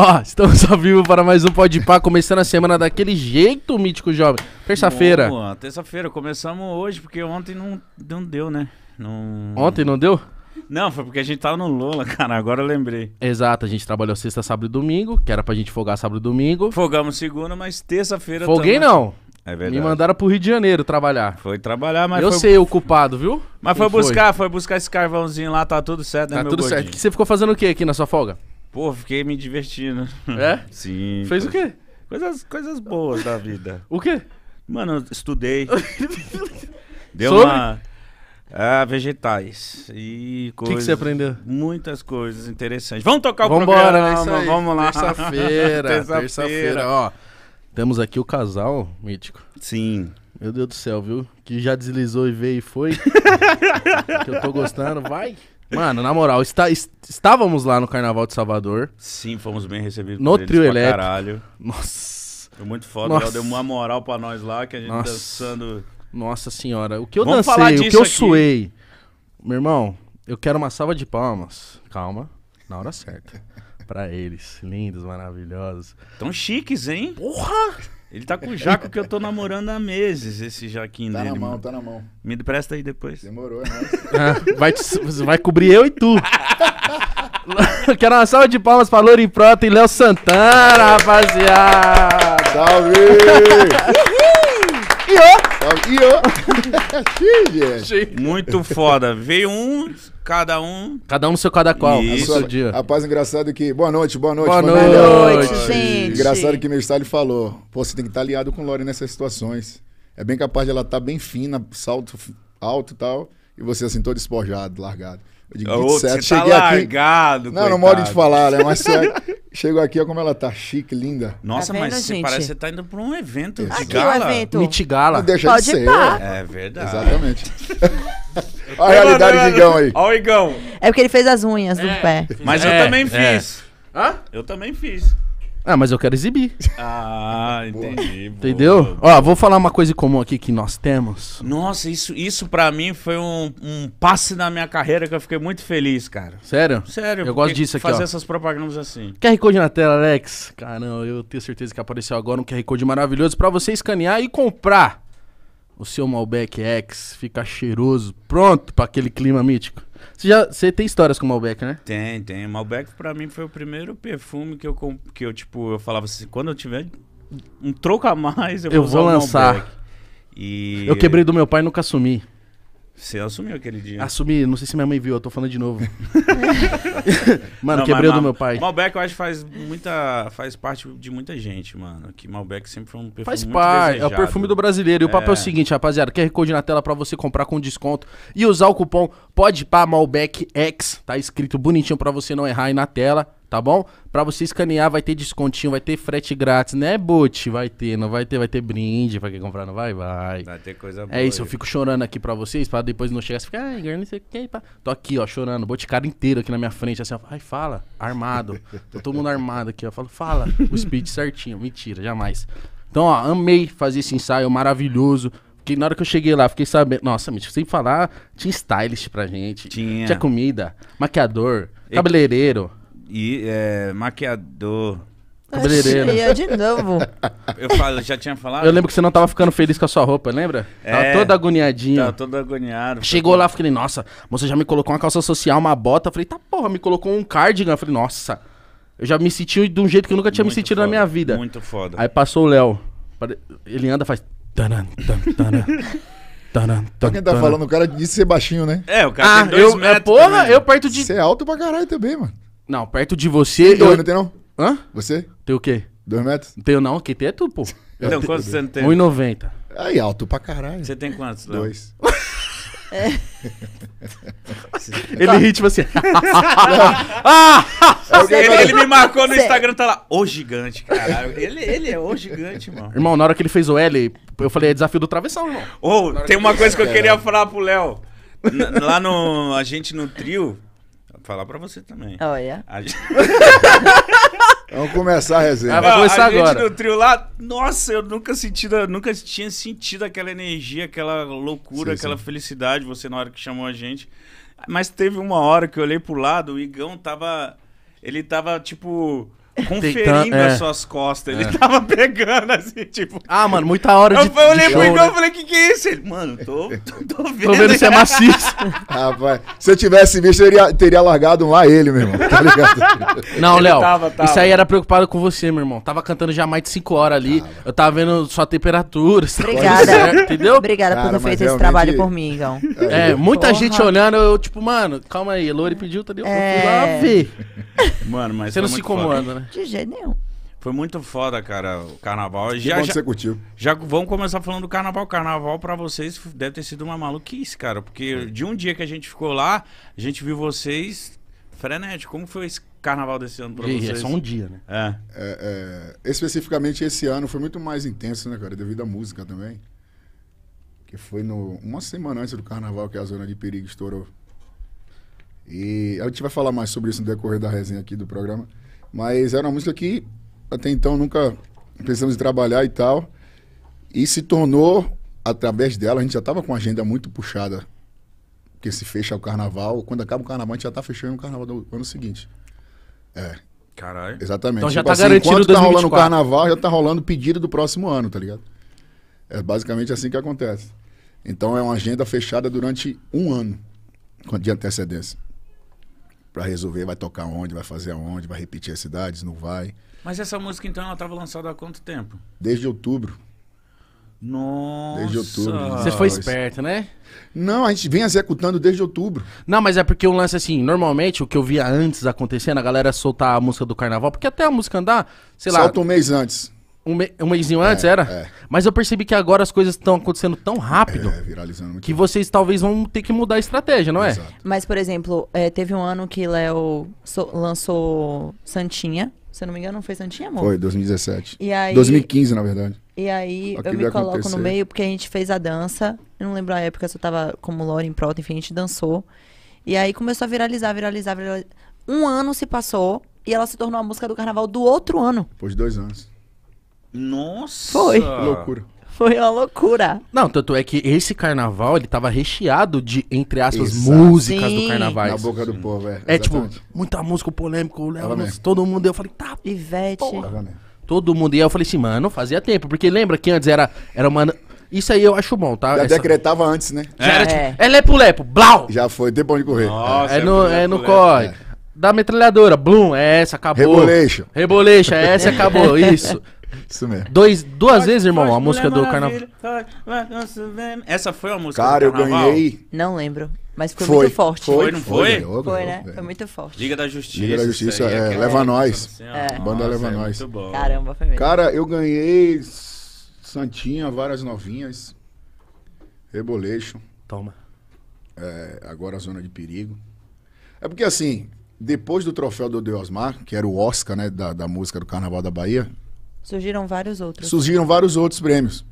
Ó, estamos ao vivo para mais um Pode Pá, começando a semana daquele jeito, mítico jovem. Terça-feira. Terça-feira, começamos hoje, porque ontem não, não deu, né? Não... Ontem não deu? Não, foi porque a gente tava no Lula, cara, agora eu lembrei. Exato, a gente trabalhou sexta, sábado e domingo, que era pra gente folgar sábado e domingo. Fogamos segunda, mas terça-feira... Foguei tamo... não. É verdade. Me mandaram pro Rio de Janeiro trabalhar. Foi trabalhar, mas Eu foi... sei o culpado, viu? Mas foi buscar, foi? buscar esse carvãozinho lá, tá tudo certo, né, Tá tudo gordinho? certo. Você ficou fazendo o que aqui na sua folga? Pô, fiquei me divertindo. É? Sim. Fez o quê? Coisas, coisas boas da vida. O quê? Mano, estudei. Deu Sobre? uma. Ah, vegetais e coisas. O que, você aprendeu? Muitas coisas interessantes. Vamos tocar o Vambora, programa. É vamos lá. Terça-feira. Terça-feira, terça ó. Temos aqui o casal mítico. Sim. Meu Deus do céu, viu? Que já deslizou e veio e foi. que eu tô gostando. Vai. Mano, na moral, está, est estávamos lá no Carnaval de Salvador. Sim, fomos bem recebidos no por trio eles elétrico. caralho. Nossa. Foi muito foda, Nossa. deu uma moral pra nós lá, que a gente Nossa. dançando... Nossa senhora, o que eu Vamos dancei, o que eu aqui. suei. Meu irmão, eu quero uma salva de palmas. Calma, na hora certa. pra eles, lindos, maravilhosos. Tão chiques, hein? Porra! Ele tá com o Jaco que eu tô namorando há meses, esse Jaquinho tá dele. Tá na mão, mano. tá na mão. Me presta aí depois. Demorou, né? vai, te, vai cobrir eu e tu. Quero uma salva de palmas pra Loura Prota e Léo Santana, rapaziada. Salve! Iô! Iô! Muito foda. Veio um, Cada um. Cada um no seu cada qual. Isso. Sua, dia. Rapaz, engraçado que. Boa noite, boa noite. Boa noite, boa noite, gente. Engraçado que meu style falou. Pô, você tem que estar aliado com Lore nessas situações. É bem capaz de ela estar tá bem fina, salto alto e tal. E você assim, todo despojado largado. Eu digo, Ô, certo. Você tá Cheguei largado, aqui... Não, não modo de falar, né? Mas certo. É, Chego aqui, olha como ela tá chique, linda. Nossa, tá vendo, mas gente? parece que você tá indo pra um evento aqui é gala. O evento. Mitigala. Não deixa Pode de ser. Pá. É verdade. Exatamente. Olha a realidade do Igão aí. Olha o Igão. É porque ele fez as unhas do é. pé. Mas eu também é. fiz. Hã? Eu também fiz. Ah, mas eu quero exibir. Ah, entendi. Boa. Entendeu? Boa, Ó, vou falar uma coisa comum aqui que nós temos. Nossa, isso, isso para mim foi um, um, passe na minha carreira que eu fiquei muito feliz, cara. Sério? Sério. Eu gosto disso aqui, Fazer ó. essas propagandas assim. QR Code na tela, Alex. Caramba, eu tenho certeza que apareceu agora um QR Code maravilhoso para você escanear e comprar o seu Malbec X fica cheiroso, pronto para aquele clima mítico. Você já você tem histórias com Malbec, né? Tem, tem. Malbec para mim foi o primeiro perfume que eu que eu tipo, eu falava assim, quando eu tiver um troco a mais, eu, eu vou, usar lançar. E... Eu quebrei do meu pai e nunca assumi. Você assumiu aquele dia. Assumi, não sei se minha mãe viu, eu tô falando de novo. mano, não, quebrei o do meu pai. Malbec eu acho que faz muita. faz parte de muita gente, mano. Que Malbec sempre foi um perfume faz parte, é o perfume do brasileiro. E o papo é o é. seguinte, rapaziada, QR Code na tela para você comprar com desconto e usar o cupom pode Malbec X, tá escrito bonitinho para você não errar aí na tela tá bom? Pra você escanear, vai ter descontinho, vai ter frete grátis, né, Butch? Vai ter, não vai ter, vai ter brinde pra quem comprar, não vai? Vai. Vai ter coisa é boa. É isso, eu fico chorando aqui pra vocês, pra depois não chegar e ficar, ai, não sei o que, pá. Tô aqui, ó, chorando, boticário inteiro aqui na minha frente, assim, ó, ai, fala, armado. Tô todo mundo armado aqui, ó, falo, fala, o speed certinho, mentira, jamais. Então, ó, amei fazer esse ensaio maravilhoso. Porque na hora que eu cheguei lá, fiquei sabendo. Nossa, mente, sem falar, tinha stylist pra gente. Tinha. Tinha comida, maquiador, cabeleireiro. E é, maquiador. Cabeleireiro. Né? É de novo. Eu falo, já tinha falado? Eu lembro que você não tava ficando feliz com a sua roupa, lembra? É, tava toda agoniadinha. Tava toda agoniado. Chegou lá, falei, nossa, você já me colocou uma calça social, uma bota. Eu falei, tá porra, me colocou um cardigan. Eu falei, nossa. Eu já me senti de um jeito que eu nunca tinha muito me sentido foda, na minha vida. Muito foda. Aí passou o Léo. Ele anda faz. Taran, quem tá falando, o cara disse ser é baixinho, né? É, o cara ah, tem dois eu, é, metros. Porra, também. eu perto de. Você é alto pra caralho também, mano. Não, perto de você. Tem dois, eu... não tem não? Hã? Você? Tem o quê? Dois metros? Não tenho não, quem tem é tu, pô. Eu não, quantos você não tem? 1,90. Aí, alto pra caralho. Você tem quantos? Léo? Dois. É. Ele tá. ri, tipo assim. Ah! ele, ele, me marcou no Instagram, tá lá, o gigante, caralho. Ele, ele é o gigante, mano. Irmão, na hora que ele fez o L, eu falei, é desafio do travessão, irmão. Ô, oh, tem uma coisa que eu queria falar pro Léo. Lá no. A gente no trio, falar pra você também. Olha. A gente... Vamos começar a resenha. vamos começar a agora. gente no trio lá, nossa, eu nunca senti, nunca tinha sentido aquela energia, aquela loucura, sim, aquela sim. felicidade, você na hora que chamou a gente. Mas teve uma hora que eu olhei pro lado, o Igão tava. Ele tava, tipo, Conferindo é. as suas costas. Ele é. tava pegando assim, tipo. Ah, mano, muita hora eu de. Eu olhei pro show, Igor né? e falei: o que, que é isso? Ele, mano, tô, tô, tô vendo. Tô vendo se é maciço. Rapaz, se eu tivesse visto, eu teria, teria largado um lá ele, meu irmão. Tá ligado? Não, Léo. Isso aí era preocupado com você, meu irmão. Tava cantando já mais de 5 horas ali. Tava. Eu tava vendo sua temperatura. Obrigada. Certo, assim, né? entendeu? Obrigada Cara, por ter feito realmente... esse trabalho por mim, Então. É, muita Porra. gente olhando, eu, tipo, mano, calma aí, Lori pediu, tá ligado? É... lá ver. Mano, mas. Você não se incomoda, né? De jeito nenhum. Foi muito foda, cara, o carnaval. Que já, bom já, você curtiu. Já vamos começar falando do carnaval. Carnaval para vocês deve ter sido uma maluquice, cara. Porque de um dia que a gente ficou lá, a gente viu vocês frenético. Como foi esse carnaval desse ano pra e vocês? É só um dia, né? É. É, é. Especificamente esse ano foi muito mais intenso, né, cara? Devido à música também. Que foi no, uma semana antes do carnaval que a Zona de Perigo estourou. E a gente vai falar mais sobre isso no decorrer da resenha aqui do programa. Mas era uma música que até então nunca precisamos trabalhar e tal. E se tornou, através dela, a gente já estava com a agenda muito puxada. Porque se fecha o carnaval, quando acaba o carnaval, a gente já está fechando o carnaval do ano seguinte. É. Caralho. Exatamente. Então já tipo tá assim, garantido enquanto 2024. tá rolando o carnaval, já tá rolando o pedido do próximo ano, tá ligado? É basicamente assim que acontece. Então é uma agenda fechada durante um ano de antecedência para resolver vai tocar onde, vai fazer aonde, vai repetir as cidades, não vai. Mas essa música então ela estava lançada há quanto tempo? Desde outubro. Nossa. Desde outubro. Você foi esperto, né? Não, a gente vem executando desde outubro. Não, mas é porque o lance assim, normalmente o que eu via antes acontecendo, a galera soltar a música do carnaval, porque até a música andar, sei lá. Solta um mês antes. Um, me, um mêsinho antes, é, era? É. Mas eu percebi que agora as coisas estão acontecendo tão rápido é, viralizando muito que vocês talvez vão ter que mudar a estratégia, não é? Exato. Mas, por exemplo, é, teve um ano que Léo so, lançou Santinha. Se eu não me engano, não foi Santinha, amor? Foi, 2017. E aí, 2015, na verdade. E aí Aquilo eu me coloco acontecer. no meio porque a gente fez a dança. Eu não lembro a época, se eu tava como Lauren Prota, enfim, a gente dançou. E aí começou a viralizar, viralizar, viralizar. Um ano se passou e ela se tornou a música do carnaval do outro ano. Depois de dois anos. Nossa! Foi. Loucura. Foi uma loucura. Não, tanto é que esse carnaval, ele tava recheado de, entre aspas, Exato. músicas Sim. do carnaval. Na boca do povo, é. É tipo, Exatamente. tipo, muita música polêmica, o Léo, todo mundo. Eu falei, tá, Ivete. Todo mundo. E aí eu falei assim, mano, fazia tempo. Porque lembra que antes era, era uma. Isso aí eu acho bom, tá? Já Essa... decretava antes, né? Já é. era tipo, é lepo-lepo, blau! Já foi, tem bom de correr. Nossa, é, é no, é no é corre. É. Da metralhadora, blum, é essa, acabou. Reboleixa. Reboleixa, é essa, acabou, isso. Isso mesmo. Dois, duas vezes, irmão, a música do carnaval. Essa foi a música Cara, do eu ganhei. Não lembro. Mas foi, muito forte. Foi, não foi? Foi, né? Foi muito forte. Liga da Justiça. Liga da Justiça, aí, é, aquela- Leva Nós. Assim, é. Banda Nossa, Leva é Nós. Muito bom. Caramba, foi mesmo. Cara, eu ganhei Santinha, várias novinhas. Rebolation. Toma. é, agora a Zona de Perigo. É porque assim, depois do troféu do Deosmar, que era o Oscar, né, da, da música do Carnaval da Bahia, Surgiram vários outros. Surgiram vários outros prêmios.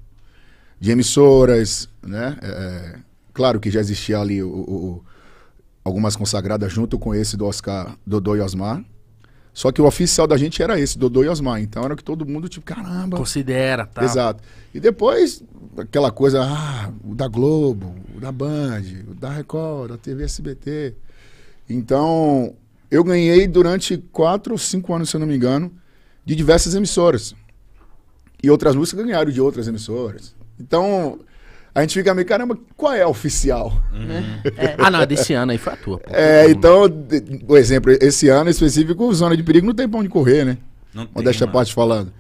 De emissoras, né? É, é claro que já existia ali o, o, algumas consagradas junto com esse do Oscar Dodô e Osmar. Só que o oficial da gente era esse, Dodô e Osmar. Então era o que todo mundo, tipo, caramba. Considera, tá? Exato. E depois, aquela coisa, ah, o da Globo, o da Band, o da Record, da TV SBT. Então, eu ganhei durante quatro ou cinco anos, se eu não me engano, de diversas emissoras. E outras músicas ganharam de outras emissoras. Então, a gente fica meio, caramba, qual é a oficial? Uhum. É. ah, não, desse ano aí foi a tua. Pô. É, então, por exemplo, esse ano específico, Zona de Perigo não tem pão de correr, né? Não Modéstia tem, né? parte falando.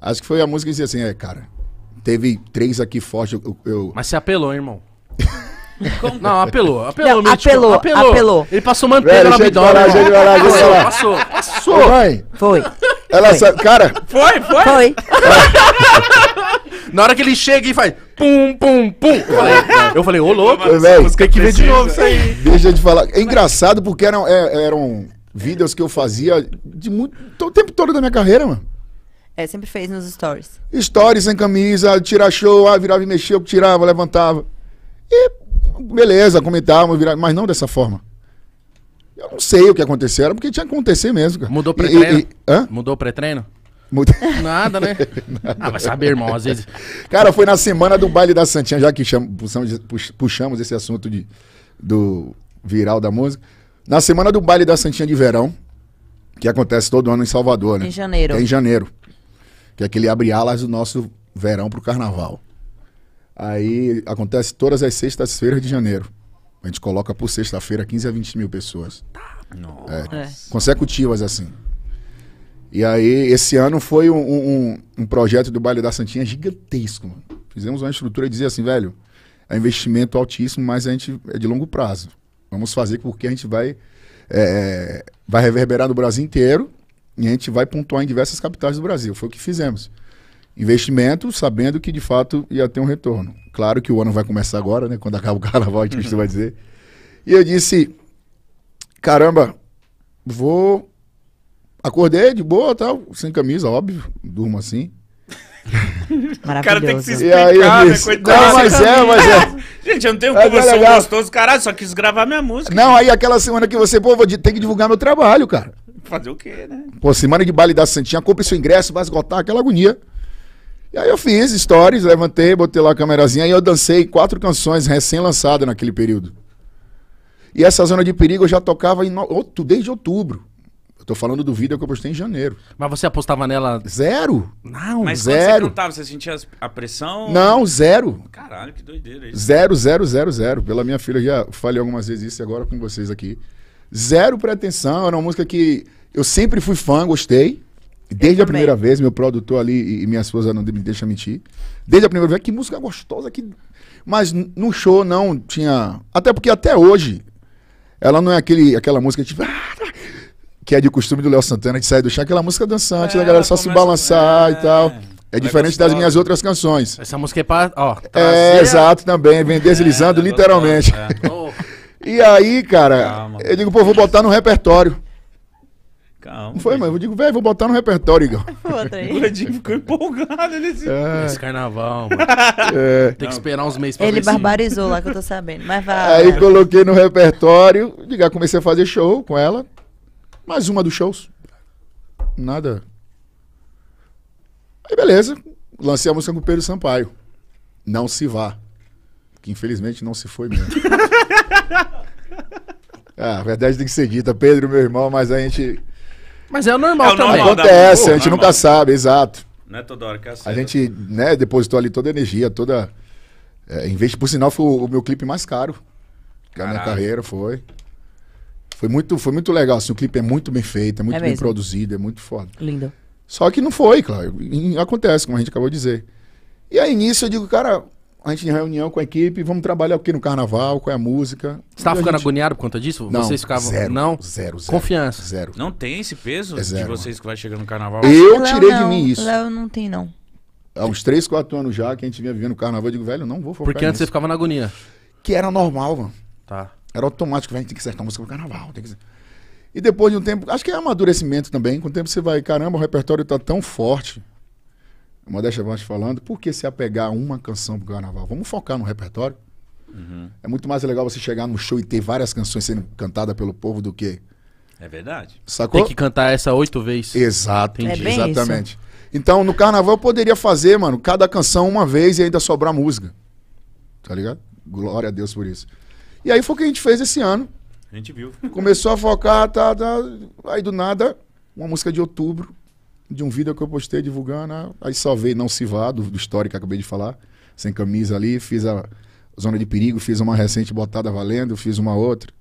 Acho que foi a música que dizia assim, é, cara, teve três aqui forte, eu... eu... Mas você apelou, hein, irmão. Como? Não, apelou, apelou, não, apelou, apelou, apelou, Ele passou manteiga Velho, no abdômen. Passou, passou. Foi. Foi. Ela foi. Sabe, cara. Foi, foi? Foi. Na hora que ele chega e faz pum, pum, pum. Eu falei, eu falei ô louco, música que ver de novo isso aí. Deixa de falar. É engraçado porque eram, é, eram vídeos que eu fazia de muito, o tempo todo da minha carreira, mano. É, sempre fez nos stories. Stories sem camisa, tirar show, ah, virava e mexia, eu tirava, levantava. E beleza, comentava, virava, mas não dessa forma. Eu não sei o que aconteceu, era porque tinha que acontecer mesmo. Cara. Mudou pré-treino? Mudou pré-treino? Nada, né? Nada. Ah, vai saber, irmão, às vezes. Cara, foi na semana do baile da Santinha, já que cham... puxamos esse assunto de... do viral da música. Na semana do baile da Santinha de Verão, que acontece todo ano em Salvador, né? Em janeiro. É em janeiro. Que é aquele abre alas do nosso verão pro carnaval. Aí acontece todas as sextas-feiras de janeiro. A gente coloca por sexta-feira 15 a 20 mil pessoas. Nossa. É, consecutivas, assim. E aí, esse ano foi um, um, um projeto do Baile da Santinha gigantesco. Mano. Fizemos uma estrutura e dizia assim, velho, é investimento altíssimo, mas a gente é de longo prazo. Vamos fazer porque a gente vai, é, é, vai reverberar no Brasil inteiro e a gente vai pontuar em diversas capitais do Brasil. Foi o que fizemos investimento, sabendo que de fato ia ter um retorno. Claro que o ano vai começar agora, né? Quando acaba o carnaval, a gente costuma dizer. E eu disse: caramba, vou. Acordei de boa tal, sem camisa, óbvio, durmo assim. Maravilhoso. O cara tem que se explicar, né, disse, né? Coitado. Não, mas é, mas é. Gente, eu não tenho como ser é sou gostoso, caralho, só quis gravar minha música. Não, aí aquela semana que você, pô, vou ter que divulgar meu trabalho, cara. Fazer o quê, né? Pô, semana de baile da Santinha, compre seu ingresso, vai esgotar aquela agonia. E aí eu fiz stories, levantei, botei lá a câmerazinha, e eu dancei quatro canções recém-lançadas naquele período. E essa zona de perigo eu já tocava desde outubro. Eu tô falando do vídeo que eu postei em janeiro. Mas você apostava nela? Zero. Não, Mas zero. você cantava, você sentia a pressão? Não, zero. Caralho, que doideira isso. Zero, zero, zero, zero. Pela minha filha, eu já falei algumas vezes isso agora com vocês aqui. Zero pretensão, era uma música que eu sempre fui fã, gostei. Desde a primeira vez, meu produtor ali e minha esposa não me deixa mentir. Desde a primeira vez, que música gostosa que. Mas no show não tinha. Até porque até hoje, ela não é aquele, aquela música tipo. Que é de costume do Léo Santana de sair do chá, aquela música dançante, é, da galera só se balançar é... e tal. É, é, é diferente das minhas outras canções. Essa música é para. Ó, é, exato também, vem é, deslizando é, literalmente. É. Oh. e aí, cara, Calma. eu digo, pô, vou botar no repertório. Calma. Não foi, mas eu digo, velho, vou botar no repertório, Igão. O Edinho ficou empolgado. nesse, É. Esse carnaval, mano. É. Tem que esperar uns meses pra Ele ver Ele barbarizou lá que eu tô sabendo. Mas vai. Aí coloquei no repertório, diga, ah, comecei a fazer show com ela. Mais uma dos shows. Nada. Aí beleza, lancei a música com o Pedro Sampaio. Não se vá. Que infelizmente não se foi mesmo. ah, a verdade tem que ser dita. Pedro, meu irmão, mas a gente mas é o normal é o também. Normal né? Acontece, a gente normal. nunca sabe, exato. Não é toda hora que acerta. A gente né, depositou ali toda a energia, toda. É, em vez, por sinal, foi o, meu clipe mais caro da minha carreira, foi. Foi muito, foi muito legal, assim, o clipe é muito bem feito, é muito é bem produzido, é muito foda. Lindo. Só que não foi, claro. Acontece, como a gente acabou de dizer. E aí, nisso, eu digo, cara, a gente em reunião com a equipe, vamos trabalhar o que no carnaval, qual é a música. Você estava ficando gente... agoniado por conta disso? Não, vocês ficavam. Zero, não? Zero, zero. Confiança. Zero. Não tem esse peso é zero, de vocês mano. que vai chegar no carnaval? Eu Léo, tirei não, de mim isso. Léo não tem, não. Há uns 3, 4 anos já que a gente vinha vivendo carnaval, eu digo, velho, não vou focar Porque antes nisso. você ficava na agonia. Que era normal, mano. Tá. Era automático, velho, a gente tem que acertar música no carnaval. Tem que... E depois de um tempo, acho que é amadurecimento também. Com o tempo você vai, caramba, o repertório tá tão forte modéstia avante falando, por que se apegar a uma canção pro carnaval? Vamos focar no repertório. Uhum. É muito mais legal você chegar no show e ter várias canções sendo cantadas pelo povo do que. É verdade. Sacou? Tem que cantar essa oito vezes. Exato, é exatamente. Isso. Então, no carnaval eu poderia fazer, mano, cada canção uma vez e ainda sobrar música. Tá ligado? Glória a Deus por isso. E aí foi o que a gente fez esse ano. A gente viu. Começou a focar, tá, tá. Aí do nada, uma música de outubro, de um vídeo que eu postei divulgando. Aí salvei Não Se Vá, do, do histórico que acabei de falar, sem camisa ali. Fiz a Zona de Perigo, fiz uma recente botada valendo, fiz uma outra.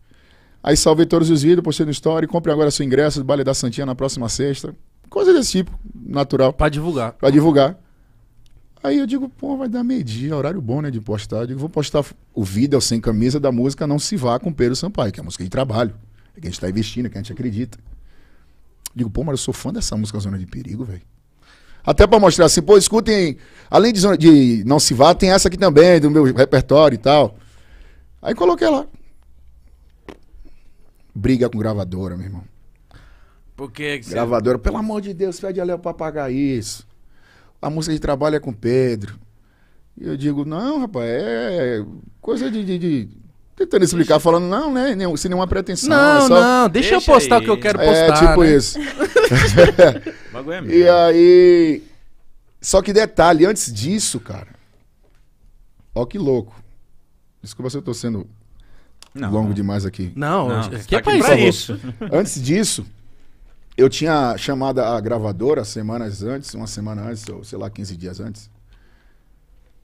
Aí salvei todos os vídeos, postei no story, compre agora seu ingresso do Baile da Santinha na próxima sexta. Coisa desse tipo, natural. Pra divulgar. Pra divulgar. Aí eu digo, pô, vai dar meio-dia, horário bom, né, de postar. Eu digo, vou postar o vídeo sem camisa da música Não Se Vá com Pedro Sampaio, que é a música de trabalho. É que a gente tá investindo, é que a gente acredita. Digo, pô, mas eu sou fã dessa música Zona de Perigo, velho. Até pra mostrar assim, pô, escutem, além de, zona, de Não Se Vá, tem essa aqui também, do meu repertório e tal. Aí coloquei lá. Briga com gravadora, meu irmão. Por que, que Gravadora, você... pelo amor de Deus, pede a Léo pra pagar isso. A música de trabalho é com Pedro. E eu digo, não, rapaz, é coisa de, de, de Tentando explicar, falando, não, né? Nenhum, sem nenhuma pretensão. Não, é só... não, deixa, deixa, eu postar aí. o que eu quero é, postar. É, tipo né? isso. é e aí. Só que detalhe, antes disso, cara. Ó, que louco. Desculpa se eu tô sendo não, longo não. demais aqui. Não, não aqui tá é pra, isso. antes disso, eu tinha chamado a gravadora semanas antes, uma semana antes, ou sei lá, 15 dias antes.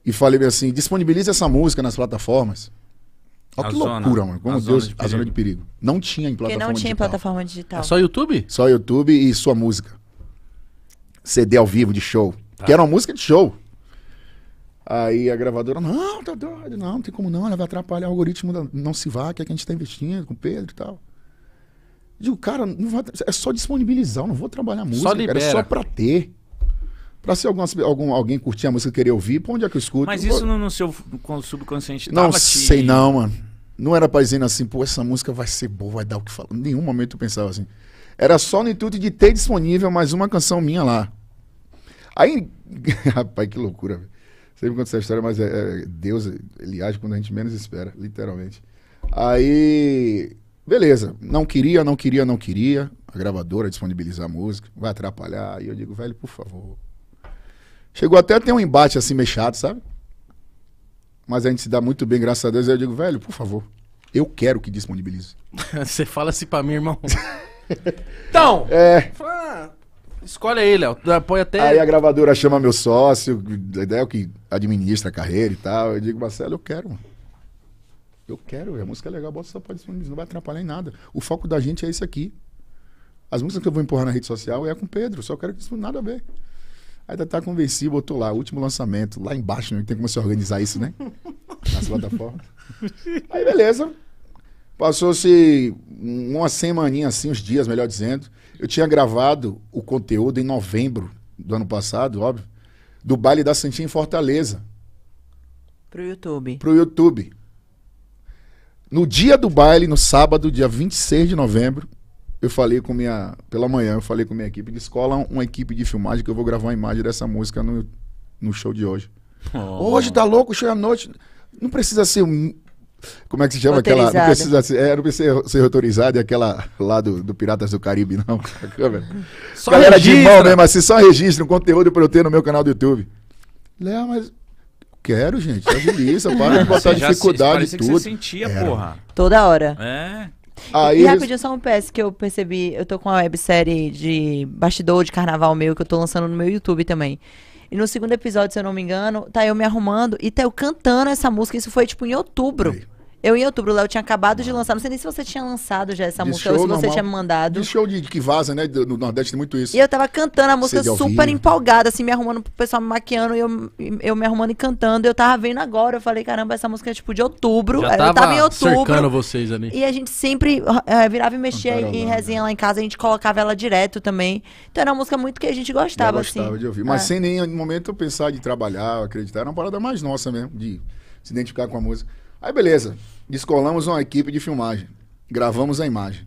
E falei assim: disponibilize essa música nas plataformas. Olha que zona, loucura, mano. Como Deus, zona de a zona de perigo. Não tinha em plataforma digital. Porque não tinha digital. em plataforma digital. É só YouTube? Só YouTube e sua música. CD ao vivo de show. Tá. Que era uma música de show. Aí a gravadora, não, tá doido, não, não tem como não, ela vai atrapalhar o algoritmo, da, não se vá, que é que a gente tá investindo com o Pedro e tal. digo, cara, vai, é só disponibilizar, eu não vou trabalhar música, só cara, é só pra ter. Pra se algum, alguém curtir a música e querer ouvir, pra onde é que eu escuto? Mas isso no, no seu subconsciente Não sei não, mano. Não era pra dizer assim, pô, essa música vai ser boa, vai dar o que falar. Em nenhum momento eu pensava assim. Era só no intuito de ter disponível mais uma canção minha lá. Aí, rapaz, que loucura. Sempre conto essa história, mas é, é, Deus, ele age quando a gente menos espera, literalmente. Aí, beleza. Não queria, não queria, não queria. A gravadora disponibilizar a música, vai atrapalhar. E eu digo, velho, por favor, Chegou até a ter um embate assim meio chato, sabe? Mas a gente se dá muito bem, graças a Deus. Aí eu digo, velho, por favor, eu quero que disponibilize. Você fala assim pra mim, irmão. então, é... fala, escolhe aí, Léo. Apoia até. Aí a gravadora chama meu sócio, a ideia é o que administra a carreira e tal. Eu digo, Marcelo, eu quero, mano. Eu quero, a música é legal, bota só pode disponibilizar, não vai atrapalhar em nada. O foco da gente é isso aqui. As músicas que eu vou empurrar na rede social é com o Pedro, só quero que isso nada a ver. Aí tá convencido, botou lá, último lançamento, lá embaixo, não né? tem como se organizar isso, né? Nas plataformas. Aí beleza. Passou-se uma semaninha assim, uns dias, melhor dizendo. Eu tinha gravado o conteúdo em novembro do ano passado, óbvio, do baile da Santinha em Fortaleza. Pro YouTube. Pro YouTube. No dia do baile, no sábado, dia 26 de novembro, eu falei com minha. Pela manhã, eu falei com minha equipe de escola, uma equipe de filmagem que eu vou gravar uma imagem dessa música no, no show de hoje. Oh. Hoje tá louco, show à noite. Não precisa ser. Um, como é que se chama aquela. Não precisa ser, é, não precisa ser autorizado, e aquela lá do, do, Piratas do Caribe, não. A câmera. Só Galera registra. de mão mesmo, assim, só registra um conteúdo pra eu ter no meu canal do YouTube. Léo, mas Quero, gente. Tá delícia. Para de botar dificuldade se, tudo. Que você sentia, Era. porra. Toda hora. É. Aí ah, e rapidinho, só um PS que eu percebi. Eu tô com uma websérie de bastidor de carnaval meu que eu tô lançando no meu YouTube também. E no segundo episódio, se eu não me engano, tá eu me arrumando e tá eu cantando essa música. Isso foi tipo em outubro. Aí. Eu em outubro, o Léo tinha acabado de lançar. Não sei nem se você tinha lançado já essa de música, show, ou se normal. você tinha me mandado. De show de, de, que vaza, né? No Nordeste tem muito isso. E eu tava cantando a música super empolgada, assim, me arrumando pro pessoal me maquiando, e eu, eu me arrumando e cantando. Eu tava vendo agora, eu falei, caramba, essa música é tipo de outubro. Já é, eu tava, em outubro. Cercando vocês ali. E a gente sempre é, virava e mexia em resenha lá em casa, a gente colocava ela direto também. Então era uma música muito que a gente gostava, eu gostava assim. de ouvir. Mas é. sem nenhum momento eu pensar de trabalhar, acreditar, era uma parada mais nossa mesmo, de se identificar com a música. Aí beleza, descolamos uma equipe de filmagem, gravamos a imagem.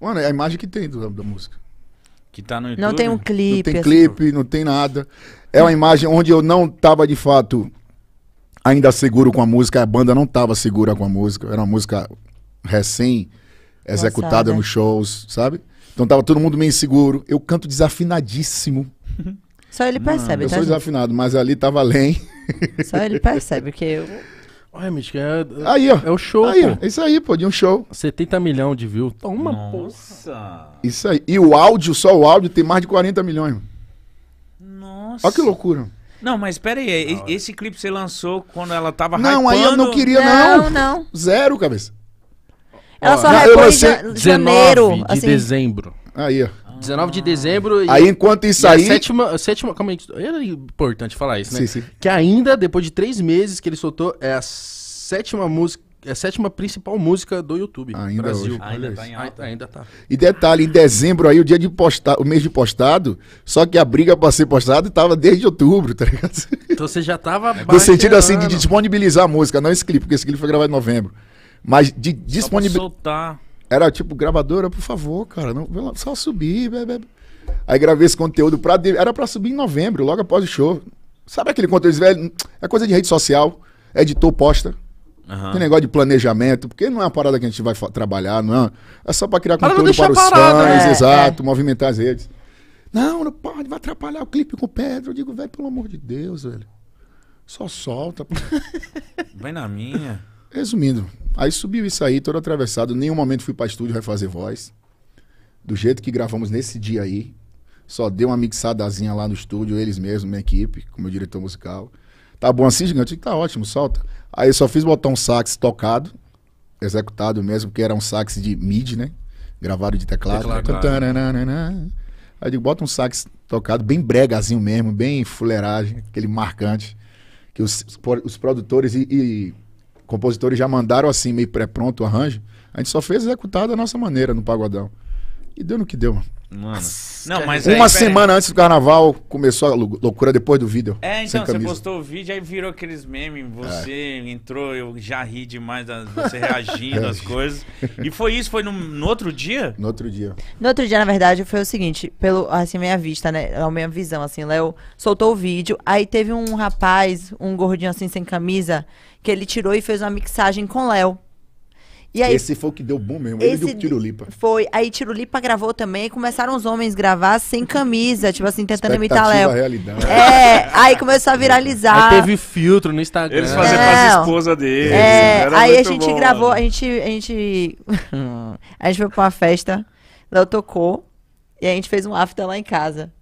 Mano, é a imagem que tem da música. Que tá no YouTube. Não tem um clipe. Não tem assim. clipe, não tem nada. É uma imagem onde eu não tava de fato ainda seguro com a música, a banda não tava segura com a música, era uma música recém executada Nossa, nos shows, sabe? Então tava todo mundo meio inseguro. Eu canto desafinadíssimo. Só ele percebe, tá? Eu sou gente? desafinado, mas ali tava além. Só ele percebe, porque eu Olha, mitch, é, é, aí, ó. É o show, aí, pô. É isso aí, pô, de um show. 70 milhões de views. Toma, poça. Isso aí. E o áudio, só o áudio, tem mais de 40 milhões. Nossa. Olha que loucura. Não, mas pera aí, é, esse clipe você lançou quando ela tava Não, hypando... aí eu não queria, não. Não, não. Zero, cabeça. Ela Ó, só hypou em janeiro. de assim. dezembro. Aí, ó. 19 de dezembro. E, aí, enquanto isso aí. sétima, sétima. Calma aí. Era é importante falar isso, né? Sim, sim. Que ainda, depois de três meses que ele soltou, é a sétima música. É a sétima principal música do YouTube ainda Brasil. Hoje. Ainda tá em alta. Ainda tá. E detalhe, em dezembro aí, o dia de postar, o mês de postado, só que a briga para ser postado estava desde outubro, tá ligado? Então você já tava No sentido assim de disponibilizar a música, não esse clipe, porque esse clipe foi gravado em novembro. Mas de disponibilizar. soltar. Era tipo, gravadora, por favor, cara, não, só subir. Bebe. Aí gravei esse conteúdo pra. Era pra subir em novembro, logo após o show. Sabe aquele conteúdo velho? É, é coisa de rede social. Editor posta. Uhum. Tem negócio de planejamento, porque não é uma parada que a gente vai trabalhar, não. É, é só pra criar para conteúdo para os parada, fãs, né? é, exato, é. movimentar as redes. Não, não pode, vai atrapalhar o clipe com o Pedro. Eu digo, velho, pelo amor de Deus, velho. Só solta. Vem na minha. Resumindo, aí subiu isso aí, todo atravessado. nenhum momento fui para estúdio refazer voz. Do jeito que gravamos nesse dia aí. Só deu uma mixadazinha lá no estúdio, eles mesmos, minha equipe, com meu diretor musical. Tá bom assim, gigante? Tá ótimo, solta. Aí eu só fiz botar um sax tocado, executado mesmo, porque era um sax de mid, né? Gravado de teclado. teclado Aí eu digo, bota um sax tocado, bem bregazinho mesmo, bem fuleiragem, aquele marcante. Que os, os produtores e, e compositores já mandaram assim, meio pré-pronto o arranjo. A gente só fez executar da nossa maneira no pagodão. E deu no que deu, mano. Não, mas Uma aí, é semana antes do carnaval começou a loucura depois do vídeo. É, então, você postou o vídeo, aí virou aqueles memes. Você é. entrou, eu já ri demais, você reagindo às coisas. E foi isso, foi no, no, outro dia? No outro dia. No outro dia, na verdade, foi o seguinte: pelo, assim, minha vista, né? É a minha visão, assim, Léo soltou o vídeo, aí teve um rapaz, um gordinho assim, sem camisa que ele tirou e fez uma mixagem com Léo. E aí, esse foi o que deu bom mesmo, ele deu o Tirulipa. Foi, aí Tirulipa gravou também, e começaram os homens gravar sem camisa, tipo assim, tentando imitar Léo. realidade. É, aí começou a viralizar. Aí teve filtro no Instagram. Eles faziam é, as esposas deles. É, aí a gente bom. gravou, a gente, a gente, a gente foi pra uma festa, Léo tocou, e a gente fez um after lá em casa.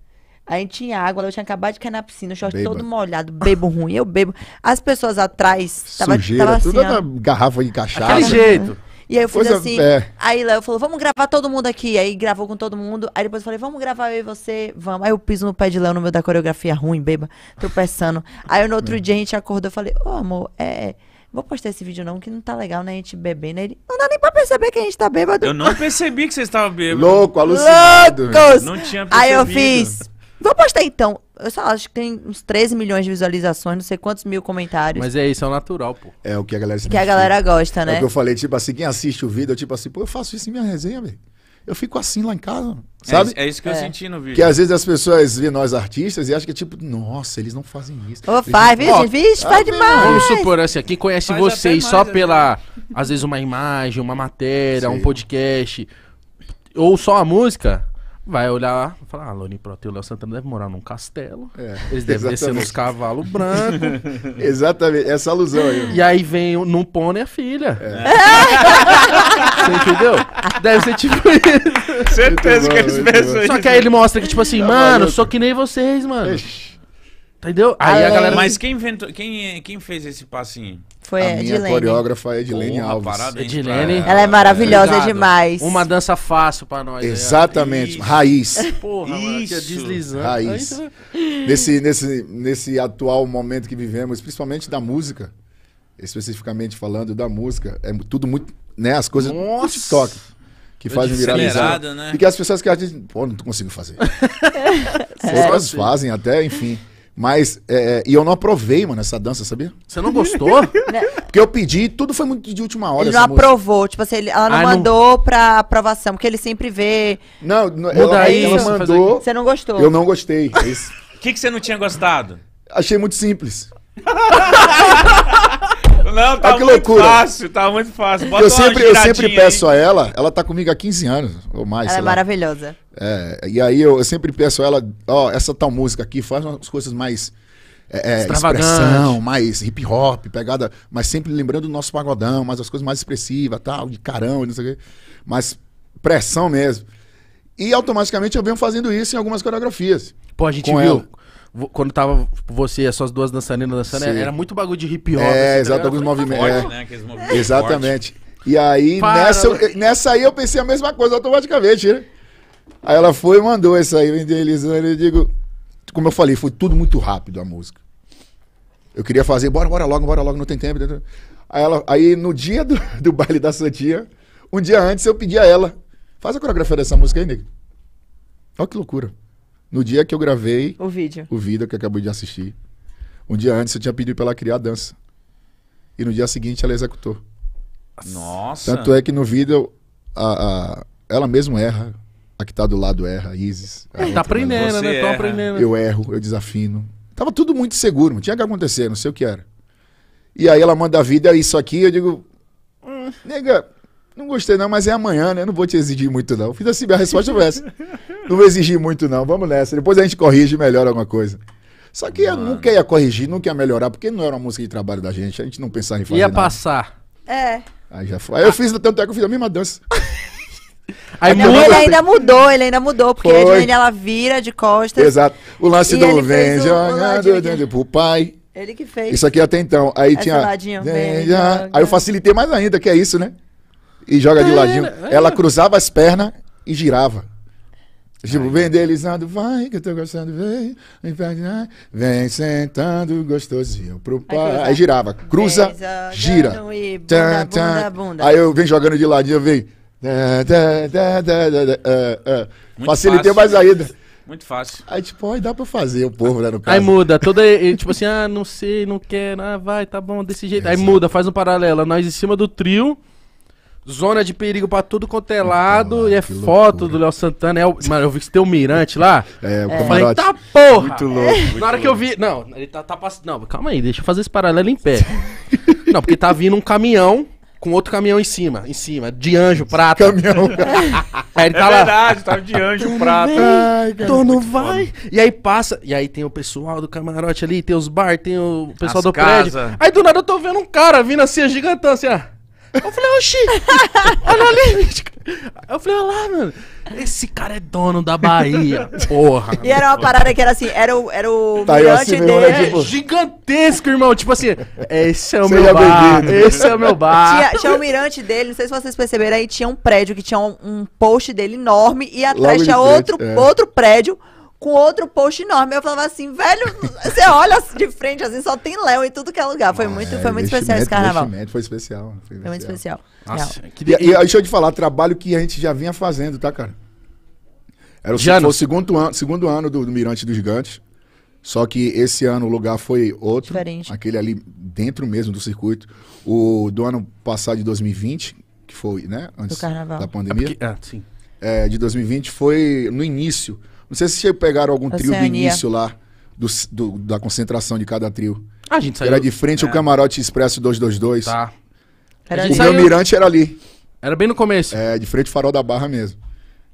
Aí tinha água, eu tinha acabado de cair na piscina, o short Beba. todo molhado, bebo ruim, eu bebo. As pessoas atrás tava, Sujeira, tava assim, tudo ó, na garrafa de cachaça. Aquele uhum. jeito. E aí eu fiz assim, é. aí Léo falou, vamos gravar todo mundo aqui. Aí gravou com todo mundo. Aí depois eu falei, vamos gravar eu e você, vamos. Aí eu piso no pé de Léo no meu da coreografia ruim, beba, tropeçando. aí no outro é. dia a gente acordou, eu falei, ô oh, amor, é vou postar esse vídeo não, que não tá legal, né? A gente bebendo. Né? Ele, não dá nem pra perceber que a gente tá bêbado. Eu não percebi que vocês estavam bêbados. Louco, alucinado. Loucos. Não tinha percebido. Aí eu fiz, Vou postar então. Eu só acho que tem uns 13 milhões de visualizações, não sei quantos mil comentários. Mas é isso, é o natural, pô. É o que a galera se Que a galera gosta, né? É o né? que eu falei, tipo assim, quem assiste o vídeo, eu tipo assim, pô, eu faço isso em minha resenha, velho. Eu fico assim lá em casa, é sabe? É, é isso que é. eu senti no vídeo. Que às vezes as pessoas vê nós artistas e acham que tipo, nossa, eles não fazem isso. Ô, faz, viu? Vixe, faz demais. Vamos supor, assim, quem conhece faz vocês mais, só pela, né? às vezes, uma imagem, uma matéria, Sim. um podcast, ou só a música, Vai olhar e falar, ah, Loni Prota e o Léo Santana devem morar num castelo. É, eles devem descer nos cavalos brancos. exatamente, essa alusão aí. E aí vem num pônei a filha. É. Você entendeu? Deve ser tipo isso. Certeza bom, que eles pensam isso. Só que aí ele mostra que, tipo assim, tá mano, maluco. sou que nem vocês, mano. Ixi. Entendeu? Aí a galera. Mas quem inventou, quem, quem fez esse passinho? Foi a, a minha Edilene. coreógrafa é Edilene Porra, Alves. Parada, Edilene. Pra... Ela é maravilhosa é demais. Uma dança fácil pra nós. Né? Exatamente. Isso. Raiz. Porra, é Isso. Mano, deslizando. Raiz. nesse, nesse, nesse atual momento que vivemos, principalmente da música, especificamente falando da música, é tudo muito. Né, as coisas Nossa. no TikTok que fazem viralizar. Né? E que as pessoas que a gente, pô, não consigo fazer. as pessoas fazem até, enfim. Mas, é, é, e eu não aprovei, mano, essa dança, sabia? Você não gostou? Né? porque eu pedi, tudo foi muito de última hora. Ele não aprovou, música. tipo assim, ela não Ai, ah, mandou não... pra aprovação, porque ele sempre vê. Não, não ela, aí, ela mandou. Você não gostou? Eu não gostei. É o que, que você não tinha gostado? Achei muito simples. Não, tá ah, que muito loucura. fácil, tá muito fácil. Bota eu sempre, eu sempre peço a ela, ela tá comigo há 15 anos ou mais. Ela é lá. maravilhosa. É, e aí eu, eu sempre peço a ela, ó, oh, essa tal música aqui faz umas coisas mais é, é expressão, mais hip hop, pegada, mas sempre lembrando do nosso pagodão, mas as coisas mais expressivas, tal, de carão, não sei o quê. Mas pressão mesmo. E automaticamente eu venho fazendo isso em algumas coreografias. Pô, a gente viu. Ela. Quando tava você e as suas duas dançarinas dançando, era muito bagulho de hip hop. É, assim, tá exato, alguns movimentos. Forte, é. né? movimentos Exatamente. E aí, nessa, eu, né? nessa aí eu pensei a mesma coisa automaticamente, né? Aí ela foi e mandou isso aí, idealizando. Eu digo, como eu falei, foi tudo muito rápido a música. Eu queria fazer, bora, bora logo, bora logo, não tem tempo. Aí, ela, aí no dia do, do baile da Santia, um dia antes eu pedi a ela, faz a coreografia dessa música aí, nego. Olha que loucura. No dia que eu gravei. O vídeo. O vídeo que acabou de assistir. Um dia antes eu tinha pedido para ela criar a dança. E no dia seguinte ela executou. Nossa. Tanto é que no vídeo a, a ela mesma erra. A que tá do lado erra, Isis. A é, tá aprendendo, né? Tô aprendendo. Eu erro, eu desafino. Tava tudo muito seguro, não tinha que acontecer, não sei o que era. E aí ela manda a vida, isso aqui, eu digo. Hum, nega, não gostei não, mas é amanhã, né? Não vou te exigir muito não. Fiz assim, a resposta foi essa. Não vou exigir muito não, vamos nessa. Depois a gente corrige e melhora alguma coisa. Só que eu nunca ia corrigir, nunca ia melhorar, porque não era uma música de trabalho da gente. A gente não pensava em fazer Ia nada. passar. É. Aí já foi. Aí eu fiz, tanto é que eu fiz a mesma dança. Aí não, ele ainda mudou, ele ainda mudou, porque Foi. a Joane ela vira de costas. Exato. O lance do vem o- o jogando pro pai. Ele que fez. Isso aqui até então. Aí Essa tinha. vem, joga. Aí eu facilitei mais ainda, que é isso, né? e joga de é, ladinho. É. Ela cruzava as pernas e girava. Tipo, vem delizando, vai, que eu tô gostando, vem, vem sentando gostosinho pro pai. Aí girava, cruza, gira. Bunda, bunda, bunda. Aí eu venho jogando de ladinho, eu venho. Facilitei mais ainda. Muito fácil. Aí, tipo, ó, dá pra fazer o povo lá no caso. Aí muda, toda. Tipo assim, ah, não sei, não quero, ah, vai, tá bom, desse jeito. Aí muda, faz um paralelo. Nós em cima do trio Zona de perigo pra tudo quanto é lado. Ah, e é foto loucura. do Léo Santana. É o, mano, eu vi que tem um mirante lá. É, o camarote. Falei, tá porra! Muito louco. É. Muito na hora louco. que eu vi. Não, ele tá, tá passando. Não, calma aí, deixa eu fazer esse paralelo em pé. não, porque tá vindo um caminhão com outro caminhão em cima, em cima, de anjo prata. Caminhão. aí ele tá é lá. verdade, tava tá de anjo prata. Vem, Ai, cara, não vai. E aí passa, e aí tem o pessoal do camarote ali, tem os bar, tem o pessoal As do casa. prédio. Aí do nada eu tô vendo um cara vindo assim, gigantão, assim, ó. Eu falei, oxi, olha ali. Eu falei, olha lá, mano. Esse cara é dono da Bahia, porra. E era uma parada que era assim, era o, era o tá, mirante assim né, dele. tipo... gigantesco, irmão. Tipo assim, esse é o meu bar, né? esse é o meu bar. Tinha, tinha o mirante dele, não sei se vocês perceberam aí, tinha um prédio que tinha um, um post dele enorme e atrás tinha outro, é. outro prédio com outro post enorme. Eu falava assim, velho, você olha de frente assim, só tem Léo e tudo que é lugar. Foi muito, é, foi muito especial esse carnaval. Foi especial. Foi, foi muito especial. Nossa, e, e deixa eu te falar, trabalho que a gente já vinha fazendo, tá, cara? Era o, foi o segundo, ano segundo ano do, do Mirante dos Gigantes. Só que esse ano o lugar foi outro. Diferente. Aquele ali dentro mesmo do circuito. O do ano passado, de 2020, que foi, né? Antes da pandemia. É porque, é, sim. É, de 2020 foi no início. Não sei se pegaram algum Oceania. trio do início lá, do, do, da concentração de cada trio. A gente saiu. Era de frente é. o Camarote Expresso 222. Tá. Era o meu mirante era ali. Era bem no começo. É, de frente ao farol da barra mesmo.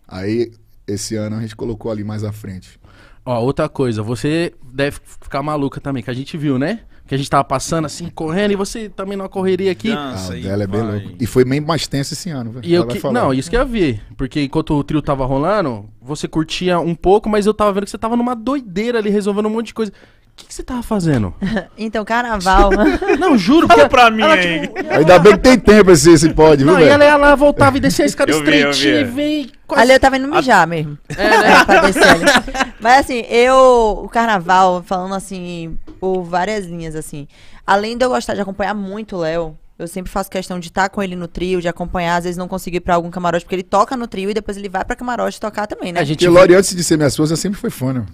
Aí, esse ano a gente colocou ali mais à frente. Ó, outra coisa, você deve ficar maluca também, que a gente viu, né? que a gente tava passando assim, correndo, e você também numa correria aqui. ah, o dela é bem louco. E foi bem mais tenso esse ano, velho. E eu que... Não, isso que eu vi. Porque enquanto o trio tava rolando, você curtia um pouco, mas eu tava vendo que você tava numa doideira ali, resolvendo um monte de coisa. O que você tava fazendo? então, carnaval. não, juro. Fala é pra mim ela, aí. Tipo, Ainda bem que tem tempo esse, esse pode. viu, e ela ia lá, voltava e descia a escada estreitinha é. e vem... Quase... Ali eu tava indo mijar a... mesmo. É, né? Mas assim, eu... O carnaval, falando assim, por várias linhas, assim. Além de eu gostar de acompanhar muito o Léo, eu sempre faço questão de estar tá com ele no trio, de acompanhar, às vezes não conseguir para algum camarote, porque ele toca no trio e depois ele vai para camarote tocar também, né? A é, gente... E Lori, antes de ser minha esposa, sempre foi fã, né?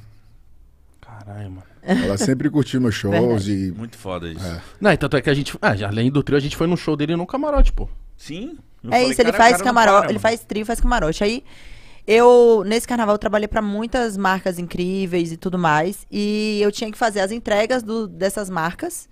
Caralho, mano. Ela sempre curtiu meus shows e. Muito foda isso. É. Não, e tanto é que a gente. Ah, além do trio, a gente foi no show dele no camarote, pô. Sim. Eu é falei, isso, ele faz camarote, ele faz trio, faz camarote. Aí eu, nesse carnaval, eu trabalhei para muitas marcas incríveis e tudo mais. E eu tinha que fazer as entregas do, dessas marcas.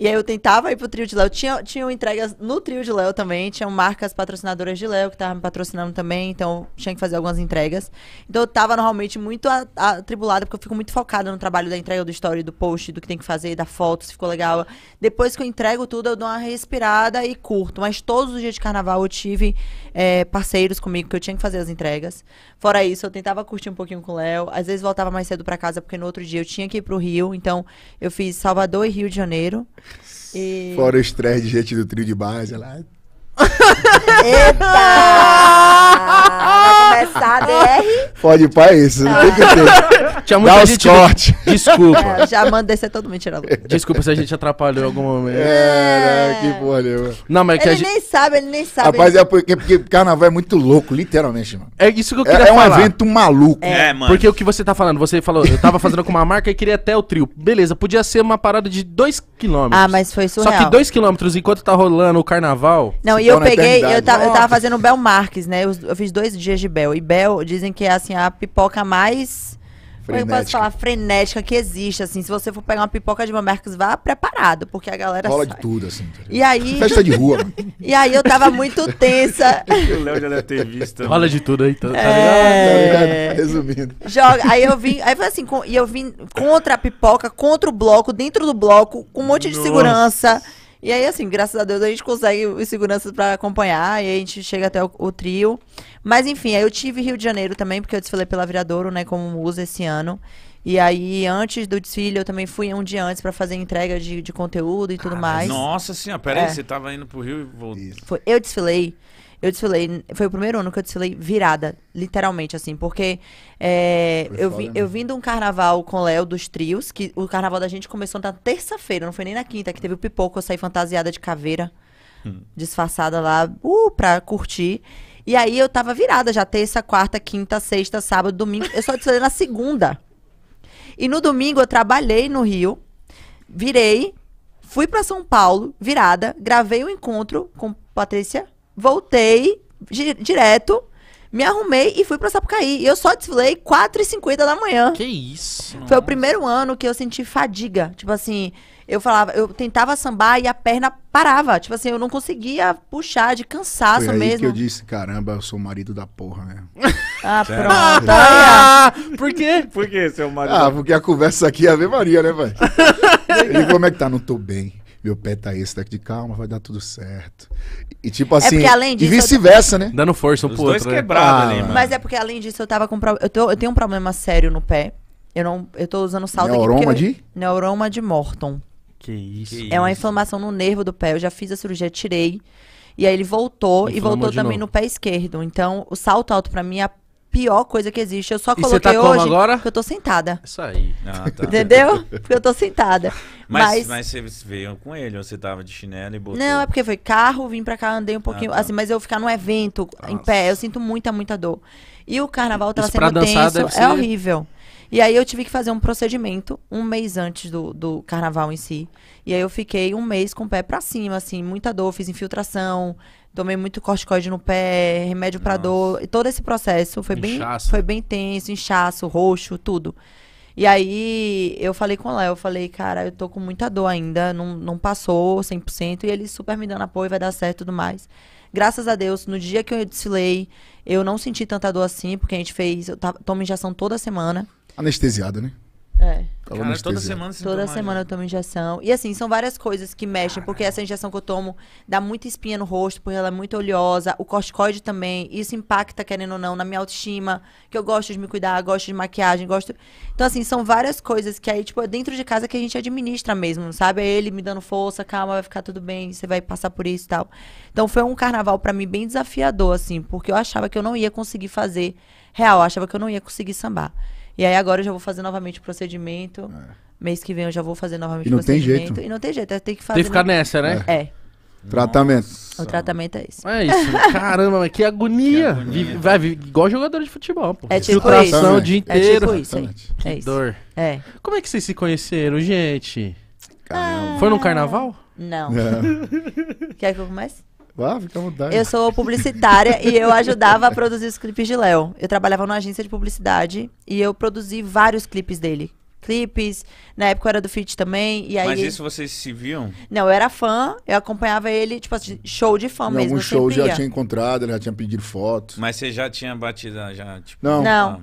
E aí eu tentava ir pro trio de Léo. Tinha, tinham entregas no trio de Léo também. Tinham marcas patrocinadoras de Léo que estavam me patrocinando também. Então tinha que fazer algumas entregas. Então eu tava normalmente muito atribulada, porque eu fico muito focada no trabalho da entrega do story, do post, do que tem que fazer, da foto, se ficou legal. Depois que eu entrego tudo, eu dou uma respirada e curto. Mas todos os dias de carnaval eu tive é, parceiros comigo que eu tinha que fazer as entregas. Fora isso, eu tentava curtir um pouquinho com o Léo. Às vezes voltava mais cedo para casa, porque no outro dia eu tinha que ir pro Rio. Então, eu fiz Salvador e Rio de Janeiro. E... Fora o estresse de gente do trio de base lá. Eita! começar a DR. Pode para isso, não tem que ter. Tinha muita Dá gente... os cortes. Desculpa. É, já mandei ser todo mentiroso. Desculpa se a gente atrapalhou em algum momento. É, né, é. é. que porra, meu. Não, mas ele gente... nem sabe, ele nem sabe. Rapaz, é porque, porque carnaval é muito louco, literalmente, mano. É isso que eu é, queria é, falar. É um evento maluco. É. é, mano. Porque o que você tá falando, você falou, eu tava fazendo com uma marca e queria até o trio. Beleza, podia ser uma parada de 2 km. Ah, mas foi surreal. Só que 2 km enquanto tá rolando o carnaval. Não, e eu peguei, eu tava, eu tava fazendo o Bel Marques, né? Eu, eu fiz dois dias de Bel. Bel. E Bel dizem que é assim a pipoca mais como é eu posso falar? Frenética que existe, assim. Se você for pegar uma pipoca de Mamercas, vá preparado, porque a galera. Rola de tudo, assim. Tá e aí. Festa de rua. e aí eu tava muito tensa. o Léo já deve ter visto. Rola de tudo aí, tá, tá é... Tá Resumindo. Joga. Aí eu vim. Aí foi assim, com... e eu vim contra a pipoca, contra o bloco, dentro do bloco, com um monte de Nossa. segurança. E aí, assim, graças a Deus a gente consegue os seguranças para acompanhar e aí a gente chega até o, o, trio. Mas enfim, aí eu tive Rio de Janeiro também, porque eu desfilei pela Viradouro, né, como usa esse ano. E aí, antes do desfile, eu também fui um dia antes para fazer entrega de, de conteúdo e tudo ah, mais. Nossa senhora, peraí, é. você tava indo pro Rio e voltou. Foi, eu desfilei eu desfilei. Foi o primeiro ano que eu desfilei virada, literalmente, assim, porque é, eu, vi, né? eu vim de um carnaval com o Léo dos trios, que o carnaval da gente começou na terça-feira, não foi nem na quinta, que teve o pipoco, eu saí fantasiada de caveira, hum. disfarçada lá, uh, pra curtir. E aí eu tava virada já terça, quarta, quinta, sexta, sábado, domingo. Eu só desfilei na segunda. E no domingo eu trabalhei no Rio, virei, fui para São Paulo, virada, gravei o um encontro com Patrícia voltei di direto, me arrumei e fui pra Sapucaí. E eu só desfilei 4h50 da manhã. Que isso? Foi o primeiro ano que eu senti fadiga. Tipo assim, eu falava, eu tentava sambar e a perna parava. Tipo assim, eu não conseguia puxar de cansaço Foi aí mesmo. que eu disse, caramba, eu sou o marido da porra, né? Ah, pronto. Ah, por quê? Por que seu marido? Ah, porque a conversa aqui é a Ave Maria, né, velho? e como é que tá? Não tô bem meu pé tá esse daqui, calma, vai dar tudo certo. E tipo é assim, é disso, e vice-versa, né? Dando força um Os pro dois outro. Quebrado né? Ah, ali, mano. Mas é porque além disso eu tava com pro... eu, tô, eu tenho um problema sério no pé. Eu não, eu tô usando salto. Neuroma aqui de? Neuroma de Morton. Que isso. é uma inflamação no nervo do pé. Eu já fiz a cirurgia, tirei. E aí ele voltou Inflamou e voltou também novo. no pé esquerdo. Então, o salto alto para mim é a pior coisa que existe. Eu só coloquei e Você tá hoje agora? porque eu tô sentada. Isso aí. Ah, tá. Entendeu? Porque eu tô sentada. Mas, mas... mas você veio com ele, ou você tava de chinelo e botou? Não, é porque foi carro, vim pra cá, andei um ah, pouquinho, ah, tá. assim, mas eu ficar num evento Nossa. em pé, eu sinto muita, muita dor. E o carnaval tava tá Isso sendo dançar, tenso, é ser... é horrível. E aí eu tive que fazer um procedimento um mês antes do, do carnaval em si. E aí eu fiquei um mês com o pé pra cima, assim, muita dor, fiz infiltração, Tomei muito corticoide no pé, remédio para dor. E todo esse processo foi inchaço. bem foi bem tenso, inchaço, roxo, tudo. E aí eu falei com o Léo, eu falei, cara, eu tô com muita dor ainda, não, não passou 100%, e ele super me dando apoio, vai dar certo e tudo mais. Graças a Deus, no dia que eu desfilei, eu não senti tanta dor assim, porque a gente fez, eu tava, tomo injeção toda semana. Anestesiada, né? É. Cara, toda semana você Toda semana eu tomo injeção. E assim, são várias coisas que mexem, Caramba. porque essa injeção que eu tomo dá muita espinha no rosto, porque ela é muito oleosa. O corticoide também, isso impacta, querendo ou não, na minha autoestima, que eu gosto de me cuidar, gosto de maquiagem, gosto. Então, assim, são várias coisas que aí, tipo, é dentro de casa que a gente administra mesmo, sabe? É ele me dando força, calma, vai ficar tudo bem, você vai passar por isso e tal. Então, foi um carnaval para mim bem desafiador, assim, porque eu achava que eu não ia conseguir fazer real, eu achava que eu não ia conseguir sambar. E aí agora eu já vou fazer novamente o procedimento. É. Mês que vem eu já vou fazer novamente E o não tem jeito. E não tem jeito, é, tem que fazer. Tem que ficar nessa, né? É, Tratamento. o tratamento é isso. É isso. Caramba, mas que agonia. Que agonia. vai, igual jogador de futebol, pô. É tipo Infiltração o isso. dia É tipo isso aí. É isso. Dor. É. Como é que vocês se conheceram, gente? Caramba. Foi no carnaval? Não. É. Quer que eu comece? Ah, fica à vontade. Eu sou publicitária e eu ajudava a produzir os clipes de Léo. Eu trabalhava numa agência de publicidade e eu produzi vários clipes dele. Clipes, na época eu era do feat também. E aí... Mas isso vocês se viam? Não, eu era fã, eu acompanhava ele, tipo assim, show de fã em mesmo. Alguns shows já tinha encontrado, ele né, já tinha pedido fotos. Mas você já tinha batido, já, tipo, Não. Não. Ah,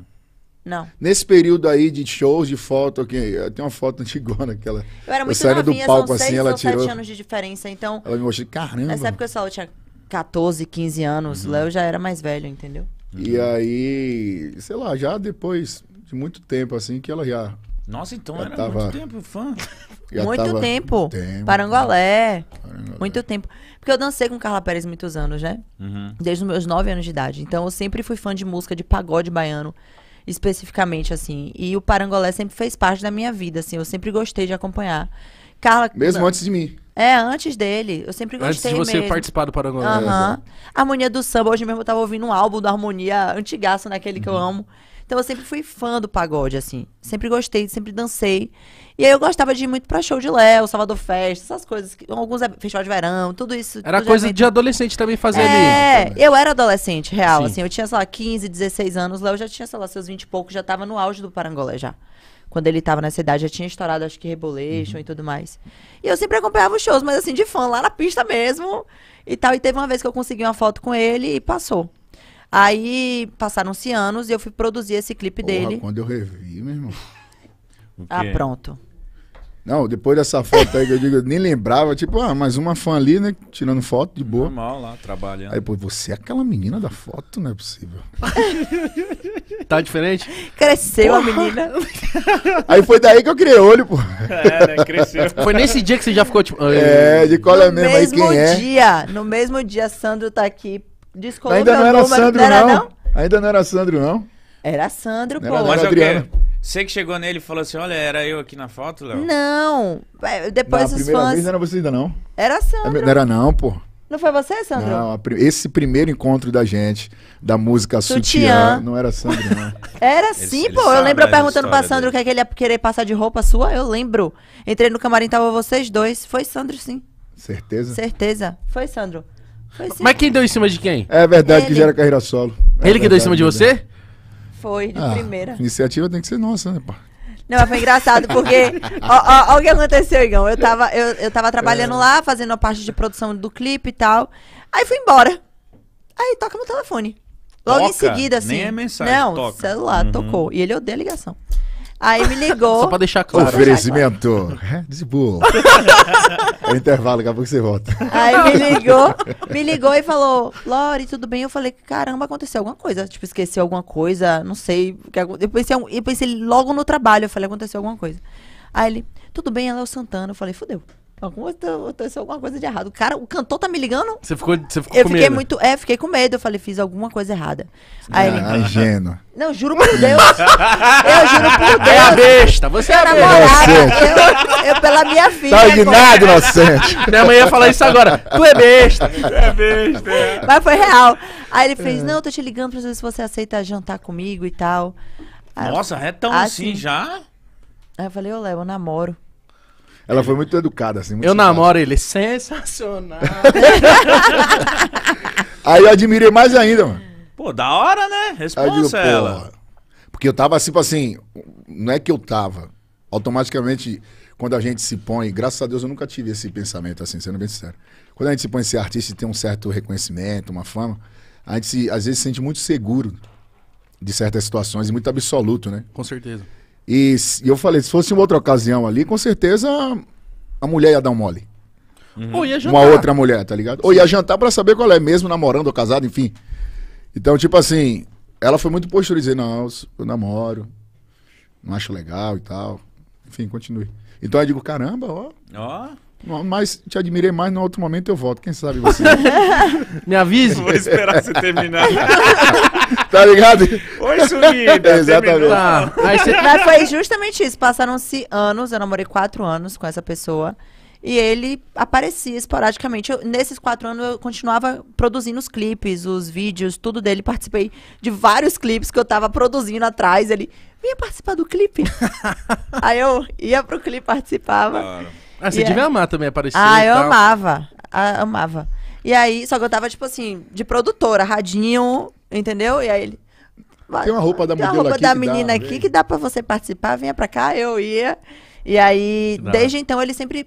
não. Nesse período aí de shows, de foto, okay, tem uma foto antigona que ela. Eu era muito eu novinha, do palco, são assim, seis, assim, ela tirou. sete anos de diferença, então. Ela me mostrou, caramba. Nessa época eu só tinha 14, 15 anos, uhum. Léo já era mais velho, entendeu? Uhum. E aí, sei lá, já depois de muito tempo, assim, que ela já. Nossa, então já era tava... muito tempo fã. muito tava... tempo. tempo. Parangolé. Parangolé. Muito tempo. Porque eu dancei com Carla Pérez muitos anos, né? Uhum. Desde os meus 9 anos de idade. Então eu sempre fui fã de música, de pagode baiano especificamente, assim. E o Parangolé sempre fez parte da minha vida, assim. Eu sempre gostei de acompanhar. Carla. Mesmo não. antes de mim. É, antes dele. Eu sempre gostei Antes de você mesmo. participar do Parangolé. Aham. Harmonia do Samba. Hoje mesmo eu tava ouvindo um álbum da Harmonia antigaço, naquele né, que eu uhum. amo. Então eu sempre fui fã do pagode, assim. Sempre gostei, sempre dancei. E aí eu gostava de ir muito pra show de Léo, Salvador Festa, essas coisas. Alguns é, festivais de verão, tudo isso. Era tudo coisa de adolescente também fazer é, ali. É, eu era adolescente, real, Sim. assim. Eu tinha, sei lá, 15, 16 anos. Léo já tinha, sei lá, seus 20 e poucos, já tava no auge do Parangolé já quando ele tava nessa idade, já tinha estourado, acho que Rebolation uhum. e tudo mais. E eu sempre acompanhava os shows, mas assim, de fã, lá na pista mesmo e tal. E teve uma vez que eu consegui uma foto com ele e passou. Aí passaram-se anos e eu fui produzir esse clipe Porra, dele. Quando eu revi, meu irmão. Ah, pronto. Não, depois dessa foto aí que eu digo, eu nem lembrava, tipo, ah, mais uma fã ali, né? Tirando foto de boa. Normal lá, trabalhando. Aí, pô, você é aquela menina da foto, não é possível. tá diferente? Cresceu Porra. a menina. Aí foi daí que eu criei olho, pô. É, né? Cresceu. Foi nesse dia que você já ficou, tipo. É, de qual é mesmo, mesmo aí quem é? dia, é. No mesmo dia, Sandro tá aqui descolou Ainda não era Sandro, não. Era, não. Ainda não era Sandro, não. Era Sandro, não pô. Era, não, Mas Adriana. Você que chegou nele e falou assim: olha, era eu aqui na foto, Léo? Não. Depois não, os a primeira fãs. Vez não era você ainda, não. Era é Sandro. Não era, não, pô. Não foi você, Sandro? Não, esse primeiro encontro da gente, da música Sutiã, não era Sandro, não. era sim, pô. eu lembro perguntando pra Sandro o que, é que ele ia querer passar de roupa sua, eu lembro. Entrei no camarim, tava vocês dois. Foi Sandro, sim. Certeza? Certeza. Foi Sandro. Mas é. quem deu em cima de quem? É verdade Ele. que gera carreira solo. É Ele que deu em cima de é você? Foi, de Ah, primeira. Iniciativa tem que ser nossa, né, pá? Não, mas foi engraçado, porque. Olha o que aconteceu, Igão. Eu tava, eu, eu tava trabalhando é. lá, fazendo a parte de produção do clipe e tal. Aí fui embora. Aí toca meu telefone. Logo em seguida, assim. Nem é mensagem, Não, toca. celular, Uhum. tocou. E ele odeia ligação. Aí me ligou. Só pra deixar claro. Oferecimento. Red é, Bull. é o intervalo, daqui a pouco você volta. Aí me ligou, me ligou e falou, Lori, tudo bem? Eu falei, caramba, aconteceu alguma coisa. Tipo, esqueceu alguma coisa, não sei. Eu pensei, eu pensei logo no trabalho, eu falei, aconteceu alguma coisa. Aí ele, tudo bem, ela é o Santana. Eu falei, fudeu. Alguma, aconteceu alguma coisa de errado. O cara, o cantor tá me ligando? Você ficou, você ficou eu com fiquei medo? Muito, é, fiquei com medo. Eu falei, fiz alguma coisa errada. Aí ah, ele... ingênuo. Não, juro por Deus. eu juro por Deus. É a besta, você é a besta. Eu, eu, pela minha vida Tá indignado, é? inocente. Minha mãe ia falar isso agora. Tu é besta. Tu é besta. É. Mas foi real. Aí ele fez, não, eu tô te ligando pra ver se você aceita jantar comigo e tal. Aí Nossa, é tão ah, assim, assim já? Aí eu falei, ô Léo, eu namoro. Ela foi muito educada, assim. Muito eu educada. namoro ele, sensacional. Aí eu admirei mais ainda, mano. Pô, da hora, né? Responsa ela. Porque eu tava tipo assim, não é que eu tava. Automaticamente, quando a gente se põe, graças a Deus eu nunca tive esse pensamento assim, sendo bem sincero. Quando a gente se põe ser artista e tem um certo reconhecimento, uma fama, a gente se, às vezes se sente muito seguro de certas situações e muito absoluto, né? Com certeza. E, e, eu falei, se fosse uma outra ocasião ali, com certeza a mulher ia dar um mole. Uhum. Ou ia jantar. Uma outra mulher, tá ligado? Ou ia jantar pra saber qual é, mesmo namorando ou casado, enfim. Então, tipo assim, ela foi muito postura dizer, não, eu namoro, não acho legal e tal. Enfim, continue. Então eu digo, caramba, ó. Ó. Oh. Mas te admirei mais, no outro momento eu volto. Quem sabe você? Me avise. Vou esperar você terminar. tá ligado? Oi, sumida. Exatamente. Tá. Mas foi justamente isso. Passaram-se anos, eu namorei quatro anos com essa pessoa. E ele aparecia esporadicamente. Eu, nesses quatro anos eu continuava produzindo os clipes, os vídeos, tudo dele. Participei de vários clipes que eu tava produzindo atrás. Ele vinha participar do clipe. Aí eu ia pro clipe, participava. Claro. Ah, você e é. devia é... amar também aparecer. Ah, eu amava. Ah, amava. E aí, só que eu tava, tipo assim, de produtora, radinho, entendeu? E aí ele. Tem uma roupa da Tem uma roupa da menina dá, aqui vem. que dá pra você participar, venha pra cá, eu ia. E aí, desde então, ele sempre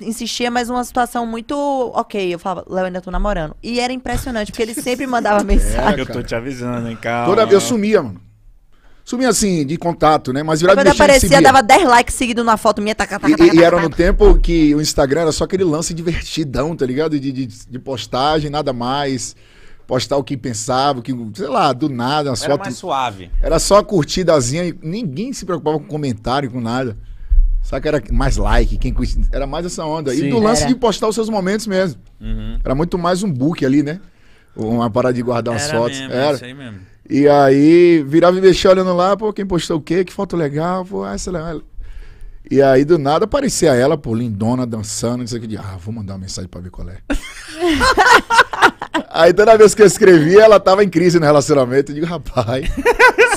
insistia, mas uma situação muito ok. Eu falava, Léo, ainda tô namorando. E era impressionante, porque ele sempre mandava é, mensagem. É, eu tô te avisando, hein, cara. Toda, eu sumia, mano sumia assim, de contato, né? Mas virava Quando aparecia, dava 10 likes seguido na foto minha, taca, taca, e, taca, e era no tempo que o Instagram era só aquele lance divertidão, tá ligado? De, de, de postagem, nada mais. Postar o que pensava, o que, sei lá, do nada. Era foto, mais suave. Era só curtidazinha e ninguém se preocupava com comentário, com nada. Só que era mais like, quem era mais essa onda. Sim, e do lance era. de postar os seus momentos mesmo. Uhum. Era muito mais um book ali, né? Uma parada de guardar era umas fotos. Mesmo, era. Isso aí mesmo. E aí virava e mexia olhando lá, pô, quem postou o quê? Que foto legal, pô, ah, essa legal. E aí, do nada, aparecia ela, pô, lindona, dançando, não sei o que. Ah, vou mandar uma mensagem pra ver qual é. aí, toda vez que eu escrevia, ela tava em crise no relacionamento. Eu digo, rapaz...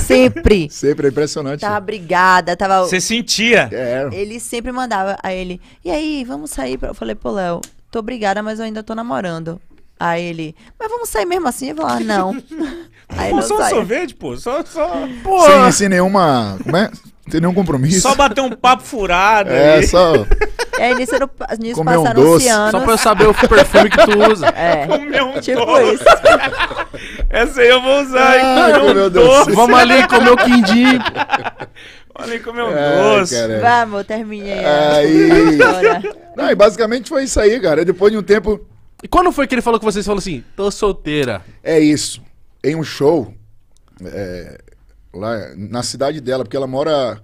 Sempre. Sempre, é impressionante. Tava brigada, tava... Você sentia. É. Ele sempre mandava a ele, e aí, vamos sair? Pra... Eu falei, pô, Léo, tô obrigada mas eu ainda tô namorando. Aí ele, mas vamos sair mesmo assim? Eu vou lá, não. Aí pô, só um sorvete, pô. Só, só. Pô. Sem, sem nenhuma. Como é? Sem nenhum compromisso. Só bater um papo furado. É, só. é início nisso, no, nisso Comer um passaram doce. anos. Só pra eu saber o perfume que tu usa. É. Comer um tipo doce. isso. Essa aí eu vou usar, ah, hein? Meu um doce. Vamos ali comer o quindim. Olha aí o é doce. Cara. Vamos, terminei. Aí. Não, e basicamente foi isso aí, cara. Depois de um tempo, e quando foi que ele falou com vocês? Falou assim, tô solteira. É isso. Em um show, é, lá na cidade dela, porque ela mora.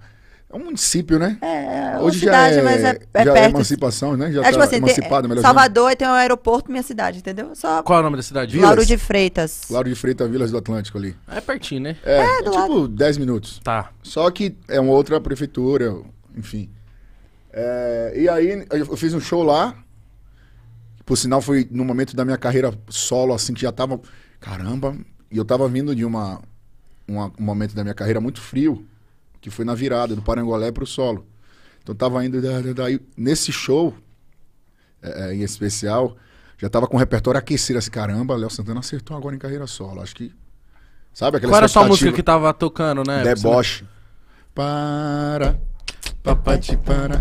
É um município, né? É, é Hoje cidade, já é, mas é, é já é perto. é emancipação, né? Já é, tipo tá assim, emancipada, melhor Salvador tem um aeroporto, minha cidade, entendeu? Só... Qual é o nome da cidade? Vilas. Lauro de Freitas. Lauro de Freitas, Vilas do Atlântico ali. É pertinho, né? É, é, do é tipo 10 minutos. Tá. Só que é uma outra prefeitura, enfim. É, e aí eu fiz um show lá, por sinal, foi no momento da minha carreira solo, assim, que já tava. Caramba! E eu tava vindo de uma, uma um momento da minha carreira muito frio, que foi na virada do Parangolé pro solo. Então tava indo. Daí, nesse show, é, é, em especial, já tava com o repertório aquecido, assim, caramba, Léo Santana acertou agora em carreira solo. Acho que. Sabe aquela Qual era a música que tava tocando, né? Deboche. Para. Papati para.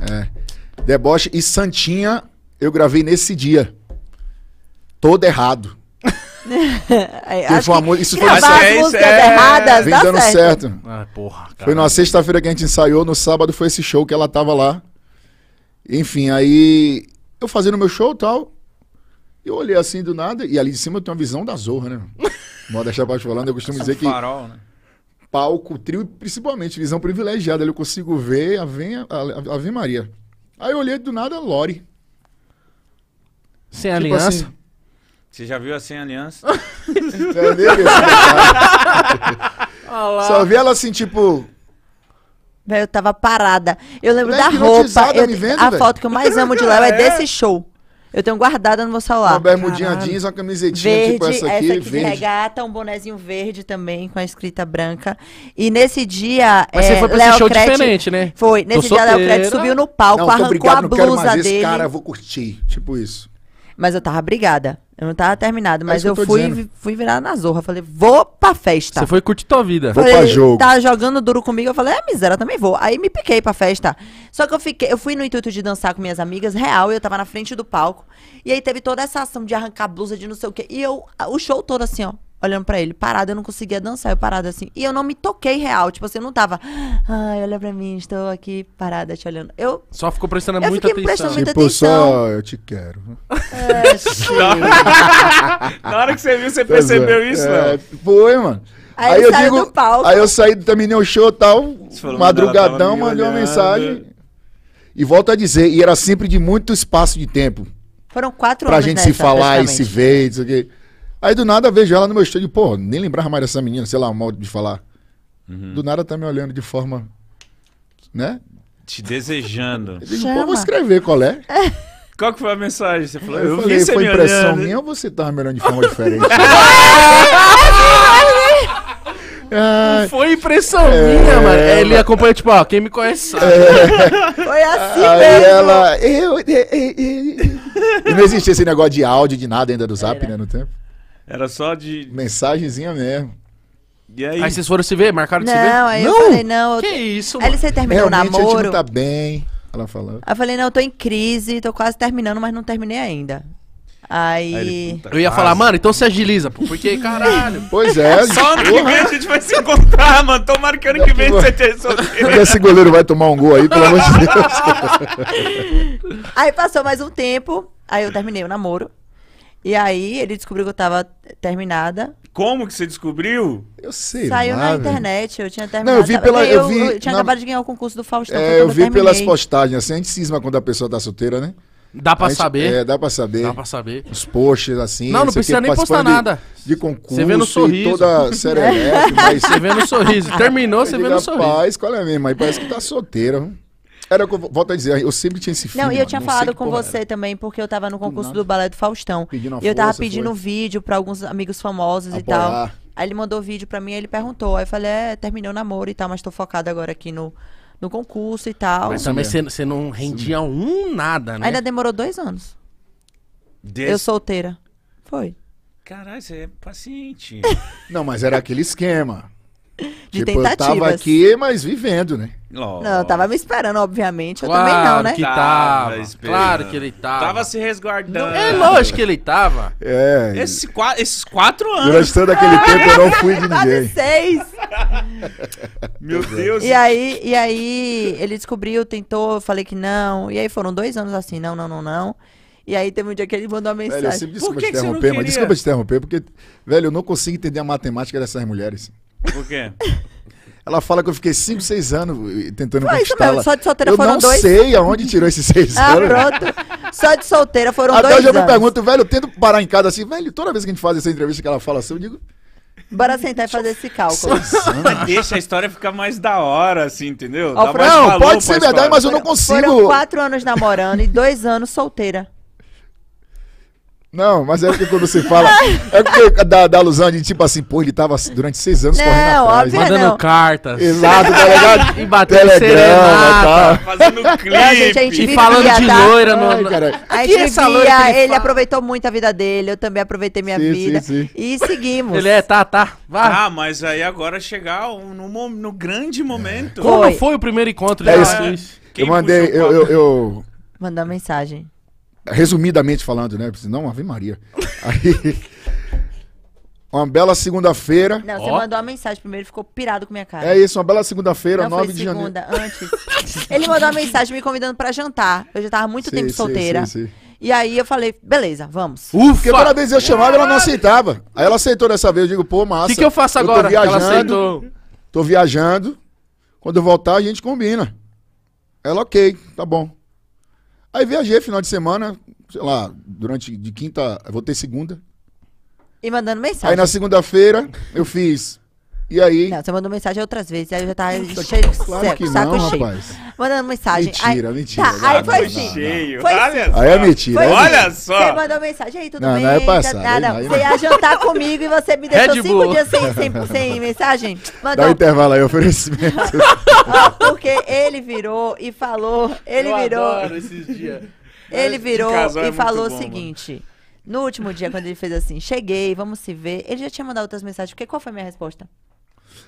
É. Deboche e Santinha eu gravei nesse dia. Todo errado. É, acho uma, isso foi isso é, é... erradas, Vem dando certo. certo. Ah, porra, foi numa sexta-feira que a gente ensaiou, no sábado foi esse show que ela tava lá. Enfim, aí eu fazendo meu show e tal. Eu olhei assim do nada, e ali de cima eu tenho uma visão da zorra, né? Moda Chapacho falando, eu costumo dizer que. Farol, né? Palco, trio, principalmente, visão privilegiada. Ali eu consigo ver a Ave, a Ave Maria. Aí eu olhei do nada, Lore. Sem tipo aliança. Assim. Você já viu a sem aliança? é dele, Só vi ela assim, tipo. Véio, eu tava parada. Eu lembro Ela da é roupa. Eu, vendo, a véio? foto que eu mais amo de Léo é, é desse show. Eu tenho guardada no meu celular. Uma bermudinha Caramba. jeans, uma camisetinha tipo, verde, tipo essa aqui. Essa aqui verde. regata, um bonezinho verde também, com a escrita branca. E nesse dia. Mas é, você foi pra Leo esse show Crete, diferente, né? Foi. Nesse tô dia, Léo Crete subiu no palco, não, arrancou obrigado, a blusa não quero mais dele. Esse cara, vou curtir. Tipo isso. Mas eu tava brigada. Eu não tava terminado, é mas é eu, eu fui, fui virar na zorra. Falei, vou pra festa. Você foi curtir tua vida. Falei, vou pra jogo. Tá jogando duro comigo. Eu falei, é miséria, também vou. Aí me piquei pra festa. Só que eu fiquei, eu fui no intuito de dançar com minhas amigas, real, eu tava na frente do palco. E aí teve toda essa ação de arrancar blusa, de não sei o quê. E eu, o show todo assim, ó olhando para ele, parada, eu não conseguia dançar, eu parada assim. E eu não me toquei real, tipo assim, eu não tava, ai, olha pra mim, estou aqui parada te olhando. Eu Só ficou prestando eu muita atenção. prestando Tipo, atenção. só eu te quero. É, Na hora que você viu, você é, percebeu é, isso, né? foi, mano. Aí eu saí do palco. aí eu saí, terminei o show e tal, falou, madrugadão, me mandei uma mensagem. E volto a dizer, e era sempre de muito espaço de tempo. Foram quatro pra anos gente se falar e se ver, isso aqui. Aí do nada vejo ela no meu estúdio, pô, nem lembrava mais dessa menina, sei lá, mal de falar. Uhum. Do nada tá me olhando de forma. Né? Te desejando. Eu digo, pô, vou escrever qual é. Qual que foi a mensagem? Você falou, eu, eu falei, foi impressão olhando. minha ou você tava me olhando de forma diferente? Ah, foi impressão é, minha, mano. ele acompanha, tipo, ó, quem me conhece sabe. É, foi assim aí mesmo. ela, eu, eu, eu, eu. não existia esse negócio de áudio, de nada ainda do Zap, Era. né, no tempo. Era só de. Mensagenzinha mesmo. E aí? Aí vocês foram se ver? Marcaram de se ver? Não, aí eu falei, não. Eu... Que isso, Aí você terminou o Realmente é, a gente namoro. não tá bem. Ela falando. Aí eu falei, não, eu tô em crise, tô quase terminando, mas não terminei ainda. Aí Aí. Eu ia quase. falar, mano, então se agiliza, pô, porque caralho. Pois é, Só ano que vem a gente vai se encontrar, mano. Tô marcando que vem você esteja Porque esse goleiro vai tomar um gol aí, pelo amor de Deus. Aí passou mais um tempo, aí eu terminei o namoro. E aí ele descobriu que eu tava terminada. Como que você descobriu? Eu sei. Saiu lá, na internet, eu tinha terminado. Não, eu vi pela. Eu, eu vi, eu tinha na... acabado de ganhar o concurso do Faustão. É, eu vi pelas postagens, assim, a gente cisma quando a pessoa tá solteira, né? Dá pra gente, saber. É, dá pra saber. Dá pra saber. Os posts, assim. Não, não precisa nem postar de, nada. De concurso. Você vê no sorriso. toda serelepe, mas... Você vê no sorriso. Terminou, você vê no sorriso. Rapaz, qual é mesmo? Aí parece que tá solteira. Hein? Era o que eu volto a dizer, eu sempre tinha esse filme. Não, e eu tinha falado com você era. também, porque eu tava no concurso do Balé do Faustão. Pedindo e eu tava força, pedindo foi. vídeo pra alguns amigos famosos Apoiar. e tal. Aí ele mandou vídeo pra mim e ele perguntou. Aí eu falei, é, terminou o namoro e tal, mas tô focado agora aqui no, no concurso e tal. Mas também você não rendia Sim. um nada, né? Ainda demorou dois anos. Des... Eu solteira. Foi. Caralho, você é paciente. não, mas era aquele esquema. de tipo, tentativas. Eu tava aqui, mas vivendo, né? Nossa. Não, eu tava me esperando, obviamente. Eu claro também não, né? Que tava, claro que ele tava. Tava se resguardando. É lógico que ele tava. É. Esse, esses quatro anos. Durante todo aquele tempo eu não fui de ninguém. seis. Meu é. Deus. E aí, e aí ele descobriu, tentou, eu falei que não. E aí foram dois anos assim, não, não, não, não. E aí teve um dia que ele mandou uma mensagem. Velho, eu sempre, desculpa que te que interromper, mas desculpa te interromper, porque, velho, eu não consigo entender a matemática dessas mulheres. Por quê? Ela fala que eu fiquei 5, 6 anos tentando Foi conquistá mesmo, Só de solteira eu foram não sei aonde tirou esses 6 ah, anos. ah, pronto. Só de solteira foram Até dois hoje eu me pergunto, velho, eu tento parar em casa assim, velho, toda vez que a gente faz essa entrevista que ela fala assim, eu digo... Bora sentar e fazer esse cálculo. Deixa a história ficar mais da hora, assim, entendeu? Dá mais não, valor pode ser verdade, mas eu não consigo. Foram quatro anos namorando e dois anos solteira. Não, mas é porque quando você fala. É porque da, da alusão de tipo assim, pô, ele tava assim durante seis anos não, correndo atrás. Óbvio, mandando não. cartas. Exato, tá ligado? E batendo tá. serenata. Fazendo clipe. gente, a gente e falando de loira no. Ai, cara. A gente essa via, ele, ele aproveitou muito a vida dele, eu também aproveitei minha sim, vida. Sim, sim. E seguimos. Ele é, tá, tá. Vai. Ah, mas aí agora chegar no, no grande momento. Como foi. foi o primeiro encontro de é, vocês? Eu mandei, eu, eu, eu... Mandar mensagem. Resumidamente falando, né? Não, Ave Maria. Aí. Uma bela segunda-feira. Não, você mandou uma mensagem primeiro, ele ficou pirado com minha cara. É isso, uma bela segunda-feira, nove 9 foi de janeiro. segunda, antes. Ele mandou uma mensagem me convidando pra jantar. Eu já tava muito Sim, tempo sim, solteira. sim, sim. E aí eu falei, beleza, vamos. Porque toda Ufa! vez eu chamava, ela não aceitava. Aí ela aceitou dessa vez, eu digo, pô, O massa. que, que eu faço agora? Tô Ela viajando, aceitou. tô viajando. Quando eu voltar, a gente combina. Ela, ok, tá bom. Aí viajei final de semana, sei lá, durante de quinta, vou ter segunda. E mandando mensagem. Aí na segunda-feira eu fiz e aí? Não, você mandou mensagem outras vezes, aí eu já tava cheio de tá claro que saco não, cheio. Rapaz. Mandando mensagem. Mentira, aí, mentira. Tá, aí foi assim. Cheio. Foi Olha assim. Só. Aí é mentira. Foi é Olha só. Você mandou mensagem aí, tudo não, bem? Não, é passado. Tá, não. Aí, você ia jantar comigo e você me deixou cinco dias sem, sem, sem mensagem? Mandou. Dá um intervalo aí, oferecimento. porque ele virou e falou, ele eu virou. Adoro esses dias. Ele virou é e é falou bom, o seguinte. Mano. No último dia, quando ele fez assim, cheguei, vamos se ver, ele já tinha mandado outras mensagens, porque qual foi a minha resposta?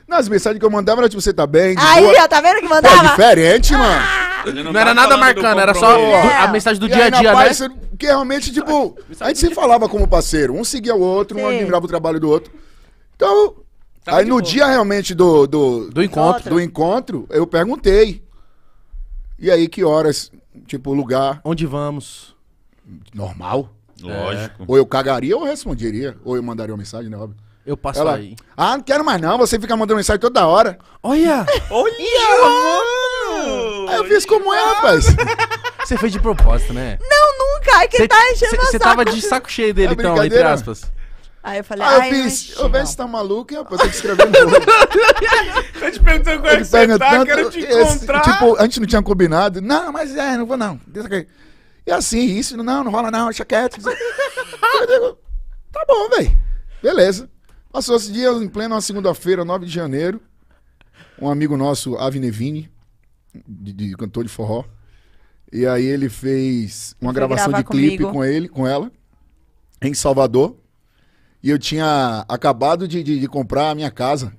Nas mensagens que eu mandava era tipo, você tá bem? De Aí, boa. ó, tá vendo que mandava? É diferente, ah! mano. Não, era nada marcando, era só a mensagem do E dia a dia, né? paz, Porque realmente, tipo, a gente se falava como parceiro. Um seguia o outro, um admirava o trabalho do outro. Então, aí no boa. dia realmente do, do, Do encontro. do encontro, eu perguntei. E aí, que horas, tipo, lugar Onde vamos? normal? Lógico. Ou eu cagaria ou eu responderia. Ou eu mandaria uma mensagem, né, óbvio. Eu passo Ela, aí. Ah, não quero mais não, você fica mandando mensagem toda hora. Olha! Olha! mano! Aí eu fiz como é, rapaz. Você fez de propósito, né? Não, nunca! É que ele tá enchendo meu Você tava de saco cheio dele, É então, entre aspas. Aí eu falei, Aí eu ai, fiz, ô, velho, você tá maluco, hein, rapaz? escrever um escrevendo. Tô te perguntando como é que você tá, quero te esse- encontrar. tipo, a gente não tinha combinado. Não, mas é, não vou não. E assim, isso, não, não rola não, deixa quieto. tá bom, velho. Beleza. Passou esse dia em plena segunda-feira, 9 de janeiro. Um amigo nosso, Avinevini, de, de cantor de forró. E aí ele fez uma gravação de comigo. clipe com ele, com ela, em Salvador. E eu tinha acabado de, de, de, comprar a minha casa.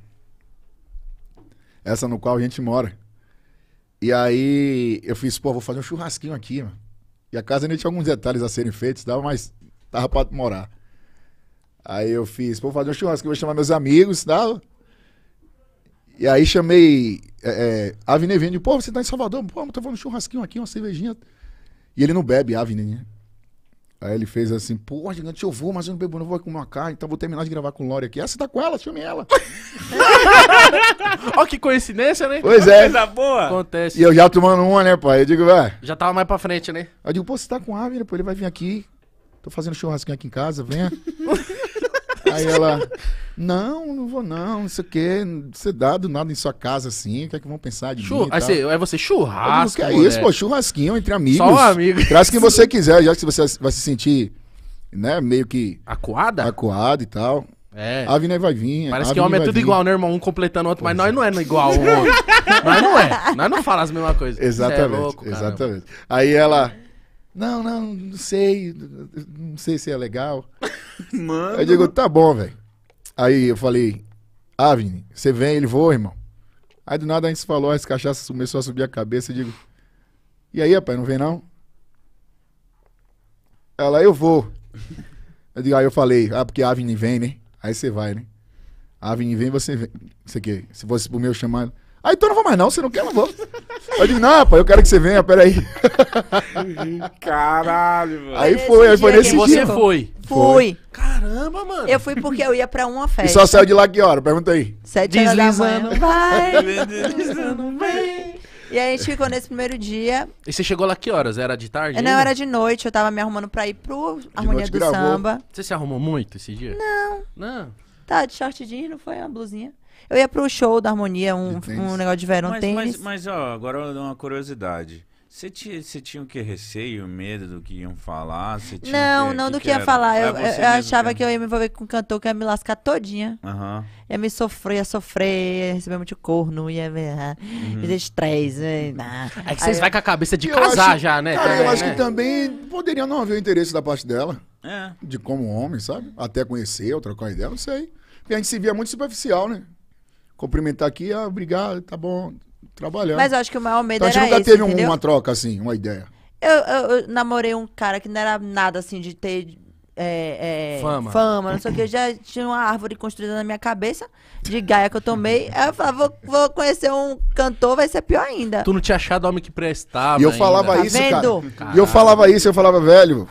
Essa no qual a gente mora. E aí eu fiz, pô, vou fazer um churrasquinho aqui, mano. E a casa nem tinha alguns detalhes a serem feitos, dava, mas tava pra morar. Aí eu fiz, vou fazer um churrasco, vou chamar meus amigos e tá? tal. E aí chamei é, é, Avner Vini, pô, você tá em Salvador? Pô, eu tô falando um churrasquinho aqui, uma cervejinha. E ele não bebe, a né? Aí ele fez assim, pô, gigante, eu vou, mas eu não bebo, não vou comer uma carne, então vou terminar de gravar com o Lore aqui. Ah, você tá com ela, chame ela. Ó, que coincidência, né? Pois é. Coisa boa. Acontece. E eu já tomando uma, né, pai? Eu digo, vai. Já tava mais pra frente, né? Aí eu digo, pô, você tá com a Avner, pô, ele vai vir aqui. Tô fazendo churrasquinho aqui em casa, venha. Aí ela, não, não vou não, não sei o quê, você dá do nada em sua casa assim, o que é que vão pensar de Chur mim? Aí você, você churrasco. Digo, que é isso, pô, churrasquinho entre amigos. Só um amigo. Traz quem você quiser, já que você vai se sentir, né, meio que. Acuada? Acuada e tal. É. A Avner vai vir. Parece que homem é tudo vir. igual, né, irmão? Um completando o outro, mas nós é. não é igual um outro. nós não é. Nós não falamos as mesmas coisas. É exatamente. É louco, exatamente. Aí ela. Não, não, não sei. Não sei se é legal. Mano. Aí eu digo, tá bom, velho. Aí eu falei, Avni, ah, você vem? Ele voa, irmão. Aí do nada a gente falou, as cachaças começou a subir a cabeça. Eu digo, e aí, rapaz, não vem não? Ela, eu vou. Eu digo, aí eu falei, ah, porque a Avni vem, né? Aí você vai, né? A ah, Avni vem, você vem. Isso aqui, se fosse pro meu chamado. Aí então não vou mais, não. Você não quer, não vou. Aí eu digo, não, rapaz, eu quero que você venha, peraí. Caralho, mano. Aí foi, aí foi nesse dia. você foi? Fui. Caramba, mano. Eu fui porque eu ia pra uma festa. E só saiu de lá que hora? Pergunta aí. Sete horas da manhã. Vai, deslizando, vem. E aí a gente ficou nesse primeiro dia. E você chegou lá que horas? Era de tarde? Não, ainda? era de noite, eu tava me arrumando pra ir pro Harmonia noite do gravou. Samba. Você se arrumou muito esse dia? Não. Não. Tá, de short jeans, não foi uma blusinha. Eu ia pro show da harmonia, um, um negócio de verão mas, tênis. Mas, mas ó, agora uma curiosidade. Você tinha, você tinha o que? Receio, medo do que iam falar? não, que, não que do que, que ia falar. Eu, eu achava que eu ia me envolver com um cantor que ia me lascar todinha. Uhum. Ia me sofrer, ia sofrer, ia receber muito corno, ia ah, uhum. fazer estresse. Né, é que vocês eu... vai com a cabeça de eu casar acho, já, né? Cara, também, eu acho né? que também poderia não haver interesse da parte dela. É. De como homem, sabe? Até conhecer trocar ideia, não sei. Porque a gente se via muito superficial, né? cumprimentar aqui, ah, obrigado, tá bom, trabalhando. Mas eu acho que o maior medo então, era A gente nunca esse, teve entendeu? uma troca assim, uma ideia. Eu, eu, eu, namorei um cara que não era nada assim de ter é, é, fama. fama, não sei o que. Eu já tinha uma árvore construída na minha cabeça de gaia que eu tomei. Aí eu falava, vou, vou conhecer um cantor, vai ser pior ainda. Tu não tinha achado homem que prestava. E eu ainda. falava tá isso, vendo? cara. E eu falava isso, eu falava, velho.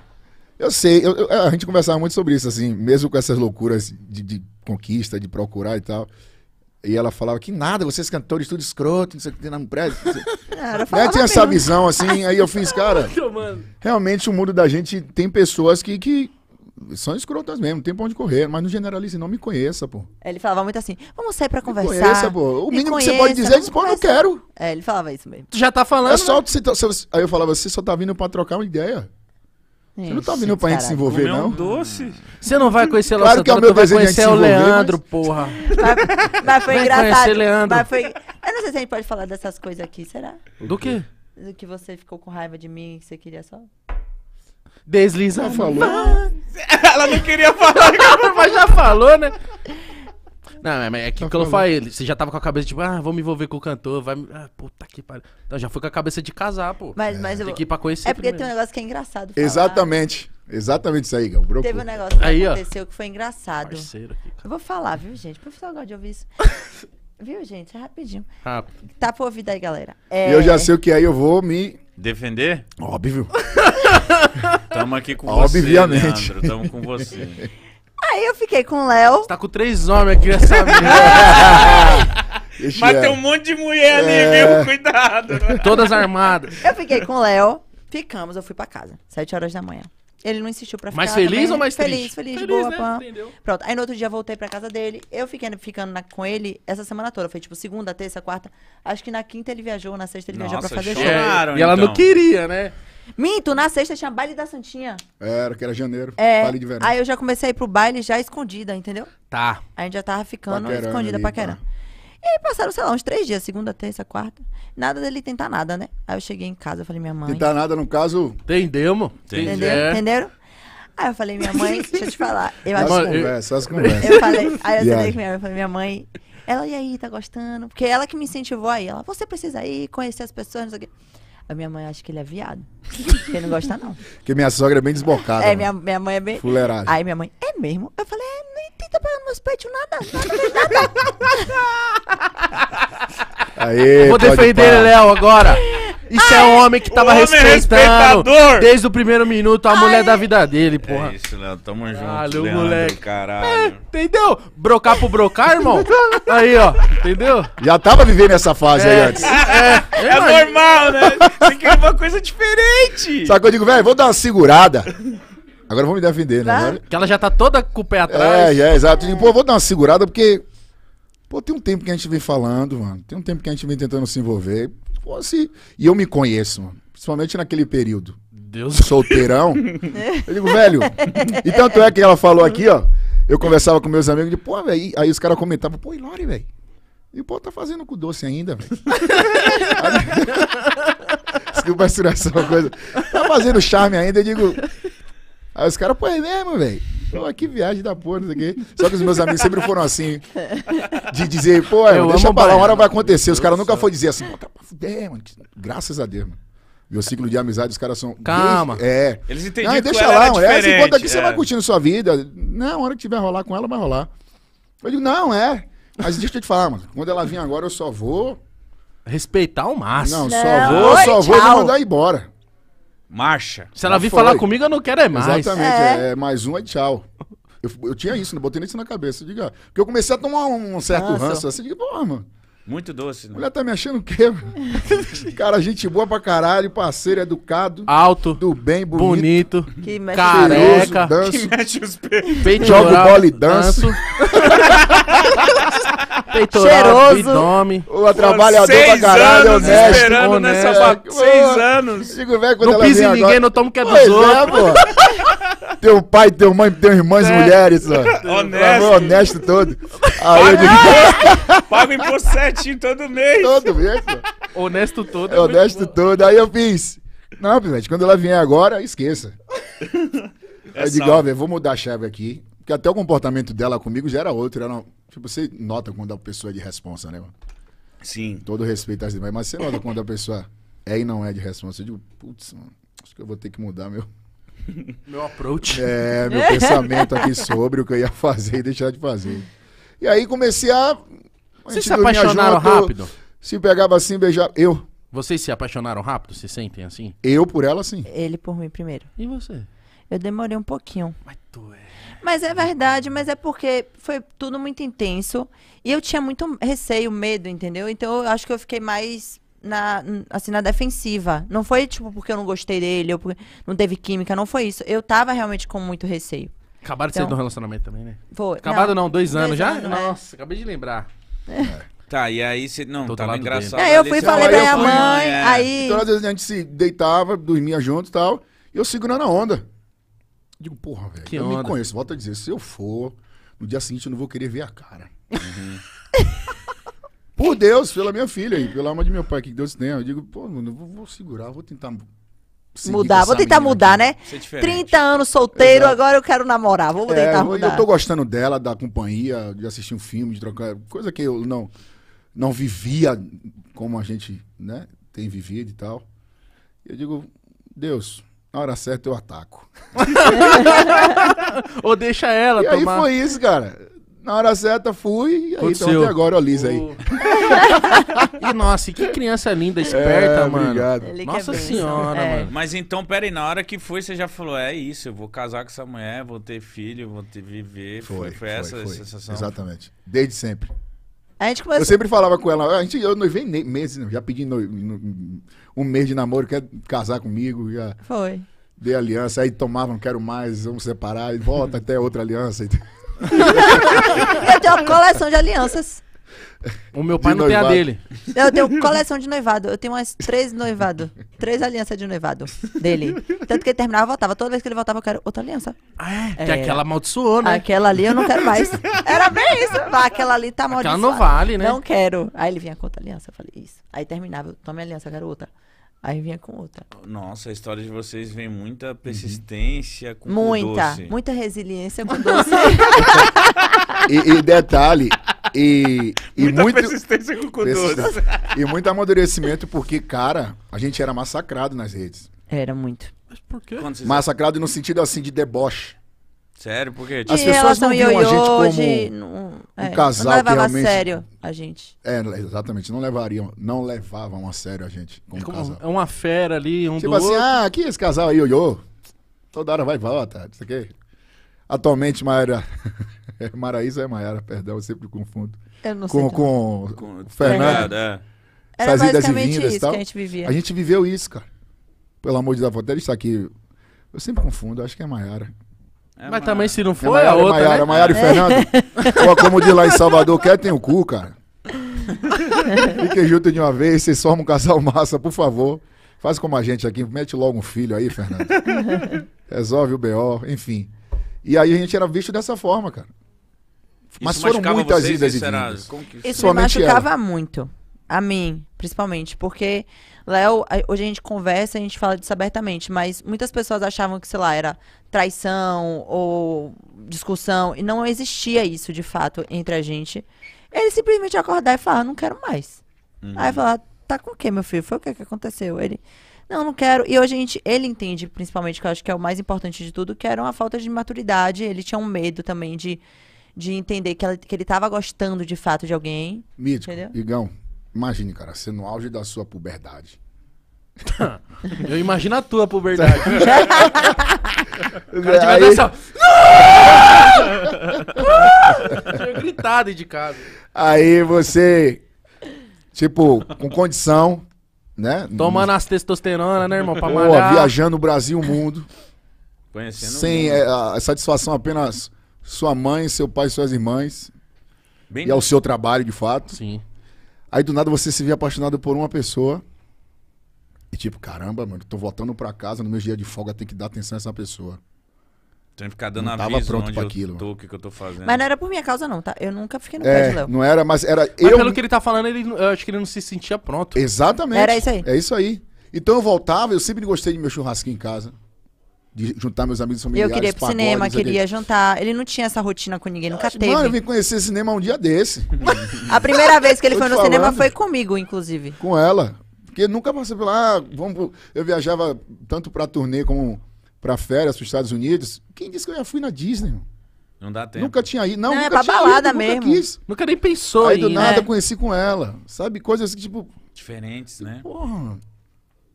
Eu sei, eu, eu, a gente conversava muito sobre isso, assim, mesmo com essas loucuras de, de conquista, de procurar e tal. E ela falava que nada, vocês cantores tudo escroto, não sei o que tem no prédio. É, ela né, tinha essa visão, assim, aí eu fiz, cara. realmente o mundo da gente tem pessoas que, que são escrotas mesmo, tem pra onde correr, mas não generalize, não me conheça, pô. É, ele falava muito assim, vamos sair pra conversar. Me conheça, pô. O mínimo conheça, que você pode dizer é pô, não quero. É, ele falava isso mesmo. Tu já tá falando. É só, né? você, tá, aí eu falava, você só tá vindo pra trocar uma ideia. Você não tá vindo pra gente se envolver, não? um doce. Você não vai conhecer o Claro que é o meu vai conhecer o Leandro, porra. Mas, foi engraçado. conhecer Leandro. Mas foi... Eu não sei se a gente pode falar dessas coisas aqui, será? Do quê? Do que você ficou com raiva de mim, que você queria só. Desliza. falou. Ela não queria falar, mas já falou, né? Não, é que tá quando eu falei, você já tava com a cabeça tipo, ah, vou me envolver com o cantor, vai. Ah, puta que pariu. Então já foi com a cabeça de casar, pô. Mas, mas tem eu... que ir pra conhecer. É porque primeiro. tem um negócio que é engraçado. Falar. Exatamente. Exatamente isso aí, Gal. Teve um negócio que aí, aconteceu ó. que foi engraçado. Parceiro aqui, Eu vou falar, viu, gente? O professor gosta de ouvir isso. viu, gente? É rapidinho. Rápido. Tá pro ouvido aí, galera. É... E eu já sei o que aí é, eu vou me. Defender? Óbvio. Tamo aqui com Obviamente. você. Obviamente. Tamo com você. Aí eu fiquei com o Léo. Você tá com três homens aqui nessa mesa. Mas é. tem um monte de mulher é... ali, viu? Cuidado. Né? Todas armadas. Eu fiquei com o Léo. Ficamos, eu fui pra casa. Sete horas da manhã. Ele não insistiu pra ficar. Mais feliz também. ou mais feliz, triste? Feliz, feliz, boa, né? Entendeu? Pronto. Aí no outro dia voltei pra casa dele. Eu fiquei ficando na, com ele essa semana toda. Foi tipo segunda, terça, quarta. Acho que na quinta ele viajou, na sexta ele Nossa, viajou pra fazer show. É, e ela não então. queria, né? Minto, na sexta tinha baile da Santinha. Era, que era janeiro. É. Baile de verão. Aí eu já comecei a ir pro baile já escondida, entendeu? Tá. A gente já tava ficando escondida, pra paquerando. Tá. E aí passaram, sei lá, uns três dias, segunda, terça, quarta. Nada dele tentar nada, né? Aí eu cheguei em casa, eu falei, minha mãe. Tentar nada, no caso. Entendemos. Entendeu? É. Entenderam? Aí eu falei, minha mãe, deixa eu te falar. Eu as acho... conversas, as conversas. Eu falei, aí eu falei com minha mãe, eu falei, minha mãe, ela, e aí, tá gostando? Porque ela que me incentivou aí. Ela, você precisa ir, conhecer as pessoas, não sei o quê. A minha mãe acha que ele é viado. Porque não gosta, não. Porque minha sogra é bem desbocada. É, minha, minha mãe é bem. Fuleiragem. Aí minha mãe, é mesmo? Eu falei, é, nem tenta pegar meus peitos, nada, nada, nada. Aê, Vou defender Léo agora. Isso é Ai, é um homem que tava homem é respeitando é desde o primeiro minuto a Ai. mulher da vida dele, é porra. É isso, Léo. Tamo junto, caralho, Leandro, moleque. Caralho. É, entendeu? Brocar pro brocar, irmão. aí, ó. Entendeu? Já tava vivendo essa fase é. aí antes. É, é, é normal, né? Você quer uma coisa diferente. Só que eu digo, velho, vou dar uma segurada. Agora vou me defender, né? Que ela já tá toda com o pé atrás. É, é, exato. É. Pô, vou dar uma segurada porque... Pô, tem um tempo que a gente vem falando, mano. Tem um tempo que a gente vem tentando se envolver fosse. E eu me conheço, mano, principalmente naquele período. Deus. Solteirão. eu digo, velho. E tanto é que ela falou aqui, ó. Eu conversava com meus amigos, de, pô, velho. Aí os caras comentavam, pô, Ilori, velho. E o pô, tá fazendo com doce ainda, velho. Desculpa a coisa. Tá fazendo charme ainda, eu digo. Aí os caras, pô, é mesmo, velho. Pô, que viagem da porra, não sei o quê. Só que os meus amigos sempre foram assim. De dizer, pô, eu deixa pra lá, uma hora vai acontecer. Os caras nunca foram dizer assim, tá pra fuder, mano. Graças a Deus, mano. Meu ciclo de amizade, os caras são. Calma. é. Eles entendiam. Ah, deixa lá, mulher. É, enquanto aqui é. você vai curtindo sua vida. Não, a hora que tiver rolar com ela, vai rolar. Eu digo, não, é. Mas deixa eu te falar, mano. Quando ela vir agora, eu só vou. Respeitar o máximo. Não, não só vou, Oi, só tchau. vou e mandar embora. Marcha. Se ela vir falar comigo, eu não quero é mais. Exatamente, é. é, é mais um é tchau. Eu, eu tinha isso, não botei nem isso na cabeça. Diga, porque eu comecei a tomar um certo ranço assim, digo, porra, mano. Muito doce, né? Mulher tá me achando o quê? cara, gente boa pra caralho, parceiro, educado. Alto. Do bem, bonito. bonito que mexe careca. Danço, que mexe os peitos. Jogo bola e danço. Peitoral, Cheiroso. Bidome. O trabalhador é pra caralho, anos honesto. esperando honesto. nessa... Ba... Seis anos. Digo, velho, quando não pise ninguém, agora... não tomo que é dos é, outros. É, pô teu pai, teu mãe, teu irmãos é. Né? mulheres, ó. Honesto. Honesto todo. Aí eu digo... o imposto certinho todo mês. Todo mês, pô. Honesto todo. É, é honesto todo. Aí eu fiz... Não, Pivete, quando ela vier agora, esqueça. É eu digo, ó, velho, vou mudar a chave aqui. Porque até o comportamento dela comigo já era outro. Era, tipo, você nota quando a pessoa é de responsa, né, mano? Sim. Todo respeito às demais, mas você nota quando a pessoa é e não é de responsa. Eu digo, putz, mano, acho que eu vou ter que mudar meu, meu approach. É, meu pensamento aqui sobre o que eu ia fazer e deixar de fazer. E aí comecei a. Vocês se apaixonaram junto, rápido? Se pegava assim, beijava. Eu. Vocês se apaixonaram rápido? Se sentem assim? Eu por ela, sim. Ele por mim primeiro. E você? Eu demorei um pouquinho. Mas tu é. Mas é verdade, mas é porque foi tudo muito intenso e eu tinha muito receio, medo, entendeu? Então eu acho que eu fiquei mais na, assim, na defensiva. Não foi, tipo, porque eu não gostei dele, ou porque não teve química, não foi isso. Eu tava realmente com muito receio. Acabaram então, de sair então de um relacionamento também, né? Foi. Acabaram não, não dois, dois anos, anos já? Né? Nossa, acabei de lembrar. É. Tá, e aí você. Não, Todo tava engraçado. É, eu fui falei pra minha mãe, mãe é. aí. Então, às vezes a gente se deitava, dormia junto e tal, e eu segurando a onda. Digo, porra, velho, eu onda. me conheço. Volta a dizer, se eu for, no dia seguinte eu não vou querer ver a cara. Uhum. Por Deus, pela minha filha pelo amor de meu pai, que Deus tenha. Eu digo, pô, mano, eu vou, vou segurar, vou tentar mudar. Vou tentar mudar, aqui. né? 30 anos solteiro, Exato. agora eu quero namorar. Vou tentar é, eu, mudar. Eu tô gostando dela, da companhia, de assistir um filme, de trocar. Coisa que eu não, não vivia como a gente né, tem vivido e tal. Eu digo, Deus, na hora certa eu ataco. Ou deixa ela e tomar. aí foi isso, cara. Na hora certa fui, e aí então até agora, ó, Liz aí. e nossa, que criança linda, esperta, é, mano. Obrigado. É nossa senhora, é. mano. Mas então, peraí, na hora que foi, você já falou: é isso, eu vou casar com essa mulher, vou ter filho, vou ter viver. Foi, foi, foi essa foi, foi. sensação. Exatamente. Desde sempre. A gente começou... Eu sempre falava com ela, a gente, eu noivei meses, já pedi no, no, um mês de namoro, quer casar comigo? Já foi. Dei aliança, aí tomava, não quero mais, vamos separar, e volta até outra aliança. eu tenho uma coleção de alianças. O meu pai de não noivado. tem a dele. Eu tenho coleção de noivado. Eu tenho umas três noivado. Três alianças de noivado dele. Tanto que ele terminava, voltava. Toda vez que ele voltava, eu quero outra aliança. Ah, é? Que aquela amaldiçoou, né? Aquela ali eu não quero mais. Era bem isso. aquela ali tá amaldiçoada. Aquela não vale, né? Não quero. Aí ele vinha com outra aliança. Eu falei, isso. Aí terminava, toma minha aliança, garota. Aí vinha com outra. Nossa, a história de vocês vem muita uhum. persistência uhum. com muita, doce. muita resiliência com doce. e, e, detalhe, e, e muita muito persistência com, o doce. E muito amadurecimento porque, cara, a gente era massacrado nas redes. Era muito. Mas por quê? Massacrado no sentido assim de deboche. Sério, por quê? As de pessoas não viam a gente como... De... É, um casal não levava a sério a gente. É, exatamente. Não levariam, não levavam a sério a gente como, é como casal. É uma fera ali, um tipo assim, outro. ah, aqui esse casal aí, olhou. Toda hora vai e volta, isso aqui. Atualmente, Maíra... Maraísa é Maiara, é perdão, eu sempre confundo. Eu não com, sei com, com, com o Fernando. É. Era basicamente vindas, isso tal. que a gente vivia. A gente viveu isso, cara. Pelo amor de Deus, até está aqui. Eu sempre confundo, acho que é Maiara. É Mas também se não é for, é, a é outra. Maiara, né? É Maiara e Fernando. Ou como de lá em Salvador, quer tem o cu, cara. Fiquem juntos de uma vez, vocês formam um casal massa, por favor. Faz como a gente aqui, mete logo um filho aí, Fernando. Resolve o BO, enfim. E aí a gente era visto dessa forma, cara. Mas isso foram muitas vocês, idas e vindas. Isso me machucava ela. muito. A mim, principalmente, porque Léo, hoje a gente conversa, a gente fala disso abertamente, mas muitas pessoas achavam que, sei lá, era traição ou discussão, e não existia isso de fato entre a gente. Ele simplesmente acordar e falar, não quero mais. Uhum. Aí falar, tá com o quê, meu filho? Foi o que que aconteceu? Ele, não, não quero. E hoje a gente, ele entende, principalmente, que eu acho que é o mais importante de tudo, que era uma falta de maturidade. Ele tinha um medo também de, de entender que, ela, que ele tava gostando de fato de alguém. Mítico, entendeu? Igão, Imagine, cara, você no auge da sua puberdade. Eu imagino a tua puberdade. o cara Aí... dança. Tinha gritado de casa. Aí você, tipo, com condição, né? Tomando as testosterona, né, irmão? Pra Pô, viajando o Brasil, o mundo. Conhecendo sem é, A, satisfação apenas sua mãe, seu pai, suas irmãs. Bem e ao seu trabalho, de fato. Sim. Aí do nada você se vê apaixonado por uma pessoa. E tipo, caramba, mano, tô voltando pra casa, no meu dia de folga tem que dar atenção a essa pessoa. Tem que ficar dando não aviso tava pronto pra aquilo. Tô, o que, que eu tô fazendo. Mas não era por minha causa, não, tá? Eu nunca fiquei no é, pé de Léo. Não era, mas era. Mas eu... pelo que ele tá falando, ele, eu acho que ele não se sentia pronto. Exatamente. Era isso aí. É isso aí. Então eu voltava, eu sempre gostei de meu churrasquinho em casa de juntar meus amigos familiares. Eu queria ir pro cinema, queria juntar Ele não tinha essa rotina com ninguém, nunca teve. Mano, eu vim conhecer cinema um dia desse. a primeira vez que ele foi no falando. cinema foi comigo, inclusive. Com ela. Porque nunca passei por lá. Ah, vamos, eu viajava tanto pra turnê como pra férias pros Estados Unidos. Quem disse que eu já fui na Disney? Mano? Não dá tempo. Nunca tinha ido. Não, não é nunca é pra tinha balada ido, mesmo. Nunca, quis. nunca nem pensou Aí, do ir, nada, né? conheci com ela. Sabe, coisas que, tipo... Diferentes, né? Porra,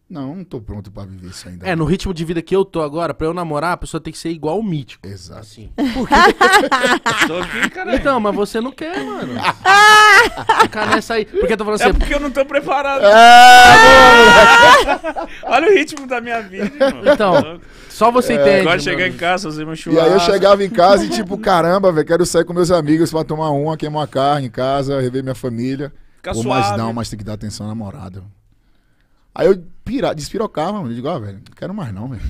não, não tô pronto para viver isso ainda. É, no ritmo de vida que eu tô agora, para eu namorar, a pessoa tem que ser igual o mítico. Exato. Assim. Porque... tô aqui, Então, mas você não quer, mano. Ficar nessa aí. Porque eu tô falando é assim. É porque eu não tô preparado. Ah! Olha o ritmo da minha vida, mano. Então, tá só você é, entende. Agora chegar em casa, fazer meu churrasco. E aí eu chegava em casa e tipo, caramba, velho, quero sair com meus amigos pra tomar uma, queimar uma carne em casa, rever minha família. Ficar Ou, suave. Mas não, mas tem que dar atenção à namorada. Aí eu pira, despirocava, mano. Eu digo, ah, velho, não quero mais não, velho.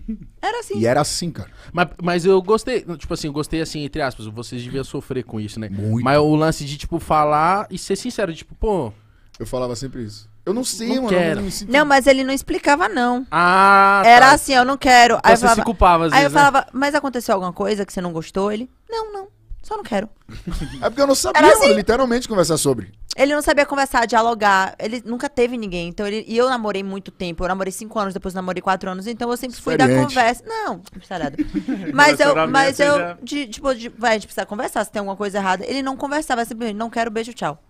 Era assim. E era assim, cara. Mas, mas eu gostei, tipo assim, eu gostei assim, entre aspas, vocês deviam sofrer com isso, né? Muito. Mas o lance de, tipo, falar e ser sincero, tipo, pô. Eu falava sempre isso. Eu não sei, não mano. Quero. Não, não, mas ele não explicava, não. Ah, tá. Era tá. assim, eu não quero. Aí você falava, se culpava, às Aí vezes, eu né? falava, mas aconteceu alguma coisa que você não gostou? Ele, não, não. Só não quero. É porque eu não sabia, assim. mano, literalmente conversar sobre. Ele não sabia conversar, dialogar. Ele nunca teve ninguém. Então ele... E eu namorei muito tempo. Eu namorei cinco anos, depois namorei quatro anos. Então eu sempre fui da conversa. Não, sarada. mas eu, mas eu já... de, tipo, de, vai, a gente precisa conversar se tem alguma coisa errada. Ele não conversava, simplesmente, não quero beijo, tchau.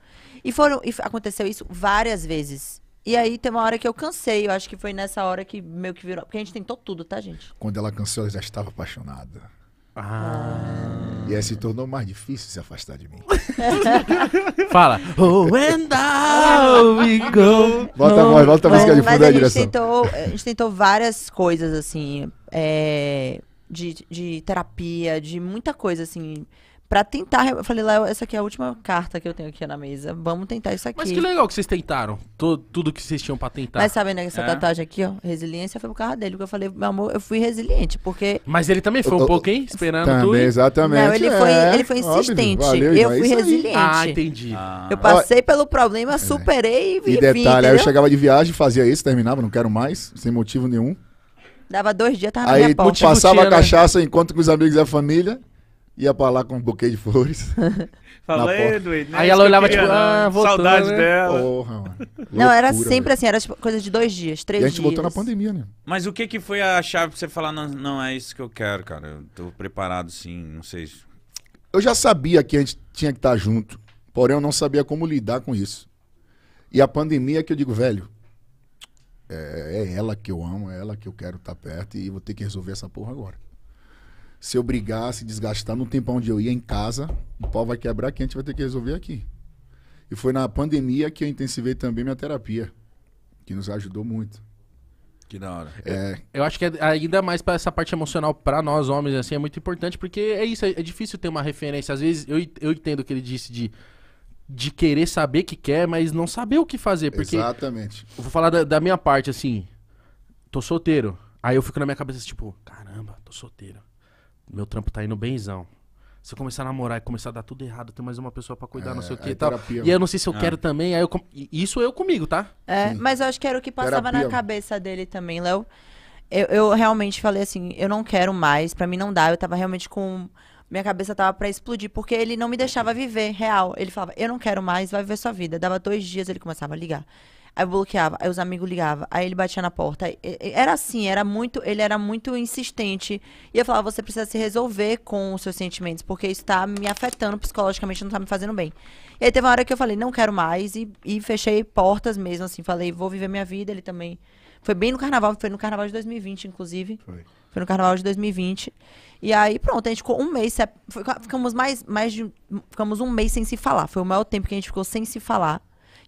E foram. E aconteceu isso várias vezes. E aí tem uma hora que eu cansei, eu acho que foi nessa hora que meio que virou. Porque a gente tentou tudo, tá, gente? Quando ela cansou, ela já estava apaixonada. Ah. E aí se tornou mais difícil se afastar de mim. Fala. Oh, and now we go. Volta a voz, volta a música de fundo Mas direção. tentou, a gente tentou várias coisas, assim, é, de, de terapia, de muita coisa, assim para tentar. Eu falei, Léo, essa aqui é a última carta que eu tenho aqui na mesa. Vamos tentar isso aqui. Mas que legal que vocês tentaram. tudo que vocês tinham pra tentar. Mas sabe, né, essa é. tatuagem aqui, ó, resiliência foi por causa dele. Porque eu falei, meu amor, eu fui resiliente, porque. Mas ele também foi um pouco, hein? Esperando também, tudo. Exatamente. Não, ele, é, foi, ele foi insistente. Óbvio, valeu, eu fui resiliente. Ah, entendi. Ah. Eu passei pelo problema, é. superei e vi. E detalhe, eu chegava de viagem, fazia isso, terminava, não quero mais, sem motivo nenhum. Dava dois dias, tava Aí, na minha porta. Aí passava tinha, a né? cachaça, né? encontro com os amigos e a família ia pra lá com um buquê de flores. Fala, ei, Aí ela olhava, tipo, ah, voltou. Saudade né? dela. Porra, mano. Loucura, não, era sempre velho. assim, era tipo, coisa de dois dias, três dias. E a gente dias. voltou na pandemia, né? Mas o que que foi a chave pra você falar, não, não, é isso que eu quero, cara. Eu tô preparado, sim, não sei. Eu já sabia que a gente tinha que estar tá junto, porém eu não sabia como lidar com isso. E a pandemia é que eu digo, velho, é, é ela que eu amo, é ela que eu quero estar tá perto e vou ter que resolver essa porra agora se eu brigar, se desgastar no tempão onde eu ia em casa, o pau vai quebrar que a gente vai ter que resolver aqui. E foi na pandemia que eu intensivei também minha terapia, que nos ajudou muito. Que da hora. É... Eu acho que é ainda mais para essa parte emocional para nós homens assim é muito importante porque é isso, é, difícil ter uma referência. Às vezes eu, eu entendo o que ele disse de de querer saber que quer, mas não saber o que fazer, porque Exatamente. Eu vou falar da, da minha parte assim, tô solteiro. Aí eu fico na minha cabeça tipo, caramba, tô solteiro meu trampo tá indo benzão. Se eu começar a namorar e começar a dar tudo errado, tem mais uma pessoa para cuidar, é, não sei o que e tal. Terapia, e eu né? não sei se eu é. quero também, aí eu isso eu comigo, tá? É, Sim. mas eu acho que era o que passava terapia. na cabeça dele também, Léo. Eu, eu, realmente falei assim, eu não quero mais, para mim não dá. Eu tava realmente com. Minha cabeça tava para explodir, porque ele não me deixava viver, real. Ele falava, eu não quero mais, vai viver sua vida. Dava dois dias, ele começava a ligar. Aí eu bloqueava, aí os amigos ligavam, aí ele batia na porta. era assim, era muito, ele era muito insistente. E eu falava, você precisa se resolver com os seus sentimentos, porque isso tá me afetando psicologicamente, não tá me fazendo bem. E aí teve uma hora que eu falei, não quero mais, e, e fechei portas mesmo, assim, falei, vou viver minha vida, ele também. Foi bem no carnaval, foi no carnaval de 2020, inclusive. Foi. Foi no carnaval de 2020. E aí, pronto, a gente ficou um mês. Ficamos mais, mais de. Ficamos um mês sem se falar. Foi o maior tempo que a gente ficou sem se falar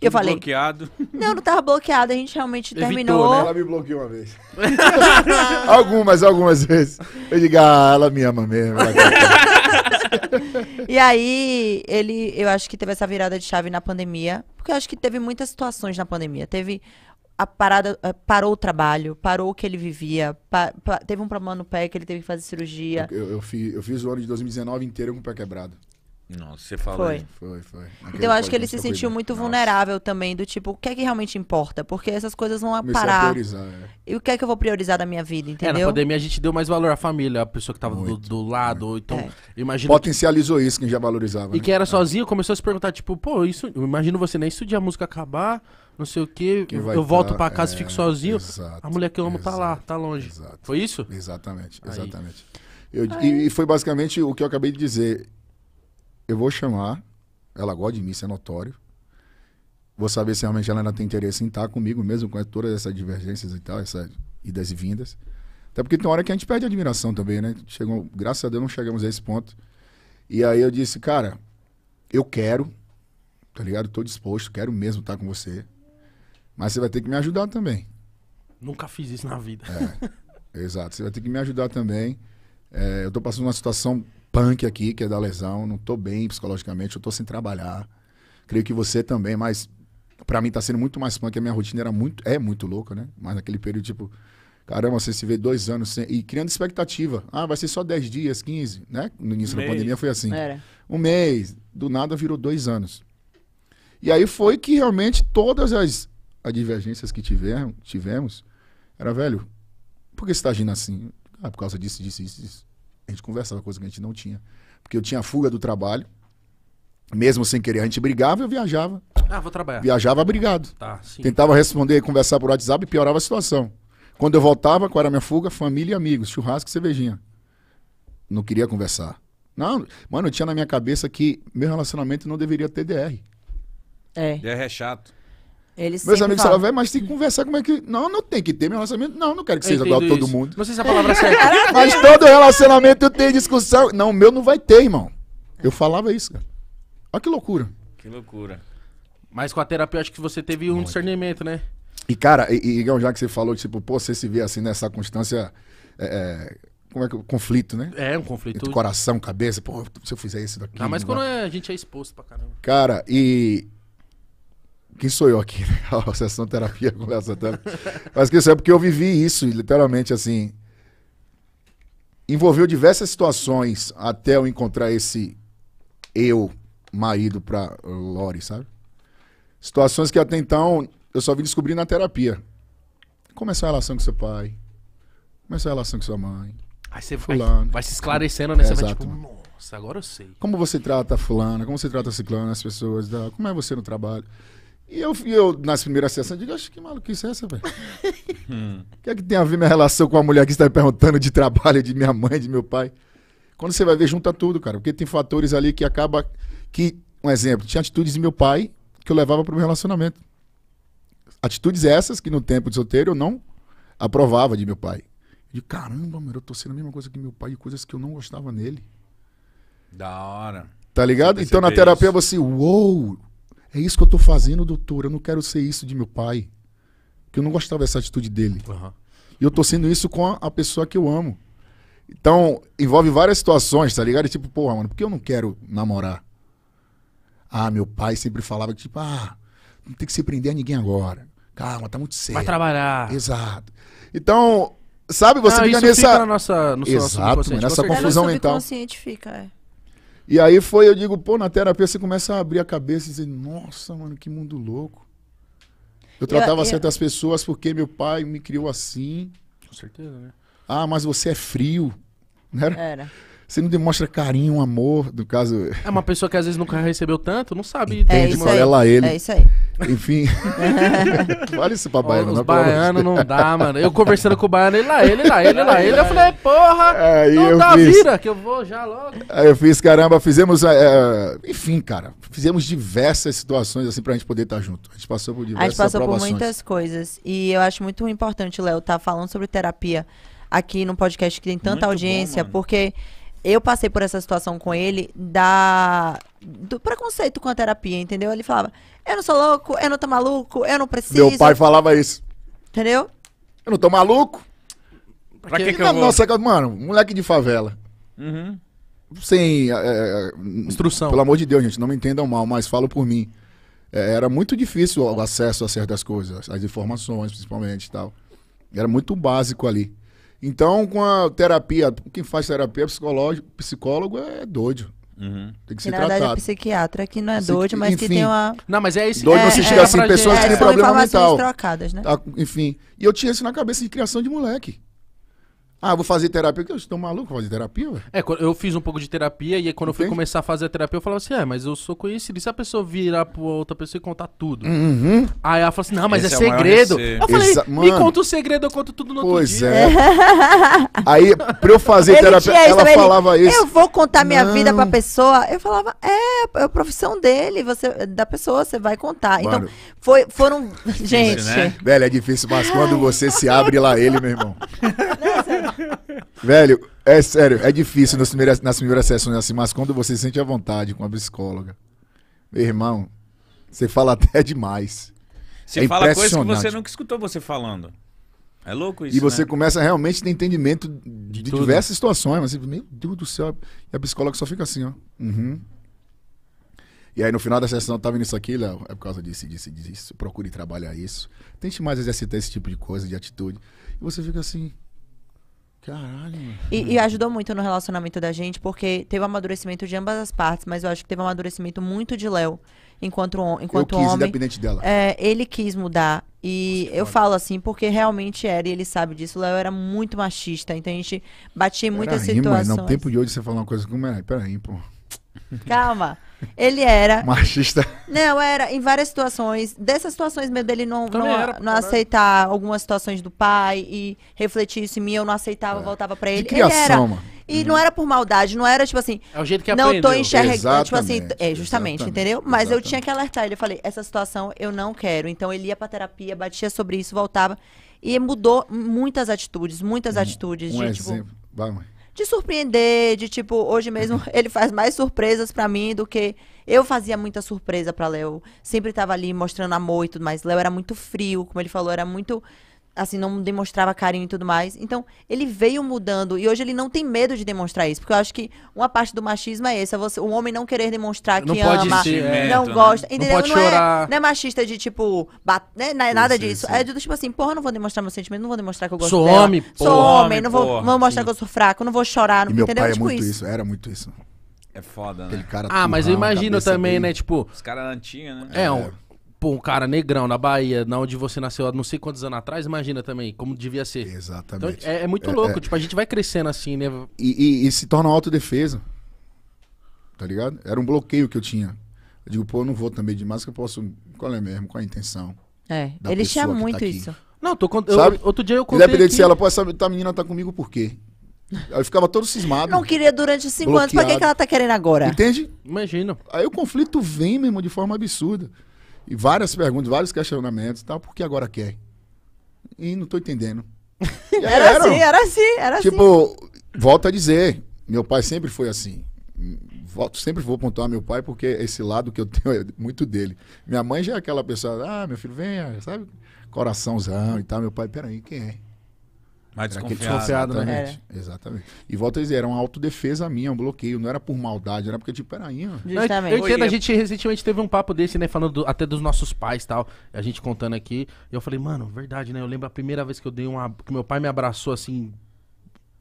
eu falei. bloqueado. Não, não tava bloqueado, a gente realmente Evitou, terminou. Né? Ela me bloqueou uma vez. algumas, algumas vezes. Eu digo, ah, ela me ama mesmo. e aí, ele, eu acho que teve essa virada de chave na pandemia, porque eu acho que teve muitas situações na pandemia. Teve a parada, eh, parou o trabalho, parou o que ele vivia, pa, pa, teve um problema no pé que ele teve que fazer cirurgia. Eu, eu, eu, fiz, eu fiz o ano de 2019 inteiro com o pé quebrado. Nossa, você falou. Foi. foi, foi. Então eu acho que ele se sentiu muito Nossa. vulnerável também, do tipo, o que é que realmente importa? Porque essas coisas vão Comecei parar. A priorizar, é. E o que é que eu vou priorizar da minha vida, entendeu? É, na pandemia a gente deu mais valor à família, a pessoa que tava do, do, lado, então, é. imagina... Potencializou isso quem já valorizava. E né? quem era sozinho começou a se perguntar, tipo, pô, isso, eu imagino você, né, isso de a música acabar, não sei o quê, eu volto tá- para casa e fico é, sozinho, exato, a mulher que eu amo exato, tá lá, tá longe. Exato, foi isso? Exatamente, exatamente. Eu, e, e foi basicamente o que eu acabei de dizer, eu vou chamar, ela gosta de mim, isso é notório. Vou saber se realmente ela ainda tem interesse em estar comigo, mesmo com todas essas divergências e tal, essas idas e vindas. Até porque tem hora que a gente perde a admiração também, né? Chegou, graças a Deus não chegamos a esse ponto. E aí eu disse, cara, eu quero, tá ligado? Tô disposto, quero mesmo estar com você. Mas você vai ter que me ajudar também. Nunca fiz isso na vida. É, exato. Você vai ter que me ajudar também. É, eu tô passando uma situação punk aqui, que é da lesão, não tô bem psicologicamente, eu tô sem trabalhar. Creio que você também, mas para mim tá sendo muito mais punk, a minha rotina era muito, é muito louca, né? Mas naquele período, tipo, caramba, você se vê dois anos sem, e criando expectativa. Ah, vai ser só 10 dias, 15, né? No início um da mês. pandemia foi assim. Era. Um mês, do nada virou dois anos. E aí foi que realmente todas as, as divergências que tiveram, tivemos, era, velho, por que você tá agindo assim? Ah, por causa disso, disso, disso, disso. A gente conversava coisa que a gente não tinha. Porque eu tinha fuga do trabalho, mesmo sem querer, a gente brigava e eu viajava. Ah, vou trabalhar. Viajava brigado. Tá, Tentava responder e conversar por WhatsApp e piorava a situação. Quando eu voltava, qual era a minha fuga? Família e amigos, churrasco e cervejinha. Não queria conversar. Não, mano, eu tinha na minha cabeça que meu relacionamento não deveria ter DR. É. DR é chato. Eles Meus amigos falam, velho, é, mas tem que conversar como é que. Não, não tem que ter meu relacionamento. Não, não quero que eu seja igual a todo isso. mundo. Não sei se a palavra é certa. mas todo relacionamento tem discussão. Não, o meu não vai ter, irmão. Eu falava isso, cara. Olha que loucura. Que loucura. Mas com a terapia, acho que você teve um Muito. discernimento, né? E, cara, e, Igão, já que você falou, tipo, pô, você se vê assim nessa constância. É, é, como é que. Conflito, né? É, um conflito. Entre coração, cabeça, pô, se eu fizer isso daqui. ah mas quando é, a gente é exposto pra caramba. Cara, e quem sou eu aqui? Né? A sessão terapia com o Santana. Mas que isso é Porque eu vivi isso, literalmente, assim. Envolveu diversas situações até eu encontrar esse eu, marido, pra Lori, sabe? Situações que até então eu só vim descobrir na terapia. Como é a sua relação com seu pai? Como é a sua relação com sua mãe? Aí você fulano. Vai, vai se esclarecendo, né? É, vai exato, tipo, nossa, agora eu sei. Como você trata fulano como você trata ciclano, as pessoas, como é você no trabalho? E eu, eu nas primeiras sessões, digo, acho que maluquice é essa, velho? O que é que tem a ver minha relação com a mulher que está me perguntando de trabalho, de minha mãe, de meu pai? Quando você vai ver, junta tudo, cara. Porque tem fatores ali que acaba... que Um exemplo, tinha atitudes de meu pai que eu levava para o meu relacionamento. Atitudes essas que no tempo de solteiro eu não aprovava de meu pai. De caramba, mano, eu tô sendo a mesma coisa que meu pai, e coisas que eu não gostava nele. Da hora. Tá ligado? Então na terapia isso. você, uou, é isso que eu estou fazendo, doutor. Eu não quero ser isso de meu pai. Que eu não gostava dessa atitude dele. Uhum. E eu estou sendo isso com a, a, pessoa que eu amo. Então, envolve várias situações, tá ligado? tipo, porra, mano, por que eu não quero namorar? Ah, meu pai sempre falava, tipo, ah, não tem que se prender a ninguém agora. Calma, tá muito cedo. Vai trabalhar. Exato. Então, sabe, você ah, fica nessa. Fica na nossa, no Exato, nosso mano, nessa confusão mental. O fica, é. E aí foi, eu digo, pô, na terapia você começa a abrir a cabeça e dizer, nossa, mano, que mundo louco. Eu tratava eu, é, eu... É certas pessoas porque meu pai me criou assim. Com certeza, né? Ah, mas você é frio. Né? era? Era. Você não demonstra carinho, amor, no caso. É uma pessoa que às vezes nunca recebeu tanto, não sabe. Entende é é lá ele. É isso aí. Enfim. Olha isso pra baiano, Os baiano não dá, mano. Eu conversando com o baiano, ele lá, ele lá, ele lá, ele. Eu falei, porra, aí não dá fiz... vira, que eu vou já logo. Aí eu fiz, caramba, fizemos. É... Enfim, cara, fizemos diversas situações assim pra gente poder estar junto. A gente passou por diversas A gente passou aprovações. por muitas coisas. E eu acho muito importante, Léo, estar tá falando sobre terapia aqui no podcast que tem tanta muito audiência, bom, porque eu passei por essa situação com ele da do preconceito com a terapia, entendeu? Ele falava: "Eu não sou louco, eu não tô maluco, eu não preciso". Meu pai falava isso. Entendeu? Eu não tô maluco. Pra, que, que, que eu vou? mano, moleque de favela. Uhum. Sem é, é, instrução. Pelo amor de Deus, gente, não me entendam mal, mas falo por mim. É, era muito difícil o acesso a certas coisas, as informações, principalmente, tal. Era muito básico ali. Então, com a terapia, quem faz terapia psicológico, psicólogo é doido. Uhum. Tem que ser Na verdade, é psiquiatra que não é doido, mas enfim, que tem uma. Não, mas é isso. Doido é, no sentido é, assim, é, pessoas que têm é, problema mental. trocadas, né? Tá, enfim. E eu tinha isso na cabeça de criação de moleque. Ah, vou fazer terapia. eu estou tá maluco fazer terapia, É, eu fiz um pouco de terapia e aí quando eu fui começar a fazer a terapia, eu falava assim: é, mas eu sou conhecido. E se a pessoa virar pra outra pessoa e contar tudo? Uhum. Aí ela fala assim: não, mas Esse é, é segredo. eu falei: Exa me conta o segredo, eu conto tudo no pois outro dia. Pois é. aí, pra eu fazer ele terapia, ela falava isso. Eu vou contar minha não. vida pra pessoa. Eu falava: é, é a profissão dele, você, da pessoa, você vai contar. Então, mano. Então, foi, foram. Gente. Isso, né? Velho, é difícil, mas quando você se abre lá, ele, meu irmão. Não, Velho, é sério, é difícil nas primeiras, nas primeiras sessões assim, mas quando você sente à vontade com a psicóloga, meu irmão, você fala até demais. Você é fala coisas que você nunca escutou você falando. É louco isso. E você né? começa realmente a ter entendimento de, de diversas situações. Mas, assim, meu Deus do céu. E a psicóloga só fica assim, ó. Uhum. E aí no final da sessão, tá vendo isso aqui, Léo? É por causa disso, disso, disso. Procure trabalhar isso. Tente mais exercitar esse tipo de coisa, de atitude. E você fica assim. Caralho. Mano. E, e ajudou muito no relacionamento da gente, porque teve um amadurecimento de ambas as partes, mas eu acho que teve um amadurecimento muito de Léo enquanto, enquanto eu quis, homem. Independente dela. É, ele quis mudar. E Nossa, eu falo assim, porque realmente era, e ele sabe disso. O Léo era muito machista, então a gente batia em muitas rima, situações. Não, tempo de hoje você falar uma coisa como Peraí, pô. Calma. Ele era. Machista. Não, era em várias situações. Dessas situações mesmo dele não, não, era, não aceitar algumas situações do pai e refletir isso em mim, eu não aceitava, é. voltava pra ele. De criação, ele era. Mano. E hum. não era por maldade, não era tipo assim. É o jeito que Não tô enxergando, tipo assim. É, justamente, entendeu? Mas exatamente. eu tinha que alertar ele. Eu falei, essa situação eu não quero. Então ele ia pra terapia, batia sobre isso, voltava. E mudou muitas atitudes, muitas um, uhum. atitudes. Um de, tipo, exemplo. Tipo, Vai, mãe de surpreender, de tipo, hoje mesmo uhum. ele faz mais surpresas para mim do que eu fazia muita surpresa para Léo. Sempre tava ali mostrando amor e tudo mais. Léo era muito frio, como ele falou, era muito assim, não demonstrava carinho e tudo mais. Então, ele veio mudando e hoje ele não tem medo de demonstrar isso, porque eu acho que uma parte do machismo é essa, você, o homem não querer demonstrar não que ama, ser, é, não então, né? gosta, entendeu? Não, não, é, não, é, machista de tipo, bat, né? não é nada sim, disso. Sim, É do tipo assim, porra, não vou demonstrar meu sentimento, não vou demonstrar que eu gosto sou dela. Homem, sou homem, não vou, porra, vou mostrar que eu sou fraco, não vou chorar, não, e meu entendeu? Pai é é tipo muito isso. isso, era muito isso. É foda, né? Aquele cara ah, mas eu imagino também, né? Tipo. Os caras antigos, né? É, um, pô, tipo, um cara negrão na Bahia, na onde você nasceu há não sei quantos anos atrás, imagina também como devia ser. Então, Exatamente. Então, é, é, muito é, louco, é, tipo, a gente vai crescendo assim, né? E, e, e se torna uma autodefesa. Tá ligado? Era um bloqueio que eu tinha. Eu digo, pô, eu não vou também de máscara, posso. Qual é mesmo? Qual é a intenção? É, ele tinha tá muito tá isso. Não, tô contando. Outro dia eu contei. Ele aqui... se ela, pô, essa tá menina tá comigo por quê? Aí ficava todo cismado. Não queria durante cinco bloqueado. anos, pra que, que ela tá querendo agora? Entende? Imagina. Aí o conflito vem, mesmo de forma absurda. E várias perguntas, vários questionamentos e tal, por que agora quer? E não tô entendendo. Era, era, assim, era assim, era tipo, assim. Tipo, volto a dizer, meu pai sempre foi assim. Volto, sempre vou apontar meu pai, porque esse lado que eu tenho é muito dele. Minha mãe já é aquela pessoa, ah, meu filho, venha, sabe? Coraçãozão e tal. Meu pai, peraí, quem é? Mais desconfiado. desconfiado né? Exatamente. É. exatamente. E volta a dizer, era uma autodefesa minha, um bloqueio. Não era por maldade, era porque, tipo, peraí, ó. Justamente. Eu, entendo, Oi, a gente recentemente teve um papo desse, né? Falando do, até dos nossos pais e tal. A gente contando aqui. E eu falei, mano, verdade, né? Eu lembro a primeira vez que eu dei uma. que meu pai me abraçou assim.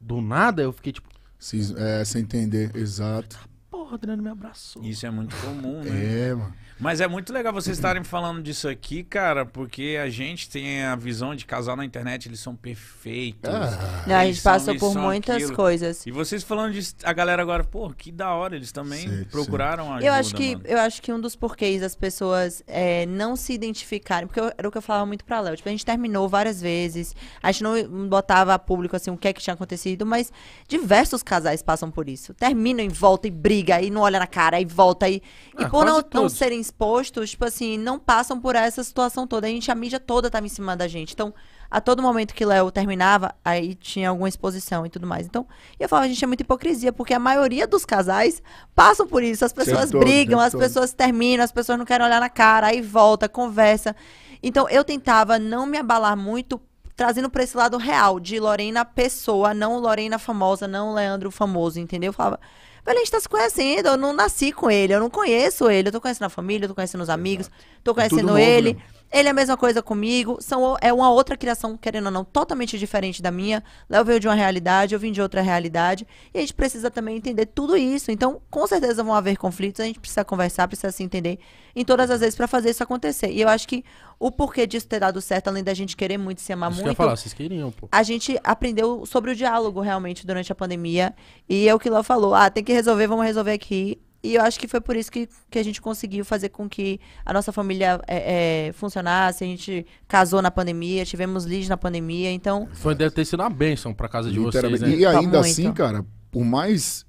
Do nada, eu fiquei tipo. Se, é, sem entender, exato. Porra, Adriano me abraçou. Isso é muito comum, né? É, mano. Mas é muito legal vocês estarem falando disso aqui, cara, porque a gente tem a visão de casal na internet, eles são perfeitos. Ah. Não, a gente passou por muitas aquilo. coisas. E vocês falando disso, a galera agora, pô, que da hora, eles também sim, procuraram sim. ajuda. Eu acho, que, eu acho que um dos porquês das pessoas é, não se identificarem, porque eu, era o que eu falava muito pra Léo, tipo, a gente terminou várias vezes, a gente não botava a público assim o que é que tinha acontecido, mas diversos casais passam por isso. Terminam e volta e briga, e não olha na cara, e volta, e, ah, e por não, não serem expostos, tipo assim, não passam por essa situação toda. A gente, a mídia toda tava em cima da gente. Então, a todo momento que Léo terminava, aí tinha alguma exposição e tudo mais. Então, eu falava, a gente é muita hipocrisia, porque a maioria dos casais passam por isso. As pessoas brigam, né? as pessoas terminam, as pessoas não querem olhar na cara, aí volta, conversa. Então, eu tentava não me abalar muito, trazendo para esse lado real, de Lorena pessoa, não Lorena famosa, não Leandro famoso, entendeu? Eu falava Velho, a gente tá se conhecendo, eu não nasci com ele, eu não conheço ele, eu tô conhecendo a família, eu tô conhecendo os amigos, Exato. tô é conhecendo ele. Novo, né? Ele é a mesma coisa comigo, são, é uma outra criação, querendo ou não, totalmente diferente da minha. Léo veio de uma realidade, eu vim de outra realidade. E a gente precisa também entender tudo isso. Então, com certeza vão haver conflitos, a gente precisa conversar, precisa se entender em todas as vezes para fazer isso acontecer. E eu acho que o porquê disso ter dado certo, além da gente querer muito se amar isso muito. Que eu falar, vocês queriam, pô. A gente aprendeu sobre o diálogo realmente durante a pandemia. E é o que Léo falou: ah, tem que resolver, vamos resolver aqui. E eu acho que foi por isso que, que a gente conseguiu fazer com que a nossa família é, é, funcionasse. A gente casou na pandemia, tivemos leads na pandemia, então... Foi, deve ter sido uma bênção pra casa de vocês, né? E ainda tá assim, Muito. assim, cara, por mais...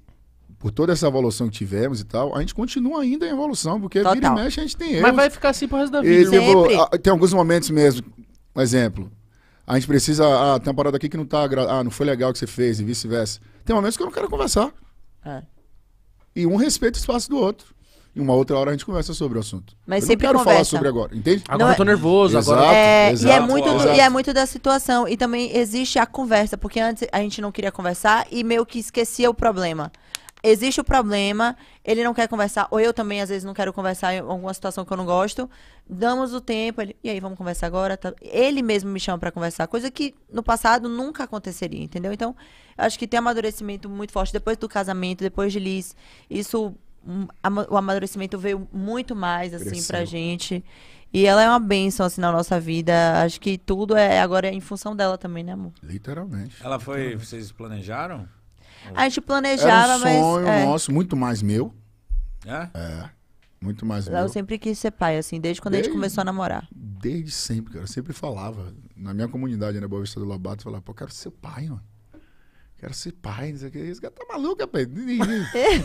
Por toda essa evolução que tivemos e tal, a gente continua ainda em evolução, porque Total. vira e mexe a gente tem erros. Mas vai ficar assim pro resto da vida. Tipo, tem alguns momentos mesmo, um exemplo, a gente precisa. Ah, tem uma parada aqui que não tá. Ah, não foi legal que você fez e vice-versa. Tem momentos que eu não quero conversar. É. E um respeita o espaço do outro. E uma outra hora a gente conversa sobre o assunto. Mas eu sempre não quero conversa. falar sobre agora, entende? Agora não, eu tô é- nervoso, exato, agora. É, é, exato, e, é muito do, e é muito da situação. E também existe a conversa, porque antes a gente não queria conversar e meio que esquecia o problema existe o problema, ele não quer conversar, ou eu também às vezes não quero conversar em alguma situação que eu não gosto, damos o tempo, ele, e aí vamos conversar agora, tá? ele mesmo me chama para conversar, coisa que no passado nunca aconteceria, entendeu? Então, acho que tem amadurecimento muito forte depois do casamento, depois de Liz, isso hum, o amadurecimento veio muito mais assim Cresceu. pra gente. E ela é uma bênção assim na nossa vida. Acho que tudo é agora é em função dela também, né, amor? Literalmente. Ela foi, Literalmente. vocês planejaram? A gente planejava, Era um sonho mas. É. nosso, muito mais meu. É? É. Muito mais meu. Eu sempre quis ser pai, assim, desde quando desde, a gente começou a namorar. Desde sempre, cara. Eu sempre falava. Na minha comunidade, na né, Boa Vista do labato eu falava, pô, quero ser pai, mano. Quero ser pai, não sei o que. Esse cara tá maluco, rapaz. Nem,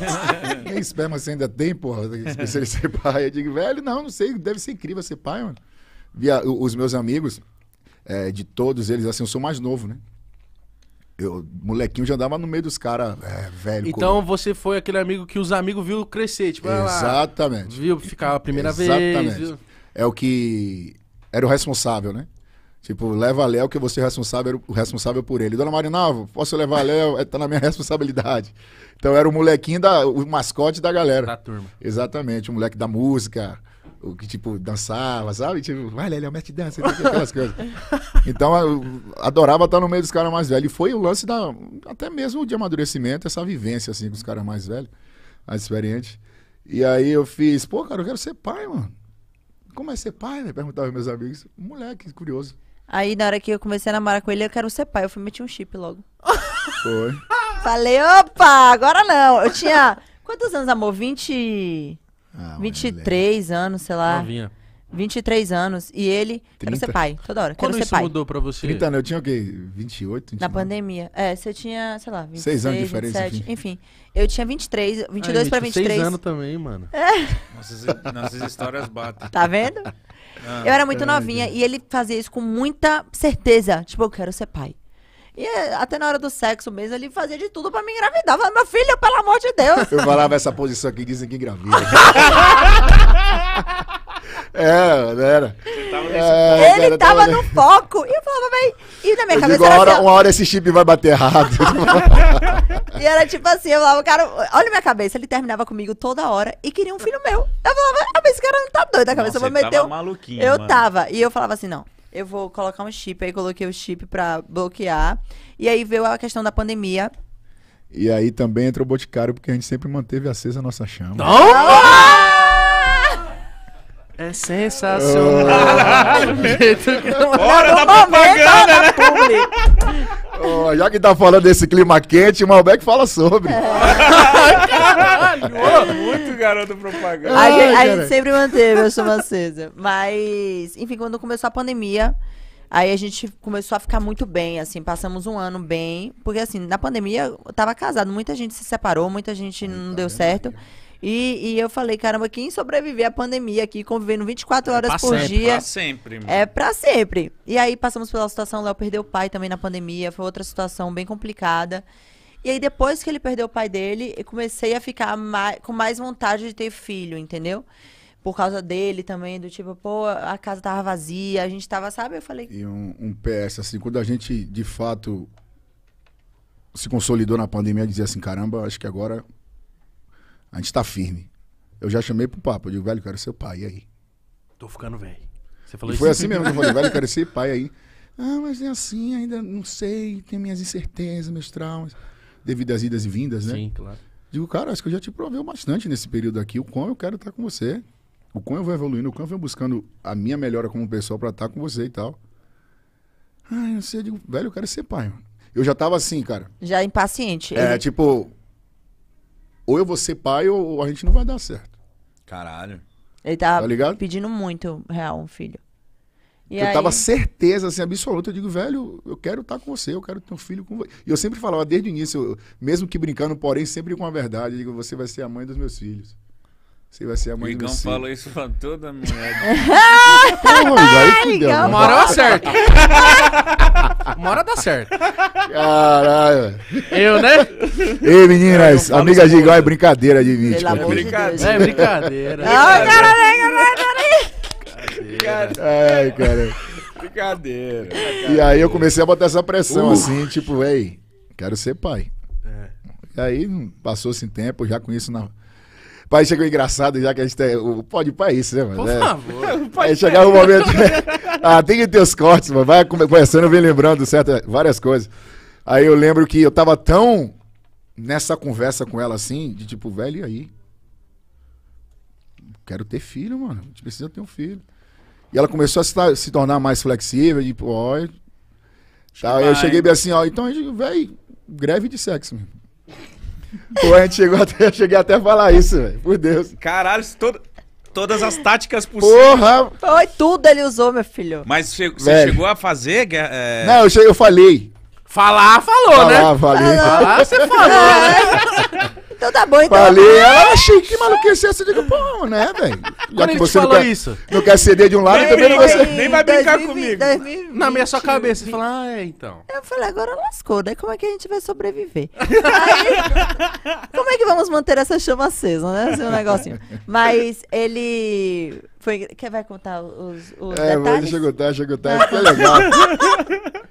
esperma você ainda tem, porra. Esqueci em ser pai. Eu digo, velho, não, não sei. Deve ser incrível ser pai, mano. Via os meus amigos, é, de todos eles, assim, eu sou mais novo, né? Eu, molequinho, já andava no meio dos caras, é, velho. Então como... você foi aquele amigo que os amigos viu crescer, tipo, ah, Exatamente. Lá, viu ficar a primeira Exatamente. vez. Exatamente. É o que era o responsável, né? Tipo, leva Léo que eu vou ser o responsável por ele. Dona Marinalva, ah, posso levar Léo? É, tá na minha responsabilidade. Então era o molequinho, da, o mascote da galera. Da turma. Exatamente, o moleque da música, o que, tipo, dançava, sabe? Tipo, vai, Lelé, mete dança, aquelas coisas. Então, eu adorava estar no meio dos caras mais velhos. E foi o lance da. Até mesmo de amadurecimento, essa vivência, assim, com os caras mais velhos, mais experientes. E aí eu fiz, pô, cara, eu quero ser pai, mano. Como é ser pai, né? Perguntava meus amigos. Moleque, curioso. Aí, na hora que eu comecei a namorar com ele, eu quero ser pai. Eu fui meti um chip logo. Foi. Falei, opa, agora não. Eu tinha. Quantos anos, amor? 20. Ah, 23 anos, sei lá. Novinha. 23 anos. E ele. 30? Quero ser pai, toda hora. Quero Quando ser pai. mudou pra você? 30 anos, eu tinha o quê? 28? 29? Na pandemia. É, você tinha, sei lá, 26, 6 anos de diferença. 27, enfim. enfim. Eu tinha 23, 22 Ai, pra 23. Tipo, 6 anos também, mano. É. Nossas, histórias batem. Tá vendo? Ah, eu era muito novinha e ele fazia isso com muita certeza. Tipo, eu quero ser pai. E eh, até na hora do sexo mesmo, ele fazia de tudo pra me engravidar. Falei, meu filho, pelo amor de Deus. Eu falava essa posição aqui, dizem que engravida. é, era. Tava é, ele era, tava, tava no foco. E eu falava, mas. E na minha eu cabeça. Digo, uma, hora, assim, uma hora esse chip vai bater errado. e era tipo assim, eu falava, cara, olha minha cabeça. Ele terminava comigo toda hora e queria um filho meu. Eu falava, mas esse cara não tá doido da cabeça. Nossa, eu vou meter. Tava um... maluquinho, eu mano. tava. E eu falava assim, não eu vou colocar um chip. Aí coloquei o chip pra bloquear. E aí veio a questão da pandemia. E aí também entra o Boticário, porque a gente sempre manteve acesa a nossa chama. Não! Ah! É sensacional. Hora é. da propaganda, né? Oh, já que tá falando desse clima quente, o Malbec fala sobre. É. Caralho, muito garoto propaganda. A, gente, a gente sempre manteve a chama acesa. Mas, enfim, quando começou a pandemia, aí a gente começou a ficar muito bem, assim, passamos um ano bem. Porque, assim, na pandemia eu tava casado, muita gente se separou, muita gente não deu é certo. Amiga. E, e eu falei, caramba, quem sobreviver à pandemia aqui, convivendo 24 é horas é por sempre, dia. É pra sempre, mano. É pra sempre. E aí passamos pela situação, o Léo perdeu o pai também na pandemia, foi outra situação bem complicada. E aí, depois que ele perdeu o pai dele, eu comecei a ficar mais, com mais vontade de ter filho, entendeu? Por causa dele também, do tipo, pô, a casa tava vazia, a gente tava, sabe? Eu falei. E um, um PS, assim, quando a gente de fato se consolidou na pandemia, dizer assim: caramba, acho que agora a gente tá firme. Eu já chamei pro papo. Eu digo, velho, quero ser pai. E aí? Tô ficando velho. Você falou e isso? Foi assim mesmo. Eu falei, velho, quero ser pai. aí, ah, mas é assim, ainda não sei. Tem minhas incertezas, meus traumas. Devido às idas e vindas, né? Sim, claro. Digo, cara, acho que eu já te provei bastante nesse período aqui. O quão eu quero estar tá com você. O quão eu vou evoluindo. O quão eu vou buscando a minha melhora como pessoa para estar tá com você e tal. Ah, eu sei. Eu digo, velho, eu quero ser pai, mano. Eu já tava assim, cara. Já impaciente. É, Ele... tipo, ou eu vou ser pai ou a gente não vai dar certo. Caralho. Ele tava tá, tá ligado? pedindo muito, real, um filho. E eu aí... tava certeza, assim, absoluta. Eu digo, velho, eu quero estar tá com você, eu quero ter um filho com você. E eu sempre falava desde o início, eu, mesmo que brincando, porém, sempre com a verdade. Eu digo, você vai ser a mãe dos meus filhos. Você vai ser a mãe o do falou isso pra toda mulher. Porra, é daí Uma hora dá certo. Uma hora dá certo. Caralho. Eu, né? Ei, meninas, amiga de igual é brincadeira de mim. Pelo amor de Deus. É brincadeira. Ai, caralho, caralho. Brincadeira. Ai, cara. Brincadeira. E aí eu comecei a botar essa pressão, uh. assim, tipo, ei, quero ser pai. É. E aí passou-se tempo, eu já conheço na, Pai chegou engraçado, já que a gente tem. O pode pai isso, né, mano? Por é. favor. É, o chegar o um momento. ah, tem que ter os cortes, mano. Vai começando, vem lembrando certo? várias coisas. Aí eu lembro que eu tava tão nessa conversa com ela assim, de tipo, velho, e aí? Quero ter filho, mano. A gente precisa ter um filho. E ela começou a se, se tornar mais flexível, tipo, ó. Tá, eu cheguei bem assim, ó. Então, velho, greve de sexo, mano. Pô, a gente chegou até, eu cheguei até a falar isso, velho. Por Deus. Caralho, isso todo, todas as táticas possíveis. Porra! Foi tudo ele usou, meu filho. Mas você Velho. chegou a fazer? é, Não, eu, cheguei, eu falei. Falar, falou, né? Falar, falei. Falar, você falou, né? Então tá bom, então. Falei, ela ah, achei que maluquice essa. Eu digo, pô, né, velho? Já que você falou não quer, isso? Não quer ceder de um lado, nem, também não vai Nem vai brincar 2020, comigo. na minha sua cabeça. Você fala, ah, é, então. Eu falei, agora lascou, né? Como é que a gente vai sobreviver? Aí, como é que vamos manter essa chama acesa, né? Assim, um negocinho. Mas ele... Foi... Quer vai contar os, os é, detalhes? É, deixa eu contar, deixa eu contar. Foi é legal.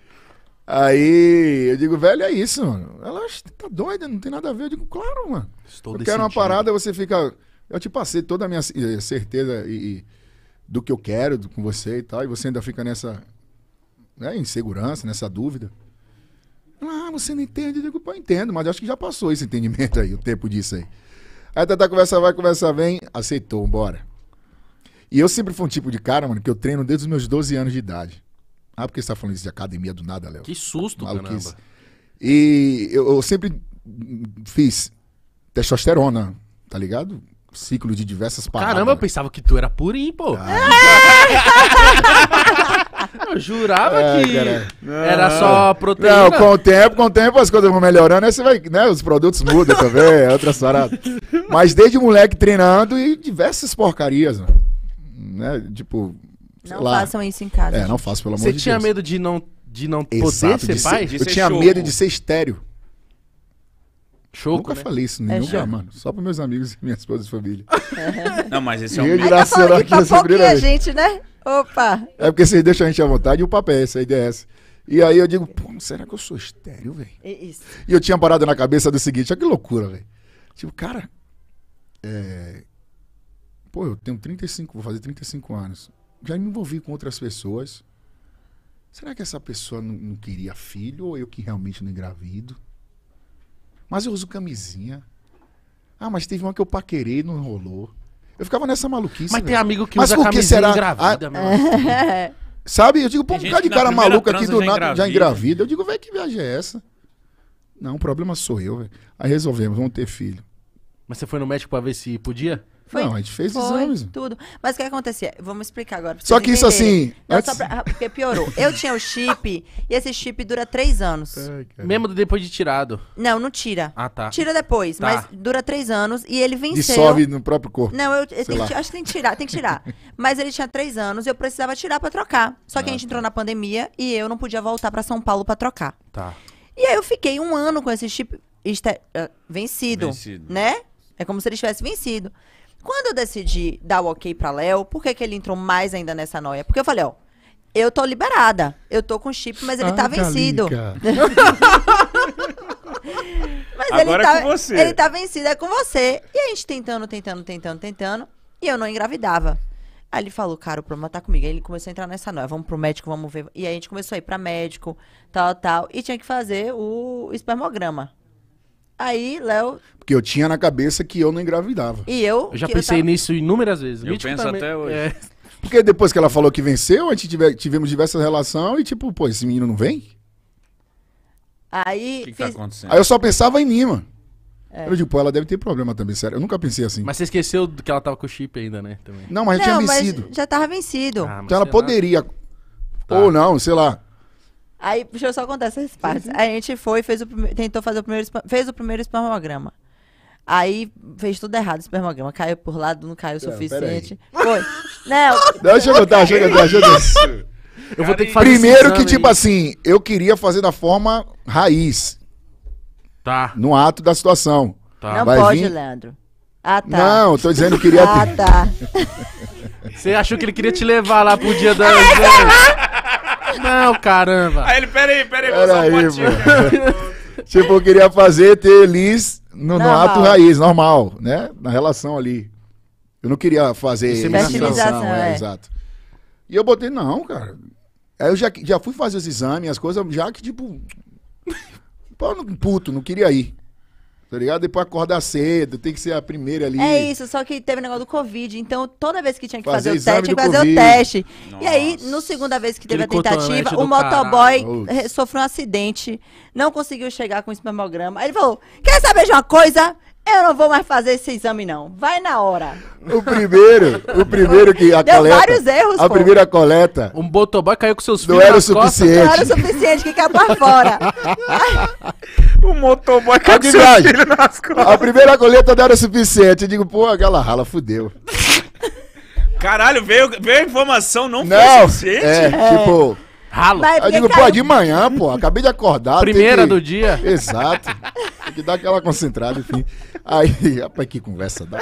Aí eu digo, velho, é isso, mano. Ela tá doida, não tem nada a ver. Eu digo, claro, mano. Estou eu quero uma parada, você fica. Eu te passei toda a minha eh, certeza e, e do que eu quero do, com você e tal, e você ainda fica nessa né, insegurança, nessa dúvida. Ah, você não entende? Eu digo, pô, eu entendo, mas acho que já passou esse entendimento aí, o tempo disso aí. Aí tentar conversa vai, conversa vem, aceitou, bora. E eu sempre fui um tipo de cara, mano, que eu treino desde os meus 12 anos de idade. Ah, porque você tá falando isso de academia do nada, Léo? Que susto, Maluquice. caramba. E eu, eu sempre fiz testosterona, tá ligado? Ciclo de diversas paradas. Caramba, eu pensava que tu era purim, pô. Ah. Eu jurava É, que era só proteína. Não, com o tempo, com o tempo as coisas vão melhorando, aí você vai, né, os produtos mudam também, é outra sarada. Mas desde moleque treinando e diversas porcarias, Né, Tipo, não lá, façam isso em casa. É, não façam, pelo amor Você de Deus. Você tinha medo de não, de não Exato, poder ser pai? Ser, eu ser tinha medo de ser estéreo. Choco, Nunca né? falei isso é nenhum é lugar, mano. Só para meus amigos e minha esposa e família. não, mas esse é um... E que, que essa é gente, né? Opa! É porque vocês deixam a gente à vontade e o papo é esse, a ideia é essa. E aí eu digo, pô, será que eu sou estéreo, velho? É isso. E eu tinha parado na cabeça do seguinte, olha que loucura, velho. Tipo, cara, é... Pô, eu tenho 35, vou fazer 35 anos já me envolvi com outras pessoas. Será que essa pessoa não, não queria filho ou eu que realmente não engravido? Mas eu uso camisinha. Ah, mas teve uma que eu paquerei e não rolou. Eu ficava nessa maluquice. Mas tem amigo que mas usa camisinha será? engravida, ah, mesmo. Sabe? Eu digo, pô, um de cara maluco aqui do nada já engravida. Eu digo, velho, que viagem é essa? Não, o problema sou eu, velho. Aí resolvemos, vamos ter filho. Mas você foi no médico para ver se podia? Foi, não, a gente fez foi exames. tudo. Mas o que acontecia? Vamos explicar agora. Só que isso assim... Não, antes... pra, ah, porque piorou. Eu tinha o chip e esse chip dura três anos. Ai, Mesmo depois de tirado? Não, não tira. Ah, tá. Tira depois, tá. mas dura três anos e ele venceu. Dissolve no próprio corpo. Não, eu, eu tenho, acho que tem que tirar, tem que tirar. mas ele tinha três anos e eu precisava tirar pra trocar. Só que ah, a gente tá. entrou na pandemia e eu não podia voltar pra São Paulo pra trocar. Tá. E aí eu fiquei um ano com esse chip este, ah, vencido, vencido, né? É como se ele tivesse vencido. Quando eu decidi dar o ok pra Léo, por que, que ele entrou mais ainda nessa noia? Porque eu falei, ó, eu tô liberada. Eu tô com chip, mas ele tá vencido. mas Agora ele é tá, é com você. ele tá vencido, é com você. E a gente tentando, tentando, tentando, tentando. E eu não engravidava. Aí ele falou, cara, o problema tá comigo. Aí ele começou a entrar nessa noia, vamos pro médico, vamos ver. E aí a gente começou a ir pra médico, tal, tal. E tinha que fazer o espermograma. Aí, Léo. Porque eu tinha na cabeça que eu não engravidava. E eu. eu já pensei eu tava... nisso inúmeras vezes. Eu penso também. até hoje. É. Porque depois que ela falou que venceu, a gente tive, tivemos diversas relações e tipo, pô, esse menino não vem? Aí. O que, que tá fiz... tá acontecendo? Aí eu só pensava em mim, mano. É. Eu digo, pô, ela deve ter problema também, sério. Eu nunca pensei assim. Mas você esqueceu que ela tava com o chip ainda, né? Também. Não, mas já tinha vencido. já tava vencido. Ah, então ela poderia. Tá. Ou não, sei lá. Aí, deixa eu só contar essas partes. Uhum. A gente foi, fez o tentou fazer o primeiro, fez o primeiro espermograma. Aí fez tudo errado o espermograma. Caiu por lado, não caiu o suficiente. Foi. Não. não, deixa eu contar, deixa eu contar, deixa eu contar. Eu vou ter que fazer Primeiro que, tipo aí. assim, eu queria fazer da forma raiz. Tá. No ato da situação. Tá. Não Vai pode, vir... Leandro. Ah, tá. Não, tô dizendo que queria. ah, tá. Você achou que ele queria te levar lá pro dia da. Ah, não, caramba. Aí ele, peraí, peraí, vou usar um aí, potinho. Né? tipo, eu queria fazer ter Liz no, no ato raiz, normal, né? Na relação ali. Eu não queria fazer Inseminação. Fertilização, é. é. Exato. E eu botei, não, cara. Aí eu já, já fui fazer os exames, as coisas, já que, tipo. Pô, puto, não queria ir. Tá ligado? Depois acordar cedo, tem que ser a primeira ali. É isso, só que teve o negócio do Covid, então toda vez que tinha que fazer, fazer o teste, tinha que fazer COVID. o teste. Nossa. E aí, no segunda vez que teve Aquele a né, tentativa, o motoboy sofreu um acidente, não conseguiu chegar com o espermograma. Aí ele falou: quer saber de uma coisa? Eu não vou mais fazer esse exame, não. Vai na hora. O primeiro, o primeiro que a Deu coleta. vários erros, A pô. primeira coleta. Um botoboy caiu com seus filhos. Não era o suficiente. Não era o suficiente, que caiu pra fora. o motoboy caiu com seus filhos nas costas. A primeira coleta não era o suficiente. Eu digo, pô, aquela rala fudeu. Caralho, veio, veio a informação, não, não foi suficiente? É, é. tipo. Ralo. Mas é eu digo, é caiu... pô, de manhã, pô, acabei de acordar. Primeira que... do dia. Exato. Tem que dar aquela concentrada, enfim. Aí, rapaz, que conversa da.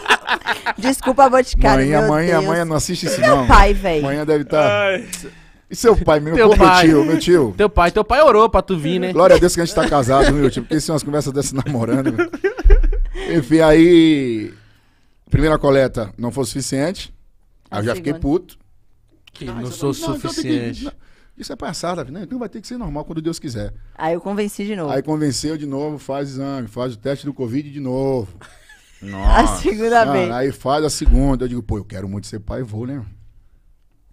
Desculpa, Boticário. Amanhã, amanhã, amanhã não assiste isso, não. Meu pai, velho. Amanhã deve estar. Tá- e seu pai, meu, teu pô, pai. meu tio, meu tio. Teu pai, teu pai orou pra tu vir, né? Glória a Deus que a gente tá casado, meu tio, porque se nós conversas dessas namorando. Enfim, aí. Primeira coleta não foi suficiente. Aí eu já fiquei puto que não é sou fala, então suficiente. Não, então que, isso é passada, né? Então vai ter que ser normal quando Deus quiser. Aí eu convenci de novo. Aí convenceu de novo, faz exame, faz o teste do Covid de novo. Nossa. A segunda ah, vez. Aí faz a segunda. Eu digo, pô, eu quero muito ser pai, vou, né?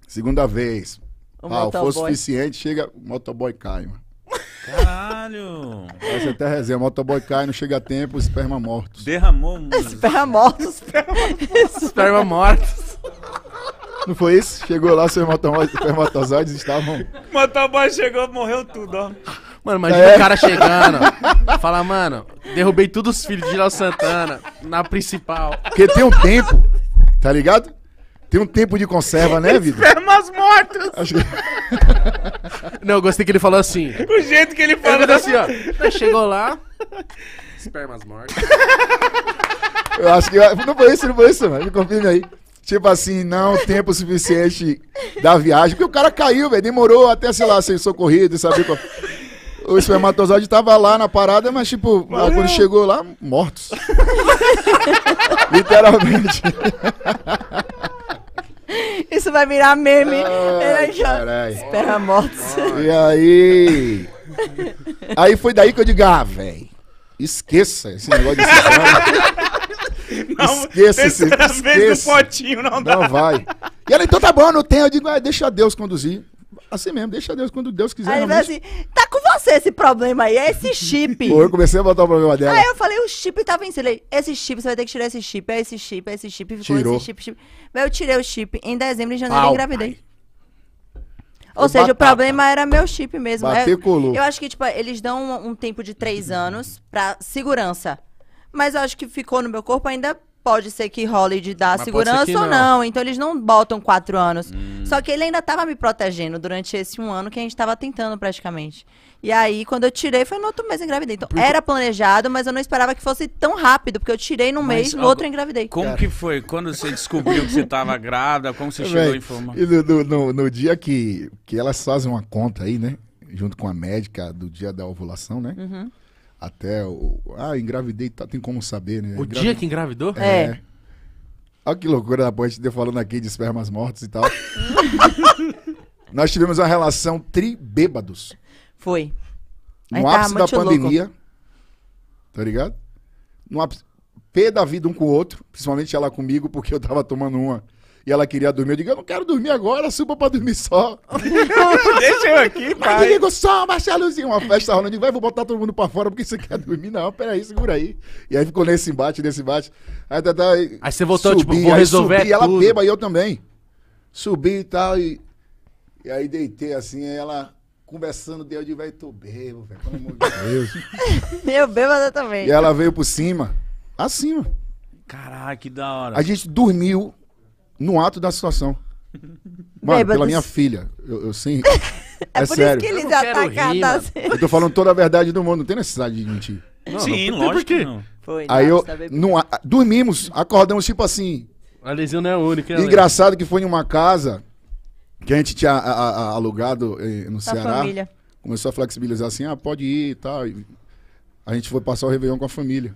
Segunda vez. O ah, for suficiente, chega, o motoboy cai, mano. Caralho! Essa é até resenha, motoboy cai, não chega a tempo, esperma mortos. Derramou, mano. Esperma mortos. Esperma mortos. Não foi isso? Chegou lá, os espermatozoides estavam. Motoboy chegou, morreu tudo, ó. Mano, imagina é. o cara chegando. Fala, mano, derrubei todos os filhos de Léo Santana na principal. Porque tem um tempo, tá ligado? Tem um tempo de conserva, né, vida? Espermas mortos! Acho que... Não, eu gostei que ele falou assim. O jeito que ele falou. Ele assim, ó. Chegou lá. Espermas mortos. Eu acho que. Não foi isso, não foi isso, mano. Me confirme aí. Tipo assim, não tempo suficiente da viagem, porque o cara caiu, velho. Demorou até, sei lá, ser socorrido e saber qual. O espermatozoide tava lá na parada, mas tipo, ah, quando chegou lá, mortos. Literalmente. Isso vai virar meme. Ai, já... Espera mortos. E aí? Aí foi daí que eu digo, ah, velho, esqueça esse negócio de Não, esqueça esse esqueça. vez do potinho, não, não dá. Não vai. E ela, então tá bom, não tem. Eu digo, ah, deixa Deus conduzir. Assim mesmo, deixa Deus quando Deus quiser. Aí realmente... assim, tá com você esse problema aí, é esse chip. Pô, eu comecei a botar o problema dela. Aí eu falei, o chip tá vencido. Falei, esse chip, você vai ter que tirar esse chip, é esse chip, é esse chip, ficou Tirou. esse chip, chip. Mas eu tirei o chip em dezembro e janeiro Pau, engravidei. Ou seja, batata. o problema era meu chip mesmo. É, Bater, Eu, eu acho que, tipo, eles dão um, um tempo de três anos pra segurança mas eu acho que ficou no meu corpo ainda pode ser que role de dar Mas segurança ou não. Então eles não botam quatro anos. Hum. Só que ele ainda estava me protegendo durante esse um ano que a gente estava tentando praticamente. E aí, quando eu tirei, foi no outro mês engravidei. Então, Porque... era planejado, mas eu não esperava que fosse tão rápido, porque eu tirei num mês, no outro eu engravidei. Como Cara. que foi? Quando você descobriu que você estava grávida, como você chegou a em forma? No, no, no, dia que, que elas fazem uma conta aí, né? Junto com a médica do dia da ovulação, né? Uhum até o. Ah, engravidei, tá, tem como saber, né? O Engravi... dia que engravidou? É. é. Olha que loucura da parte deu falando aqui de espermas mortos e tal. Nós tivemos uma relação tri bêbados Foi. No Mas tá ápice tá da pandemia. Louco. Tá ligado? No ápice. P da vida um com o outro, principalmente ela comigo, porque eu tava tomando uma e ela queria dormir. Eu digo, eu não quero dormir agora, suba pra dormir só. Deixa eu aqui, pai. Mas eu digo, só baixa a luzinha. Uma festa rolando. vai, vou botar todo mundo pra fora porque você quer dormir. Não, peraí, segura aí. E aí ficou nesse embate, nesse embate. Aí, tá, tá, aí, aí você voltou, tipo, subi, tipo, vou resolver subi, tudo. E ela beba, e eu também. Subi e tal, e... E aí deitei assim, aí ela conversando, deu de velho, tô bêbado, velho, pelo amor de Deus. Meu bêbado também. E ela veio por cima, acima. Caraca que da hora. A gente dormiu no ato da situação. Mano, pela minha filha. Eu, eu sim. é, é por é sério. isso que eles atacaram. Tá eu tô falando toda a verdade do mundo, não tem necessidade de mentir. Não, Sim, não, lógico que não. Foi, Aí eu, tá não, a, dormimos, acordamos tipo assim. A lesão não é única. É engraçado que foi em uma casa que a gente tinha a, a, alugado eh, no a Ceará. Família. Começou a flexibilizar assim, ah, pode ir e tal. a gente foi passar o Réveillon com a família.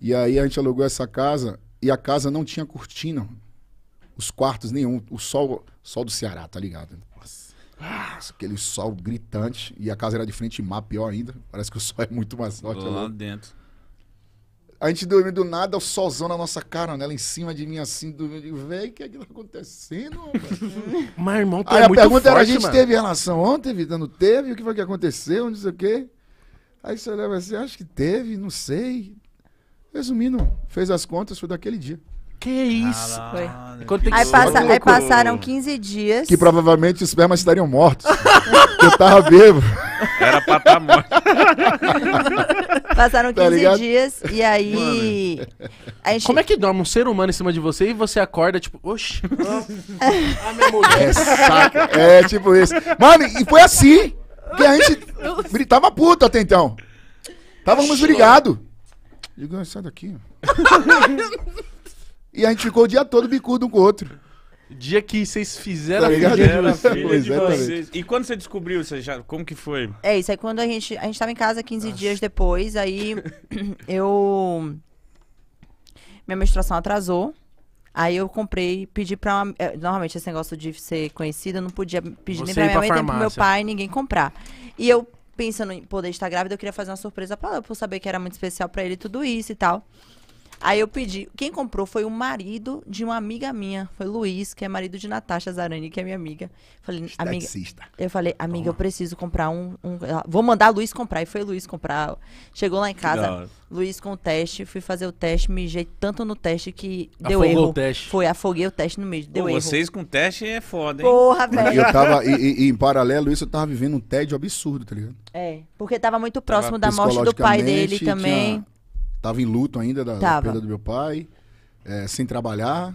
E aí a gente alugou essa casa e a casa não tinha cortina os quartos nenhum. O sol, sol do Ceará, tá ligado? Nossa. aquele sol gritante. E a casa era de frente mar, pior ainda. Parece que o sol é muito mais forte lá. Né? dentro. A gente dormiu do nada, o solzão na nossa cara, nela né? em cima de mim, assim, dormindo. Véi, o que é que tá acontecendo, Mas, irmão, tá Aí é a pergunta forte, era: a gente mano. teve relação ontem, vida Não teve? O que foi que aconteceu? Não sei o quê. Aí você olhava assim: acho que teve, não sei. Resumindo, fez as contas, foi daquele dia. Que isso? Foi. É aí, passa, aí passaram 15 dias. Que provavelmente os espermas estariam mortos. eu tava vivo. Era pra estar tá morto. passaram 15 tá dias e aí. Gente... Como é que dorme um ser humano em cima de você e você acorda, tipo, oxi. Ah, é, é tipo isso. Mano, e foi assim que a gente gritava puto até então. Távamos brigados. Digo, sai daqui. E a gente ficou o dia todo bicudo um com o outro. Dia que vocês fizeram Tá a ligado? Pois de vocês. E quando você descobriu, você já, como que foi? É isso, aí quando a gente. A gente tava em casa 15 dias depois, aí eu. Minha menstruação atrasou. Aí eu comprei, pedi pra uma. É, normalmente esse negócio de ser conhecida eu não podia pedir Você nem pra ir minha pra mãe, nem pro meu pai, ninguém comprar. E eu, pensando em poder estar grávida, eu queria fazer uma surpresa pra ela, por saber que era muito especial pra ele tudo isso e tal. Aí eu pedi. Quem comprou foi o marido de uma amiga minha. Foi Luiz, que é marido de Natasha Zarani, que é minha amiga. Falei, amiga. Eu falei, amiga, Toma. eu preciso comprar um, um, Vou mandar Luiz comprar. E foi Luiz comprar. Chegou lá em casa, Luiz com o teste. Fui fazer o teste, mijei tanto no teste que deu Afogou erro. o teste. Foi, afoguei o teste no meio. Deu Pô, erro. Vocês com teste é foda, hein? Porra, velho. Eu tava. E, e, e, em paralelo, isso eu tava vivendo um tédio absurdo, tá ligado? É. Porque tava muito próximo tava da morte do pai dele também. Tinha Tava em luto ainda da, da perda do meu pai, é, sem trabalhar,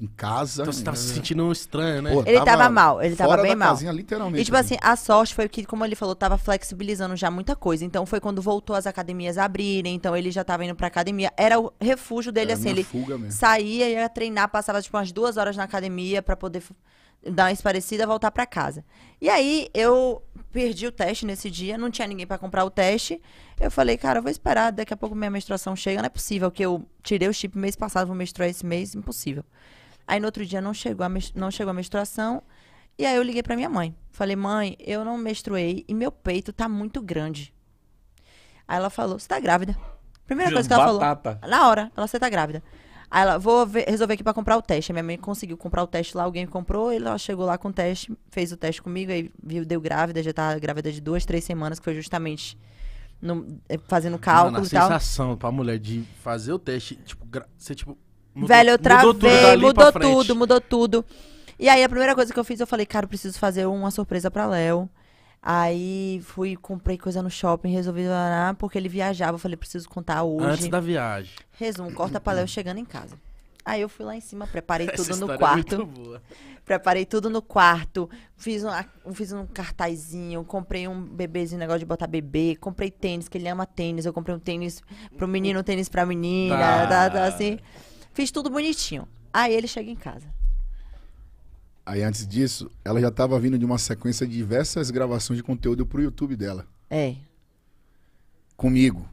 em casa. Então você tava se sentindo estranho, né? Pô, ele tava, tava, mal, ele tava bem mal. Casinha, literalmente. E tipo assim. assim, a sorte foi que, como ele falou, tava flexibilizando já muita coisa. Então foi quando voltou as academias a abrirem, então ele já tava indo pra academia. Era o refúgio dele, Era assim, ele saía, ia treinar, passava tipo umas duas horas na academia para poder dar uma esparecida, voltar para casa. E aí eu perdi o teste nesse dia, não tinha ninguém para comprar o teste. Eu falei, cara, eu vou esperar, daqui a pouco minha menstruação chega, não é possível que eu tirei o chip mês passado, vou menstruar esse mês, impossível. Aí no outro dia não chegou a, não chegou a menstruação, e aí eu liguei para minha mãe. Falei, mãe, eu não menstruei e meu peito tá muito grande. Aí ela falou, você tá grávida. Primeira coisa que ela Batata. falou, na hora, ela, você tá grávida. Aí ela, vou ver, resolver aqui pra comprar o teste. A minha mãe conseguiu comprar o teste lá, alguém comprou, ele ela chegou lá com o teste, fez o teste comigo, aí viu, deu grávida, já tava tá grávida de duas, três semanas, que foi justamente no, é, fazendo cálculo Mano, a e tal. sensação pra mulher de fazer o teste, tipo, você tipo. Mudou, Velho, eu travei, mudou tudo, mudou tudo, mudou tudo, mudou tudo. E aí a primeira coisa que eu fiz, eu falei, cara, eu preciso fazer uma surpresa pra Léo. Aí fui, comprei coisa no shopping, resolvi lá, porque ele viajava. Eu falei, preciso contar hoje. Antes da viagem. Resumo, corta pra Léo chegando em casa. Aí eu fui lá em cima, preparei Essa tudo no quarto. É muito boa. Preparei tudo no quarto. Fiz um, fiz um cartazinho, comprei um bebezinho, negócio de botar bebê. Comprei tênis, que ele ama tênis. Eu comprei um tênis pro menino, um tênis pra menina. Tá. Tá, tá, assim. Fiz tudo bonitinho. Aí ele chega em casa. Aí antes disso, ela já estava vindo de uma sequência de diversas gravações de conteúdo pro YouTube dela. É. Comigo.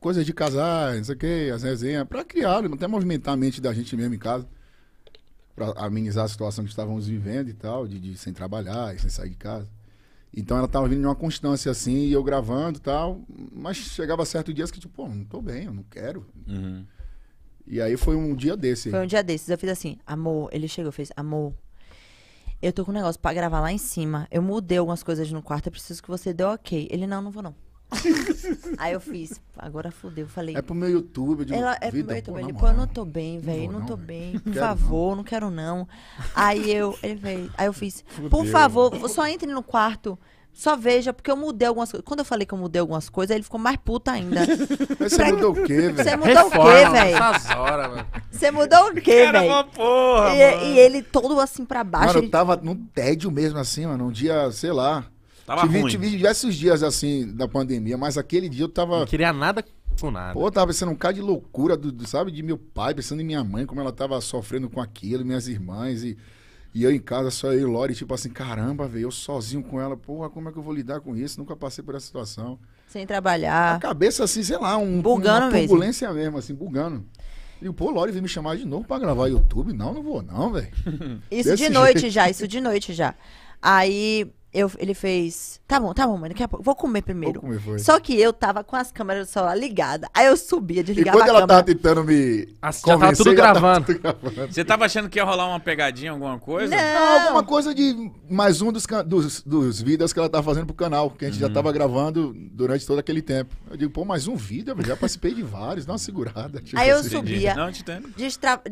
Coisas de casais, não sei o quê, as resenhas, para criar, até movimentar a mente da gente mesmo em casa. para amenizar a situação que estávamos vivendo e tal, de, de sem trabalhar, sem sair de casa. Então ela estava vindo de uma constância assim, e eu gravando e tal. Mas chegava certo dias que, tipo, pô, não tô bem, eu não quero. Uhum. E aí foi um dia desse. Foi um dia desses. Eu fiz assim, amor. Ele chegou, fez, amor eu tô com um negócio pra gravar lá em cima. Eu mudei algumas coisas no quarto, eu preciso que você dê ok. Ele, não, não vou não. Aí eu fiz, agora fudeu, falei. É pro meu YouTube, de digo, Ela, é pro meu YouTube. Pô, ele, pô, eu não tô bem, velho, não, não, tô bem. Por favor, não. não. quero não. Aí eu, ele veio, aí eu fiz, fudeu. por favor, só entre no quarto. Só veja, porque eu mudei algumas coisas. Quando eu falei que eu mudei algumas coisas, ele ficou mais puta ainda. Mas você mudou o quê, velho? Você mudou o quê, velho? Você mudou o quê, velho? Era uma porra, e, e, ele todo assim pra baixo. Mano, ele... eu tava num tédio mesmo assim, mano. Um dia, sei lá. Tava tive, ruim. Tive diversos dias assim da pandemia, mas aquele dia eu tava... Não queria nada com nada. Pô, tava pensando um cara de loucura, do, do, sabe? De meu pai, pensando em minha mãe, como ela tava sofrendo com aquilo, minhas irmãs e... E eu em casa, só eu e Lori, tipo assim, caramba, velho, eu sozinho com ela, porra, como é que eu vou lidar com isso? Nunca passei por essa situação. Sem trabalhar. A cabeça assim, sei lá, um, bugando uma turbulência mesmo. mesmo, assim, bugando. E pô, Lori veio me chamar de novo para gravar YouTube. Não, não vou não, velho. isso Desse de noite jeito. já, isso de noite já. Aí eu, ele fez. Tá bom, tá bom, mãe, daqui a pouco. Vou comer primeiro. Vou comer, Só que eu tava com as câmeras do celular ligada. Aí eu subia, desligava a câmera. E quando ela tava tentando me. As, ah, já tava tudo, gravando. Tava tudo gravando. Você tava achando que ia rolar uma pegadinha, alguma coisa? Não, Não alguma coisa de mais um dos, dos, dos vídeos que ela tava fazendo pro canal, que a gente uhum. já tava gravando durante todo aquele tempo. Eu digo, pô, mais um vídeo, eu já participei de vários, dá uma segurada. Tipo aí eu assim. subia, Não,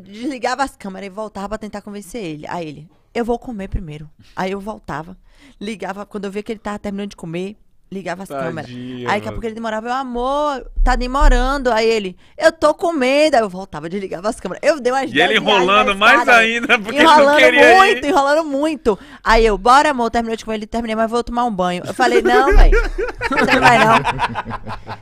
desligava as câmeras e voltava pra tentar convencer ele. Aí ele, eu vou comer primeiro. Aí eu voltava, ligava, quando eu via que ele tava terminando de comer, ligava as câmeras. Aí daqui a pouco ele demorava, meu amor, tá demorando. Aí ele, eu tô comendo. Aí eu voltava, desligava as câmeras. Eu dei umas E ele enrolando mais, ainda, porque enrolando não queria muito, ir. enrolando muito. Aí eu, bora, amor, terminou de comer. Ele terminei, mas vou tomar um banho. Eu falei, não, velho, você não vai não.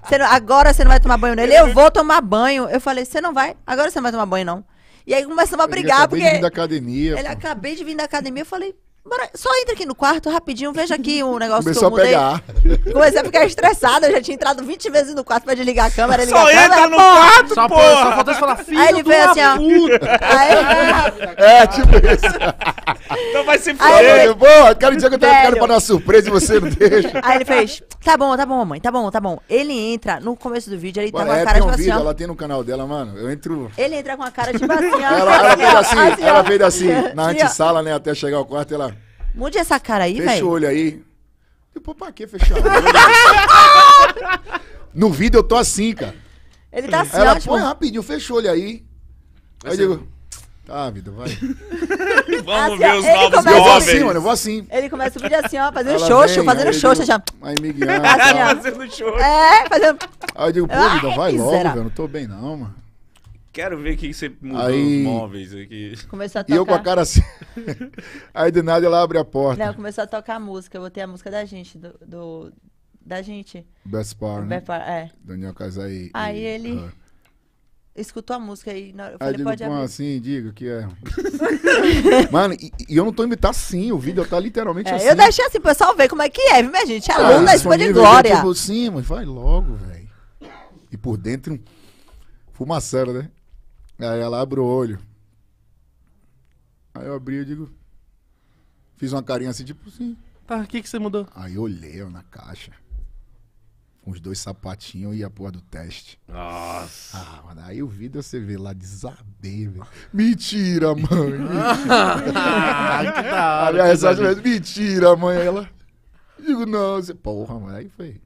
Você não. Agora você não vai tomar banho nele. Eu vou tomar banho. Eu falei, você não vai, agora você não vai tomar banho não. E aí começamos a brigar, ele porque. Ele acabei de vir da academia. Ele acabei de vir da academia, eu falei, Bora, só entra aqui no quarto rapidinho, veja aqui um negócio Começou que eu mudei. a pegar. Comecei a ficar estressada, eu já tinha entrado 20 vezes no quarto pra desligar a câmera. Ligar só a câmera, entra no porra. quarto, só, porra! Só faltou falar, filho Aí ele veio assim, ó. Aí, assim, é, tipo isso. Então vai se fuder. Boa, quero dizer que eu tava ficando pra dar uma surpresa e você não deixa. Aí ele fez, tá bom, tá bom, mamãe, tá bom, tá bom. Ele entra, no começo do vídeo, ele tá com a é, cara tipo assim, de vacina. Ela tem no canal dela, mano, eu entro... Ele entra com a cara de tipo vacina. Assim, ela, veio assim, ela veio assim, na antessala, né, até chegar ao quarto, ela... Mude essa cara aí, velho. Fecha o olho aí. Tipo, pra que fechar o olho? no vídeo eu tô assim, cara. Ele tá assim, Ela, ó, põe rapidinho, fecha o olho aí. Vai aí eu digo, tá, vida, vai. Vamos assim, ver os novos jovens Eu vou assim, mano, eu vou assim. Ele começa o vídeo assim, ó, fazendo xoxo, fazendo xoxo já. Aí me Assim, fazendo xoxo. É, fazendo... Aí eu digo, pô, ah, vida, vai logo, velho, não tô bem não, mano. Quero ver que você mudou aí... os móveis aqui. Começou a tocar. E eu com a cara assim. aí de nada ela abre a porta. Não, começou a tocar a música. Eu botei a música da gente, do. do da gente. Best part. né? Best part. é. Daniel Casai. Aí e, ele. Uh... Escutou a música aí. na... eu falei, aí pode abrir. assim, diga que é. Mano, e, e, eu não tô imitando assim, o vídeo tá literalmente é, assim. Eu deixei assim, pessoal ver como é que é, viu, minha gente? Aluno ah, da Escola de Glória. Tipo, sim, mas vai logo, velho. E por dentro, fumaçando, né? Aí ela abre o olho. Aí eu abri e digo. Fiz uma carinha assim, tipo assim. Tá, o que, que você mudou? Aí eu olhei ó, na caixa. Uns dois sapatinhos e a porra do teste. Nossa. Ah, mano, aí o vídeo você vê lá, desabei, velho. Mentira, mãe. ah, que da hora. É, mentira, mãe. Aí ela. Digo, não, você. Porra, mano. Aí foi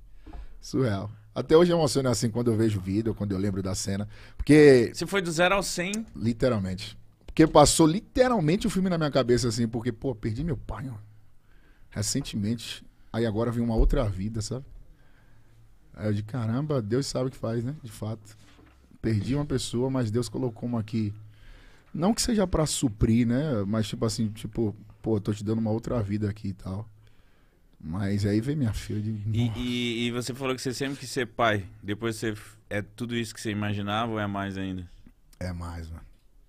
surreal. Até hoje emociona assim quando eu vejo o vídeo, quando eu lembro da cena. Porque. Você foi do zero ao 100. Literalmente. Porque passou literalmente o filme na minha cabeça, assim, porque, pô, perdi meu pai, ó. Recentemente. Aí agora vem uma outra vida, sabe? Aí eu de caramba, Deus sabe o que faz, né? De fato. Perdi uma pessoa, mas Deus colocou uma aqui. Não que seja para suprir, né? Mas tipo assim, tipo, pô, tô te dando uma outra vida aqui e tal. Mas aí vem minha filha de. E, e, e, você falou que você sempre quis ser pai. Depois você. É tudo isso que você imaginava ou é mais ainda? É mais, mano.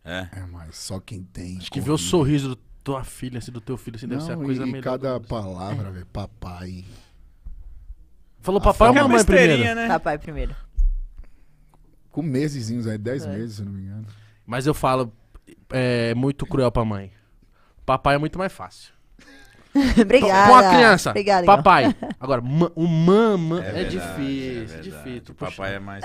É? É mais. Só quem tem. Acho que ver o sorriso do tua filha, assim, do teu filho, assim, deve ser a coisa melhor. cada palavra, é. velho. Papai. Falou ah, papai ou mamãe primeiro? Né? Papai primeiro. Com mesezinhos aí, é dez é. meses, se não me engano. Mas eu falo, é muito cruel pra mãe. Papai é muito mais fácil. Obrigada. Com a criança. Obrigada, Papai. Agora, ma- o mama é, é verdade, difícil, é difícil. Papai é mais.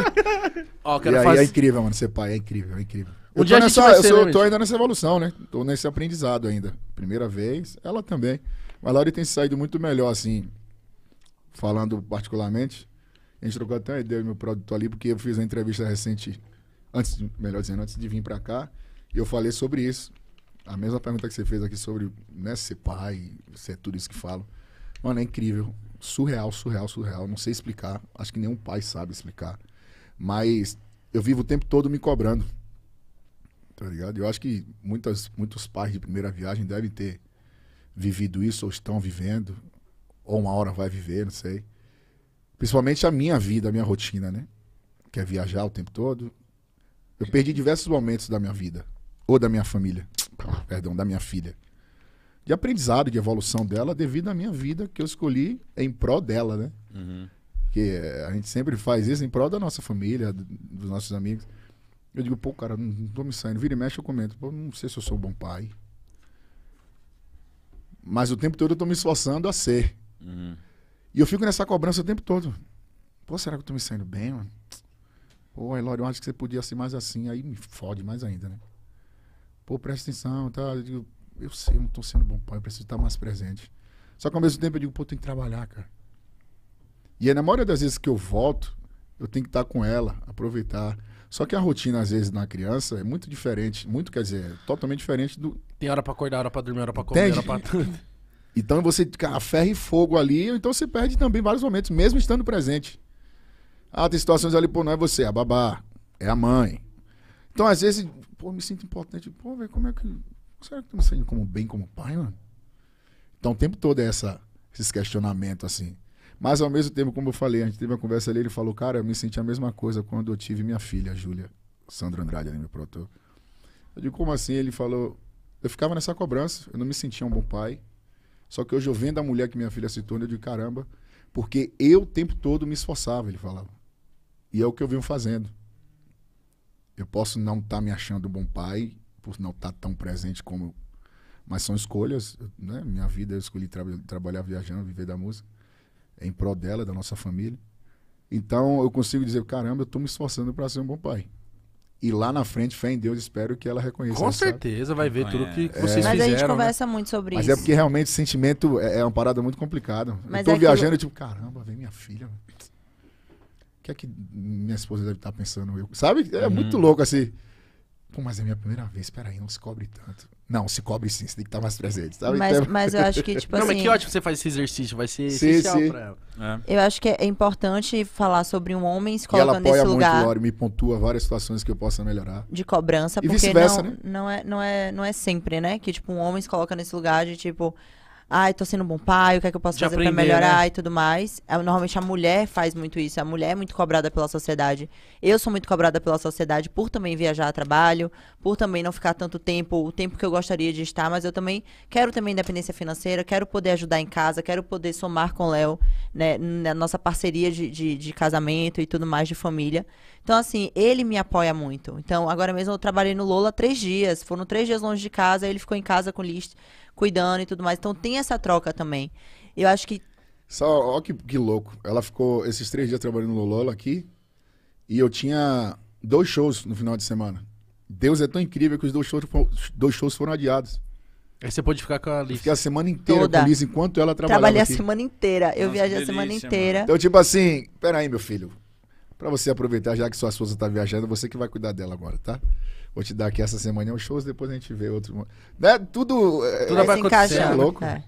Ó, E aí fazer. é incrível, mano, ser pai, é incrível, é incrível. eu tô, nessa, eu sou- eu né, tô ainda nessa evolução, né? Tô nesse aprendizado ainda. Primeira vez, ela também. Mas a Laura tem se saído muito melhor, assim, falando particularmente. A gente trocou até uma ideia do meu produto ali, porque eu fiz uma entrevista recente, antes, de- melhor dizendo, antes de vir pra cá, e eu falei sobre isso a mesma pergunta que você fez aqui sobre né, ser pai, ser é tudo isso que falo. Mano, é incrível. Surreal, surreal, surreal. Não sei explicar. Acho que nenhum pai sabe explicar. Mas eu vivo o tempo todo me cobrando. Tá ligado? Eu acho que muitas, muitos pais de primeira viagem devem ter vivido isso, ou estão vivendo, ou uma hora vai viver, não sei. Principalmente a minha vida, a minha rotina, né? Que é viajar o tempo todo. Eu perdi diversos momentos da minha vida, ou da minha família perdão, da minha filha. De aprendizado, de evolução dela, devido à minha vida que eu escolhi em pró dela, né? Uhum. Que eh, a gente sempre faz isso em prol da nossa família, dos nossos amigos. Eu digo, pô, cara, não, não tô me saindo. Vira e mexe, eu comento, pô, não sei se eu sou um bom pai. Mas o tempo todo eu tô me esforçando a ser. Uhum. E eu fico nessa cobrança o tempo todo. Pô, será que eu tô me saindo bem, mano? Pô, Elório, eu acho que você podia ser mais assim. Aí me fode mais ainda, né? pô, presta atenção, tá? Eu digo, eu sei, eu não tô sendo bom pai, eu preciso estar mais presente. Só que ao mesmo tempo eu digo, pô, tem que trabalhar, cara. E aí, na maioria das vezes que eu volto, eu tenho que estar com ela, aproveitar. Só que a rotina, às vezes, na criança é muito diferente. Muito, quer dizer, totalmente diferente do. Tem hora pra acordar, hora pra dormir, hora pra comer, Entende? hora pra tudo. Então você a ah, ferro e fogo ali, então você perde também vários momentos, mesmo estando presente. Ah, tem situações ali, pô, não é você, é a babá, é a mãe. Então, às vezes, pô, me sinto importante. Pô, velho, como é que. Será que eu me sinto como, bem como pai, mano? Então o tempo todo é essa, esses questionamentos, assim. Mas ao mesmo tempo, como eu falei, a gente teve uma conversa ali, ele falou, cara, eu me senti a mesma coisa quando eu tive minha filha, a Júlia, Sandra Andrade, ali, meu produtor. Eu digo, como assim? Ele falou, eu ficava nessa cobrança, eu não me sentia um bom pai. Só que hoje eu vendo a mulher que minha filha se torna, eu digo, caramba, porque eu o tempo todo me esforçava, ele falava. E é o que eu venho fazendo. Eu posso não estar tá me achando um bom pai, por não estar tá tão presente como. Mas são escolhas, né? Minha vida eu escolhi tra trabalhar viajando, viver da música, em prol dela, da nossa família. Então eu consigo dizer, caramba, eu estou me esforçando para ser um bom pai. E lá na frente, fé em Deus, espero que ela reconheça. Com certeza, sabe? vai ver tudo que é. vocês Mas fizeram. Mas a gente né? conversa né? muito sobre Mas é isso. Mas é porque realmente o sentimento é, é uma parada muito complicada. Mas eu tô é viajando, aquilo... eu, tipo, caramba, vem minha filha que é que minha esposa deve estar tá pensando? Eu, sabe? É uhum. muito louco assim. Pô, mas é minha primeira vez, peraí, não se cobre tanto. Não, se cobre sim, você tem que estar tá mais presente, sabe? Mas, então... mas eu acho que, tipo não, assim... Não, mas que ótimo você faz esse exercício, vai ser sim, essencial sim. pra ela. É. Eu acho que é importante falar sobre um homem se colocando nesse lugar... E ela apoia muito, Lore, me pontua várias situações que eu possa melhorar. De cobrança, e porque não, né? não, é, não, é, não é sempre, né? Que, tipo, um homem se coloca nesse lugar de, tipo... Ai, tô sendo um bom pai, o que é que eu posso De fazer para melhorar né? e tudo mais. É, normalmente a mulher faz muito isso, a mulher é muito cobrada pela sociedade. Eu sou muito cobrada pela sociedade por também viajar a trabalho, por também não ficar tanto tempo, o tempo que eu gostaria de estar, mas eu também quero também independência financeira, quero poder ajudar em casa, quero poder somar com o Léo, né, na nossa parceria de, de, de casamento e tudo mais de família. Então, assim, ele me apoia muito. Então, agora mesmo eu trabalhei no Lola três dias. Foram três dias longe de casa, ele ficou em casa com o list, cuidando e tudo mais. Então, tem essa troca também. Eu acho que. Só, ó que, que louco. Ela ficou esses três dias trabalhando no Lola aqui. E eu tinha dois shows no final de semana. Deus é tão incrível que os dois shows, dois shows foram adiados. Aí você pôde ficar com a Liz. Fiquei a semana inteira Toda. com a Liz enquanto ela trabalhava. Trabalhei a semana inteira. Eu Nossa, viajei a semana inteira. Mano. Então, tipo assim, peraí, meu filho para você aproveitar, já que sua esposa está viajando, você que vai cuidar dela agora, tá? Vou te dar aqui essa semana é um shows, depois a gente vê outro. Né? Tudo. É, Tudo é, vai, acontecer. É louco. É.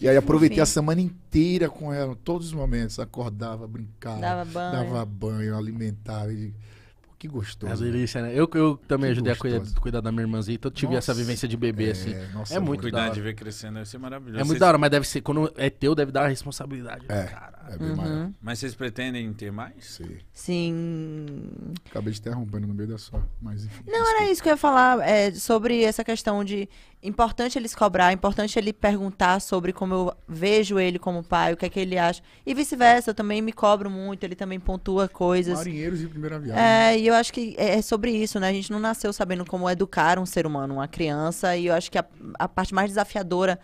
E aí aproveitei Enfim. a semana inteira com ela, todos os momentos. Acordava, brincava, dava banho, dava banho alimentava. E... Pô, que gostoso. É né? delícia, né? Eu, eu também que ajudei gostoso. a cuidar, cuidar, da minha irmãzinha, então eu tive nossa, essa vivência de bebê, é, assim. Nossa, é muito Cuidar de ver crescendo deve ser maravilhoso. É muito Vocês... da hora, mas deve ser, quando é teu, deve dar a responsabilidade. Né, é. Cara. É bem uhum. maior. Mas vocês pretendem ter mais? Sim. Sim. Acabei de interrompendo no meio da sua. Mas enfim, Não, desculpa. era isso que eu ia falar. É, sobre essa questão de. Importante eles cobrar, importante ele perguntar sobre como eu vejo ele como pai, o que é que ele acha. E vice-versa, eu também me cobro muito, ele também pontua coisas. Marinheiros de primeira viagem. É, e eu acho que é, é sobre isso, né? A gente não nasceu sabendo como educar um ser humano, uma criança, e eu acho que a, a parte mais desafiadora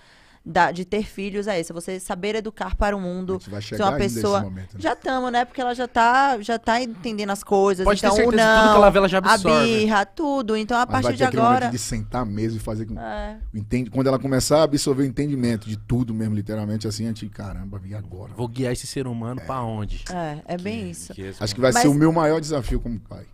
da, de ter filhos é essa, é você saber educar para o mundo. Você vai chegar ser uma pessoa. Momento, né? Já estamos, né? Porque ela já está já tá entendendo as coisas. Pode então, ter certeza não, tudo que ela vê, ela já absorve. A birra, tudo. Então, a Mas partir de agora. De sentar mesmo e fazer com. É. quando ela começar a absorver o entendimento de tudo mesmo, literalmente, assim, a gente, caramba, e agora? Vou guiar esse ser humano é. para onde? É, é que, bem isso. Acho que vai Mas... ser o meu maior desafio como pai.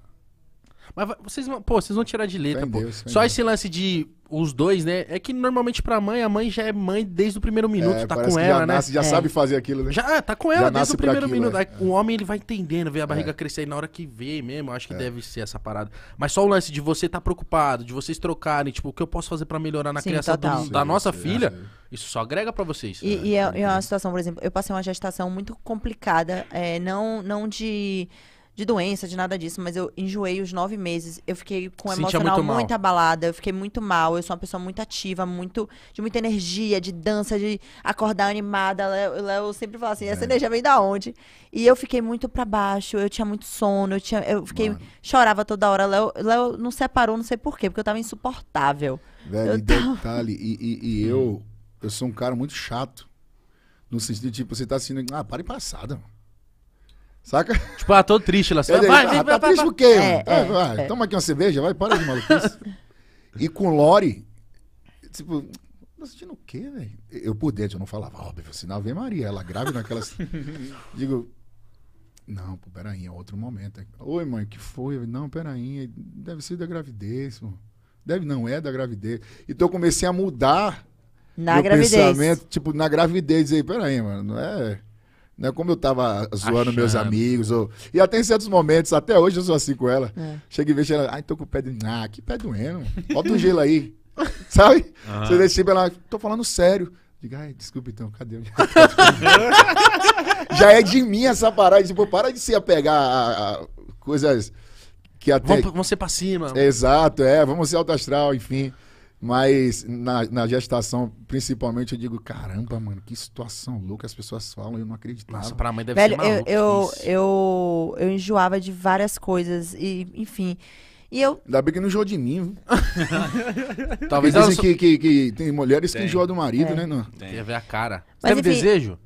Mas vocês vão, pô, vocês vão tirar de letra, pô. Só Deus. esse lance de os dois, né? É que normalmente pra mãe, a mãe já é mãe desde o primeiro minuto, é, tá com ela, já né? Nasce, já é. sabe fazer aquilo, né? Já é, tá com ela já desde o primeiro aquilo, minuto. É. o homem ele vai entendendo, vê a é. barriga crescer e na hora que vê mesmo, acho que é. deve ser essa parada. Mas só o lance de você tá preocupado, de vocês trocarem, tipo, o que eu posso fazer pra melhorar na Sim, criação do, da nossa sim, filha, sim. isso só agrega pra vocês. E, e é, uma situação, por exemplo, eu passei uma gestação muito complicada, não, não de de doença, de nada disso, mas eu enjoei os nove meses. Eu fiquei com um emocional muito, muito abalada, eu fiquei muito mal. Eu sou uma pessoa muito ativa, muito de muita energia, de dança, de acordar animada. Léo, sempre fala assim, essa é. energia vem da onde? E eu fiquei muito para baixo, eu tinha muito sono, eu tinha, eu fiquei Mano. chorava toda hora. Léo, Léo não separou, não sei por quê, porque eu tava insuportável. Velho, eu tava... detalhe, e, e, e hum. eu, eu sou um cara muito chato. No sentido de, tipo, você tá assim, ah, para e passada. Mano. Saca? Tipo, ela ah, todo triste, ela vai, ah, tá triste o quê? É, é, vai, é. Toma aqui uma cerveja, vai, para de maluquice. e com Lore, tipo, tá sentindo o quê, velho? Eu por dentro, eu não falava, óbvio, sinal assim, vem Maria, ela grávida naquelas... Digo, não, pô, peraí, é outro momento. É Oi, mãe, que foi? Não, peraí, deve ser da gravidez, pô. Deve, não é da gravidez. Então eu comecei a mudar na meu gravidez. pensamento, tipo, na gravidez. Aí, peraí, mano, não é né? Como eu tava zoando Achando. meus amigos. Ou... E até em certos momentos, até hoje eu sou assim com ela. É. Chega e vejo ela, ai, tô com o pé doendo. Ah, que pé doendo. Bota um gelo aí. Sabe? Uhum. Você deixa tipo, ela, tô falando sério. Diga, ai, desculpa então, cadê? Já é de mim essa parada. Tipo, para de se apegar a, a coisas que até. Vamos, vamos ser pra cima. Exato, é, vamos ser alto astral, enfim. Mas na, na, gestação, principalmente, eu digo, caramba, mano, que situação louca as pessoas falam, eu não acreditava. Nossa, pra mãe deve Velho, ser maluco eu, eu, eu, eu, enjoava de várias coisas, e enfim... E eu... Ainda bem que não enjoou de mim. Talvez dizem sou... que, que, que, tem mulheres tem. que enjoam do marido, é. né? Não? Tem. tem a ver a cara. Mas, teve enfim, desejo?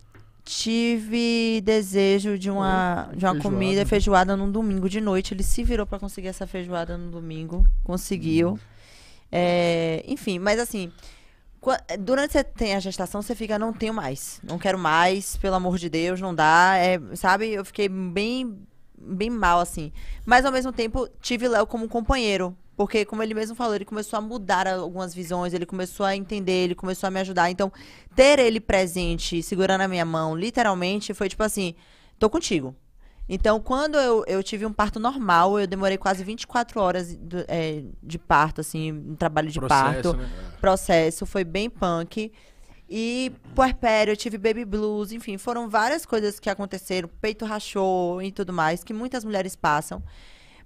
tive desejo de uma, de uma feijoada. comida feijoada num domingo de noite. Ele se virou para conseguir essa feijoada no domingo. Conseguiu. Hum. É, enfim, mas assim, durante você tem a gestação, você fica, não tenho mais, não quero mais, pelo amor de Deus, não dá, é, sabe? Eu fiquei bem, bem mal, assim. Mas ao mesmo tempo, tive Léo como companheiro. Porque, como ele mesmo falou, ele começou a mudar algumas visões, ele começou a entender, ele começou a me ajudar. Então, ter ele presente, segurando a minha mão, literalmente, foi tipo assim: tô contigo. Então, quando eu, eu tive um parto normal, eu demorei quase 24 horas do, é, de parto, assim, um trabalho de Processo, parto. Né? Processo, foi bem punk. E puerpério, eu tive baby blues, enfim, foram várias coisas que aconteceram, peito rachou e tudo mais, que muitas mulheres passam.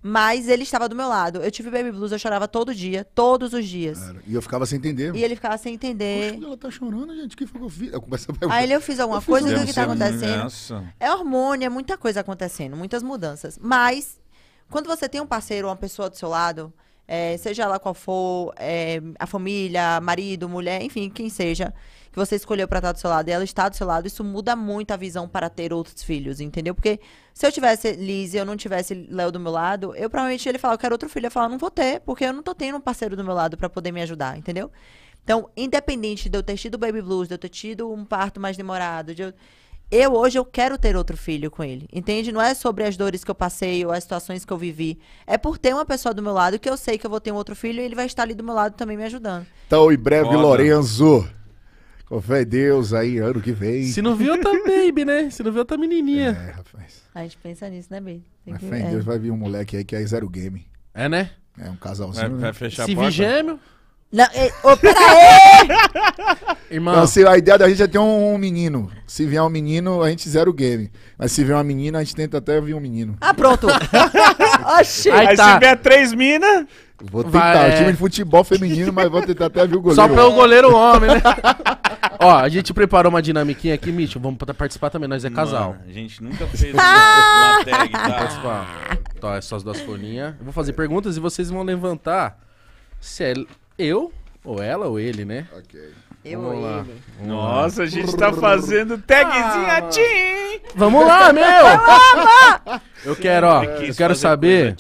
Mas ele estava do meu lado. Eu tive baby blues, eu chorava todo dia, todos os dias. Cara, e eu ficava sem entender. E ele ficava sem entender. Poxa, ela tá chorando, gente. O que foi que eu fiz? Eu comecei a perguntar. Aí eu fiz alguma eu coisa, o que, que tá acontecendo? É hormônio, é muita coisa acontecendo, muitas mudanças. Mas, quando você tem um parceiro, uma pessoa do seu lado, é, seja lá qual for, é, a família, marido, mulher, enfim, quem seja que você escolheu para estar do seu lado e ela está do seu lado, isso muda muito a visão para ter outros filhos, entendeu? Porque se eu tivesse Liz e eu não tivesse Léo do meu lado, eu provavelmente ele falar, eu quero outro filho, eu falar, não vou ter, porque eu não tô tendo um parceiro do meu lado para poder me ajudar, entendeu? Então, independente de eu ter tido baby blues, de eu ter tido um parto mais demorado, de eu eu hoje eu quero ter outro filho com ele. Entende? Não é sobre as dores que eu passei ou as situações que eu vivi. É por ter uma pessoa do meu lado que eu sei que eu vou ter um outro filho e ele vai estar ali do meu lado também me ajudando. Então, em breve, Lorenzo. Com fé em Deus aí, ano que vem. Se não viu, tá baby, né? Se não viu, tá menininha. É, rapaz. A gente pensa nisso, né, baby? Tem fé em Deus vai vir um moleque aí que é zero game. É, né? É um casalzinho. Vai, né? vai fechar Se a porta. gêmeo. Não, ei, é, ô, peraí! Irmão. Não, se, a ideia da gente é ter um, um menino. Se vier um menino, a gente zero game. Mas se vier uma menina, a gente tenta até vir um menino. Ah, pronto! Oxi! Aí, Aí tá. se vier três minas. Vou tentar. Vai, é. O time é. de futebol feminino, mas vou tentar até vir o goleiro. Só pelo goleiro homem, né? Ó, a gente preparou uma dinamiquinha aqui, Mitch. Vamos pra participar também, nós é casal. Mano, a gente nunca fez uma, uma tag, tá? Participar. Tá, é as duas folhinhas. Eu vou fazer perguntas e vocês vão levantar se é eu, ou ela, ou ele, né? Ok. Eu ou ele. Nossa, a gente tá fazendo tagzinha ah, tim! Vamos lá, meu! eu quero, ó, eu, eu quero saber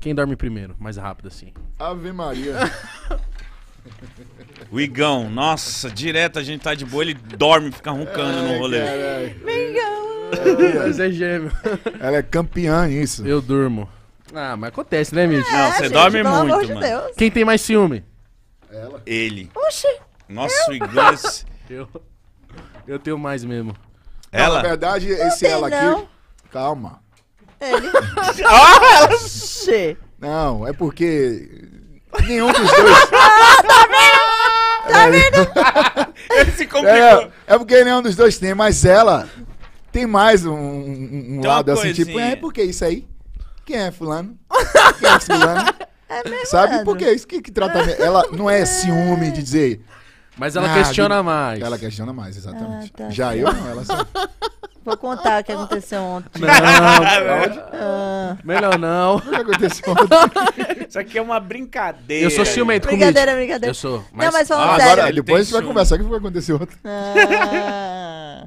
quem dorme primeiro, mais rápido assim. Ave Maria. O Igão, nossa, direto a gente tá de boa, ele dorme, fica roncando no rolê. Mingão! é gêmeo. Ela é campeã nisso. Eu durmo. Ah, mas acontece, né, Mitch? Não, você é, gente, dorme pelo amor muito, de mano. Deus. Quem tem mais ciúme? Ela. Ele. Oxi! Nossa, o Igão. esse- Eu. Eu tenho mais mesmo. Na Ela? verdade, esse tem, ela aqui. Calma. Ele. Ah! Oxê. Não, é porque. Nenhum dos dois. Ah, tá Tá vendo? Ele se complicou. É, é, é porque nenhum é dos dois tem, mas ela tem mais um, um lado assim, tipo, é porque isso aí? Quem é fulano? Quem é fulano? É Sabe por que isso que, que trata ela não é ciúme de dizer mas ela ah, questiona de... mais. Ela questiona mais, exatamente. Ah, tá Já eu não, ela só... Vou contar o que aconteceu ontem. Não, é ah, melhor não. O que aconteceu ontem? Isso aqui é uma brincadeira. Eu sou ciumento comigo. Brincadeira, brincadeira. Eu sou. Mas... Não, mas falando ah, sério. Agora, depois a gente vai conversar o que vai acontecer aconteceu ontem. Ah,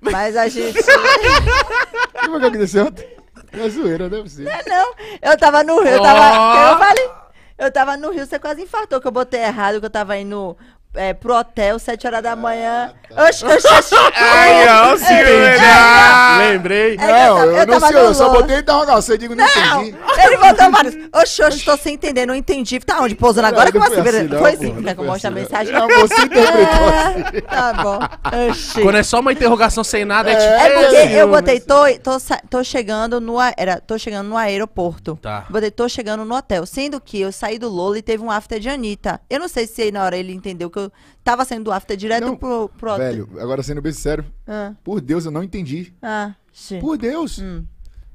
mas a gente... o que foi que aconteceu ontem? É zoeira, não é possível. Não, não. Eu tava no Rio, eu tava... Oh! Eu falei... Eu tava no Rio, você quase infartou que eu botei errado, que eu tava indo é, pro hotel, 7 horas da ah, manhã. Tá. Oxi, oxi, oxi. Ai, não, é é, senhora! É, né? Lembrei. É eu não, eu, eu não sei, eu só Lola. botei interrogação, eu digo, não, Não! entendi. Ele voltou vários. Oxi, oxi, tô sem entender, não entendi. Tá onde? Pousando agora? Não, Como não assim? foi assim, não, Foi sim, porra, que eu né? não a assim, mensagem? Não, você interpretou assim. tá bom. Oxi. Quando é só uma interrogação sem nada, é, tipo. É porque eu botei, tô, chegando no era, tô chegando no aeroporto. Tá. Botei, tô chegando no hotel. Sendo que eu saí do Lolo e teve um after de Anitta. Eu não sei se aí na hora ele entendeu que eu Tava sendo do after direto não, pro, pro. Velho, agora sendo bem sério. Ah. Por Deus, eu não entendi. Ah, sim. Por Deus. Hum.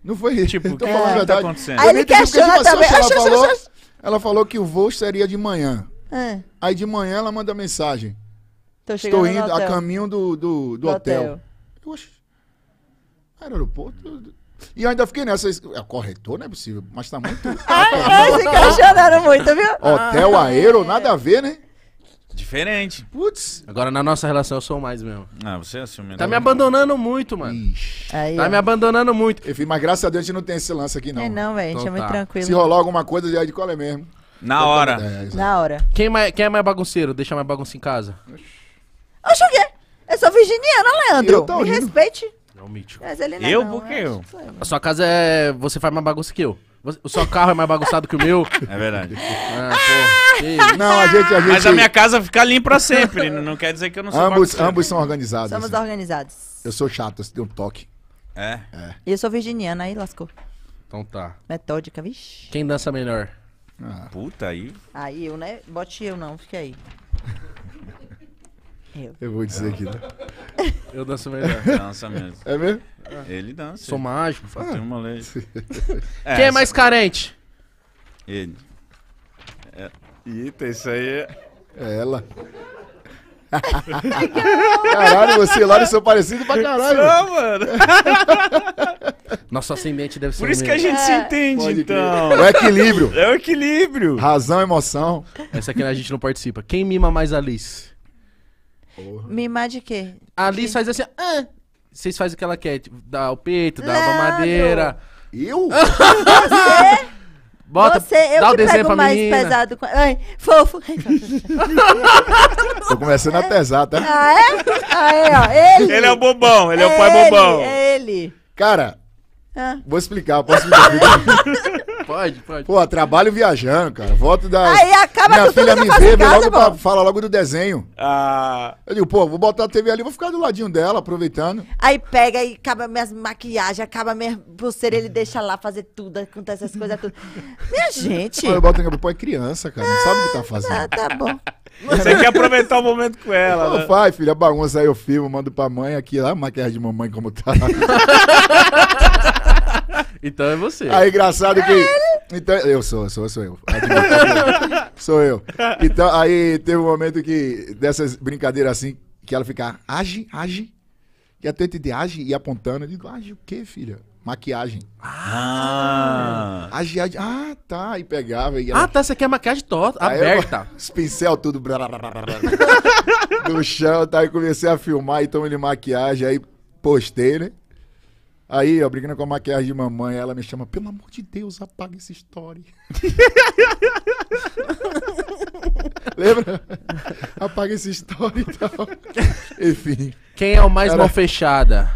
Não foi Tipo, o que, é. tá acontecendo? Aí ele quer chorar tipo assim, Ela, falou, ela falou que o voo seria de manhã. É. Aí de manhã ela manda mensagem. Estou indo a caminho do, do, do, do hotel. hotel. Oxe. aeroporto. E eu ainda fiquei nessa. É, corretor não é possível, mas tá muito. Ai, é, se questionaram muito, viu? Hotel ah. aero, nada a ver, né? Diferente. Putz. Agora na nossa relação eu sou mais mesmo. Ah, você é melhor. Assim, tá me abandonando muito, mano. Ixi. Aí, tá ó. me abandonando muito. Eu mas graças a Deus a gente não tem esse lance aqui, não. É não, velho. A gente é então muito tá. tranquilo. Se rolar alguma coisa, já é de cola mesmo. Na hora. É, na hora. Quem, mais, quem é mais bagunceiro? Deixa mais bagunça em casa. Oxe, o quê? Eu sou virginiana, Leandro. Eu tô Me rindo. respeite. É o mítico. Mas ele não é Eu? não, eu? eu. A sua casa é. Você faz mais bagunça que eu. Você- o seu carro é mais bagunçado que o meu. É verdade. Ah, pô, Não, a gente. A gente Mas a minha casa fica limpa pra sempre. Né? não- quer dizer que eu não sou ambos, ambos são organizados. Somos assim. organizados. Eu sou chato, você tenho um toque. É? é. E eu sou virginiana, aí lascou. Então tá. Metódica, vixi. Quem dança melhor? Ah. Puta aí. Aí eu, né? Bote eu não, fica aí. Eu. vou dizer aqui, né? Eu danço melhor. Dança mesmo. É mesmo? É. Ele dança. Sou mágico. faço ah. uma lei. É, Quem é mais carente? Ele. É. Eita, isso aí é... É ela. caralho, você e Laura são parecidos pra caralho. Não, mano. Nossa semente deve ser. Por isso que a gente é. se entende, pode então. Crer. É o equilíbrio. É o equilíbrio. Razão, emoção. Essa aqui né, a gente não participa. Quem mima mais a Liz? Porra. Mimar de quê? A Liz faz assim, ah, vocês fazem o que ela quer, tipo, dá o peito, dá a madeira. Eu? Você, Bota, você eu dá o que desenho pego pra mais menina. pesado. com- Ai, fofo. Tô começando a pesar, tá? Ah, é? Ah, é, ó. Ele. Ele é o bobão, ele é, o pai ele, bobão. É ele. Cara, Ah. vou explicar, posso explicar? pode, pode. Pô, trabalho viajando, cara. Volto da. Aí acaba Minha filha me vê, vê logo pra logo do desenho. Ah. Eu digo, pô, vou botar a TV ali, vou ficar do ladinho dela, aproveitando. Aí pega e acaba minhas maquiagens, acaba minha pulseira, ele deixa lá fazer tudo, acontece essas coisas tudo. Minha gente. Pô, eu boto em pô, é criança, cara. Não sabe o que tá ah, fazendo. Ah, tá bom. Você quer aproveitar o momento com ela. Não, né? faz, filha, bagunça aí eu filmo, mando pra mãe aqui lá, maquiagem de mamãe como tá. Então é você. Aí engraçado que. Então, eu sou, sou, sou eu. sou eu. Então, aí teve um momento que, dessas brincadeiras assim, que ela fica, age, age. E até tente de age e apontando. Eu digo, age o quê, filha? Maquiagem. Ah! Age, age. Ah, tá. E pegava. E ela... Ah, tá. Você quer maquiagem torta, aberta. Eu, os pincel tudo. no chão, tá? E comecei a filmar, então ele maquiagem. Aí postei, né? Aí, eu brigando com a maquiagem de mamãe, ela me chama, pelo amor de Deus, apaga esse story. Lembra? Apaga esse story. e tal. Enfim. Quem é o mais Era... mão fechada?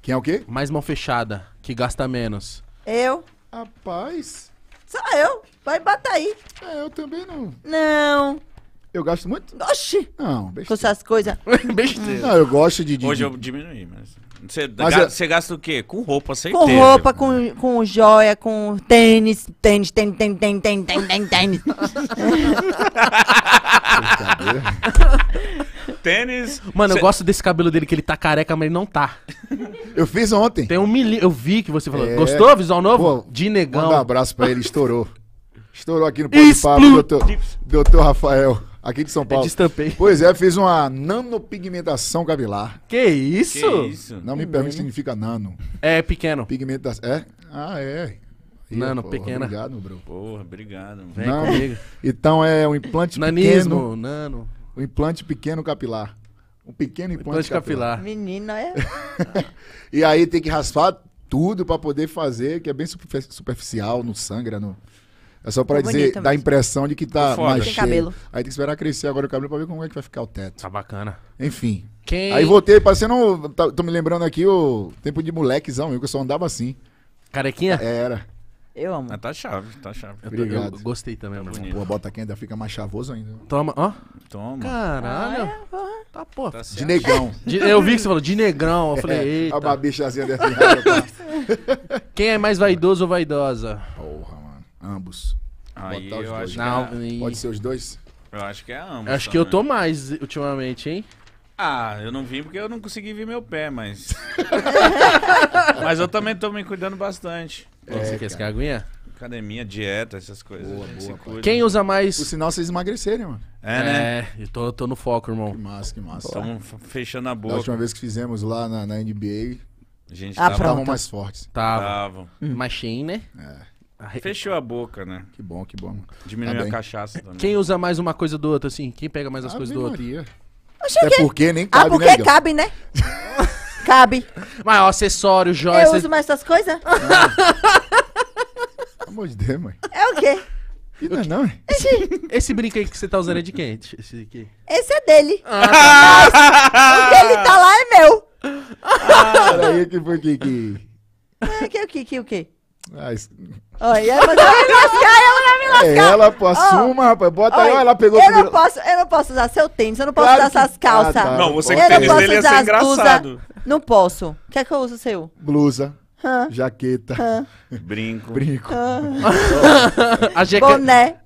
Quem é o quê? Mais mão fechada, que gasta menos. Eu. Rapaz. Só eu. Vai bater aí. É, eu também não. Não. Eu gasto muito? Oxi! Não, besteira. Com essas coisas. besteira. Não, eu gosto de, de. Hoje eu diminuí, mas. Você gasta, gasta o quê? Com roupa, certeza. Com roupa, com, com joia, com tênis, tênis, tênis, tênis, tênis, tênis, tênis, tênis. tênis. Mano, Cê... eu gosto desse cabelo dele que ele tá careca, mas ele não tá. Eu fiz ontem. Tem um milímetro. Eu vi que você falou. É... Gostou, visual novo? Pô, de negão. Manda um abraço pra ele, estourou. Estourou aqui no Pão de Papo, doutor, doutor Rafael aqui de São é Paulo. destampei. Pois é, fez uma nanopigmentação capilar. Que isso? Que isso? Não me pergunte o que significa nano. É pequeno. Pigmentação. É? Ah, é. Ih, nano, porra, pequena. Obrigado, bro. Porra, obrigado. Vem comigo. Então é um implante Nanismo, pequeno. nano. Um implante pequeno capilar. Um pequeno implante, implante capilar. capilar. Menina, é. e aí tem que raspar tudo para poder fazer, que é bem superficial, não sangra, não. Né, é só pra dizer, dá a impressão de que tá Foda. mais tem cabelo. Aí tem que esperar crescer agora o cabelo pra ver como é que vai ficar o teto. Tá bacana. Enfim. Quem... Aí voltei, parecendo. Tá, tô me lembrando aqui o tempo de molequezão, eu que só andava assim. Carequinha? É, era. Eu amo. Ah, tá chave, tá chave. Eu, Obrigado. Eu gostei também, tá mano. Pô, bota aqui ainda fica mais chavoso ainda. Toma, ó. Toma. Caralho. Ah, é, tá, pô. Tá de negão. De, eu vi que você falou, de negrão. Eu falei, é, eita. A babichazinha dessa. Quem é mais vaidoso ou vaidosa? Porra. Ambos. Aí Botar os eu dois. acho que Não, é- Pode ser os dois? Eu acho que é ambos. Acho que eu tô mais ultimamente, hein? Ah, eu não vim porque eu não consegui ver meu pé, mas. mas eu também tô me cuidando bastante. Você é, quer essa aguinha? Academia, dieta, essas coisas. Boa, boa, cuida. Quem usa mais o sinal, vocês emagrecerem, mano. É, né? É, eu tô, tô no foco, irmão Que massa, que massa. Estamos fechando a Da última vez que fizemos lá na, na NBA, A gente tava, estavam mais fortes. Tava. mais Machine, né? É. Fechou a boca, né? Que bom, que bom. Diminuiu tá a cachaça também. Quem usa mais uma coisa do outro, assim? Quem pega mais as coisas do outro? é porque nem ah, cabe, ah, porque né, é cabe, né? cabe. Mas ó, acessório, joia... Eu uso mais essas coisas? Pelo amor de Deus, mãe. É o quê? E não é não, Esse brinco aí que você tá usando é de quem? Esse aqui. Esse é dele. Mas ah, tá. o que ele tá lá é meu. Ah, aí que foi que... que... É, que o que, o quê? Ah, isso... Oi, eu vou me lascar, eu vou me lascar. É ela, pô, assuma, oh, rapaz. Bota aí, ela pegou eu primeiro... posso, eu não posso usar seu tênis, eu não posso claro usar que... essas calças. Ah, tá, não, você que tem dele ia ser engraçado. Blusa, não posso. O que é que eu uso seu? Blusa. Hã? Jaqueta. Hã? Brinco. Brinco. A jeca... Boné.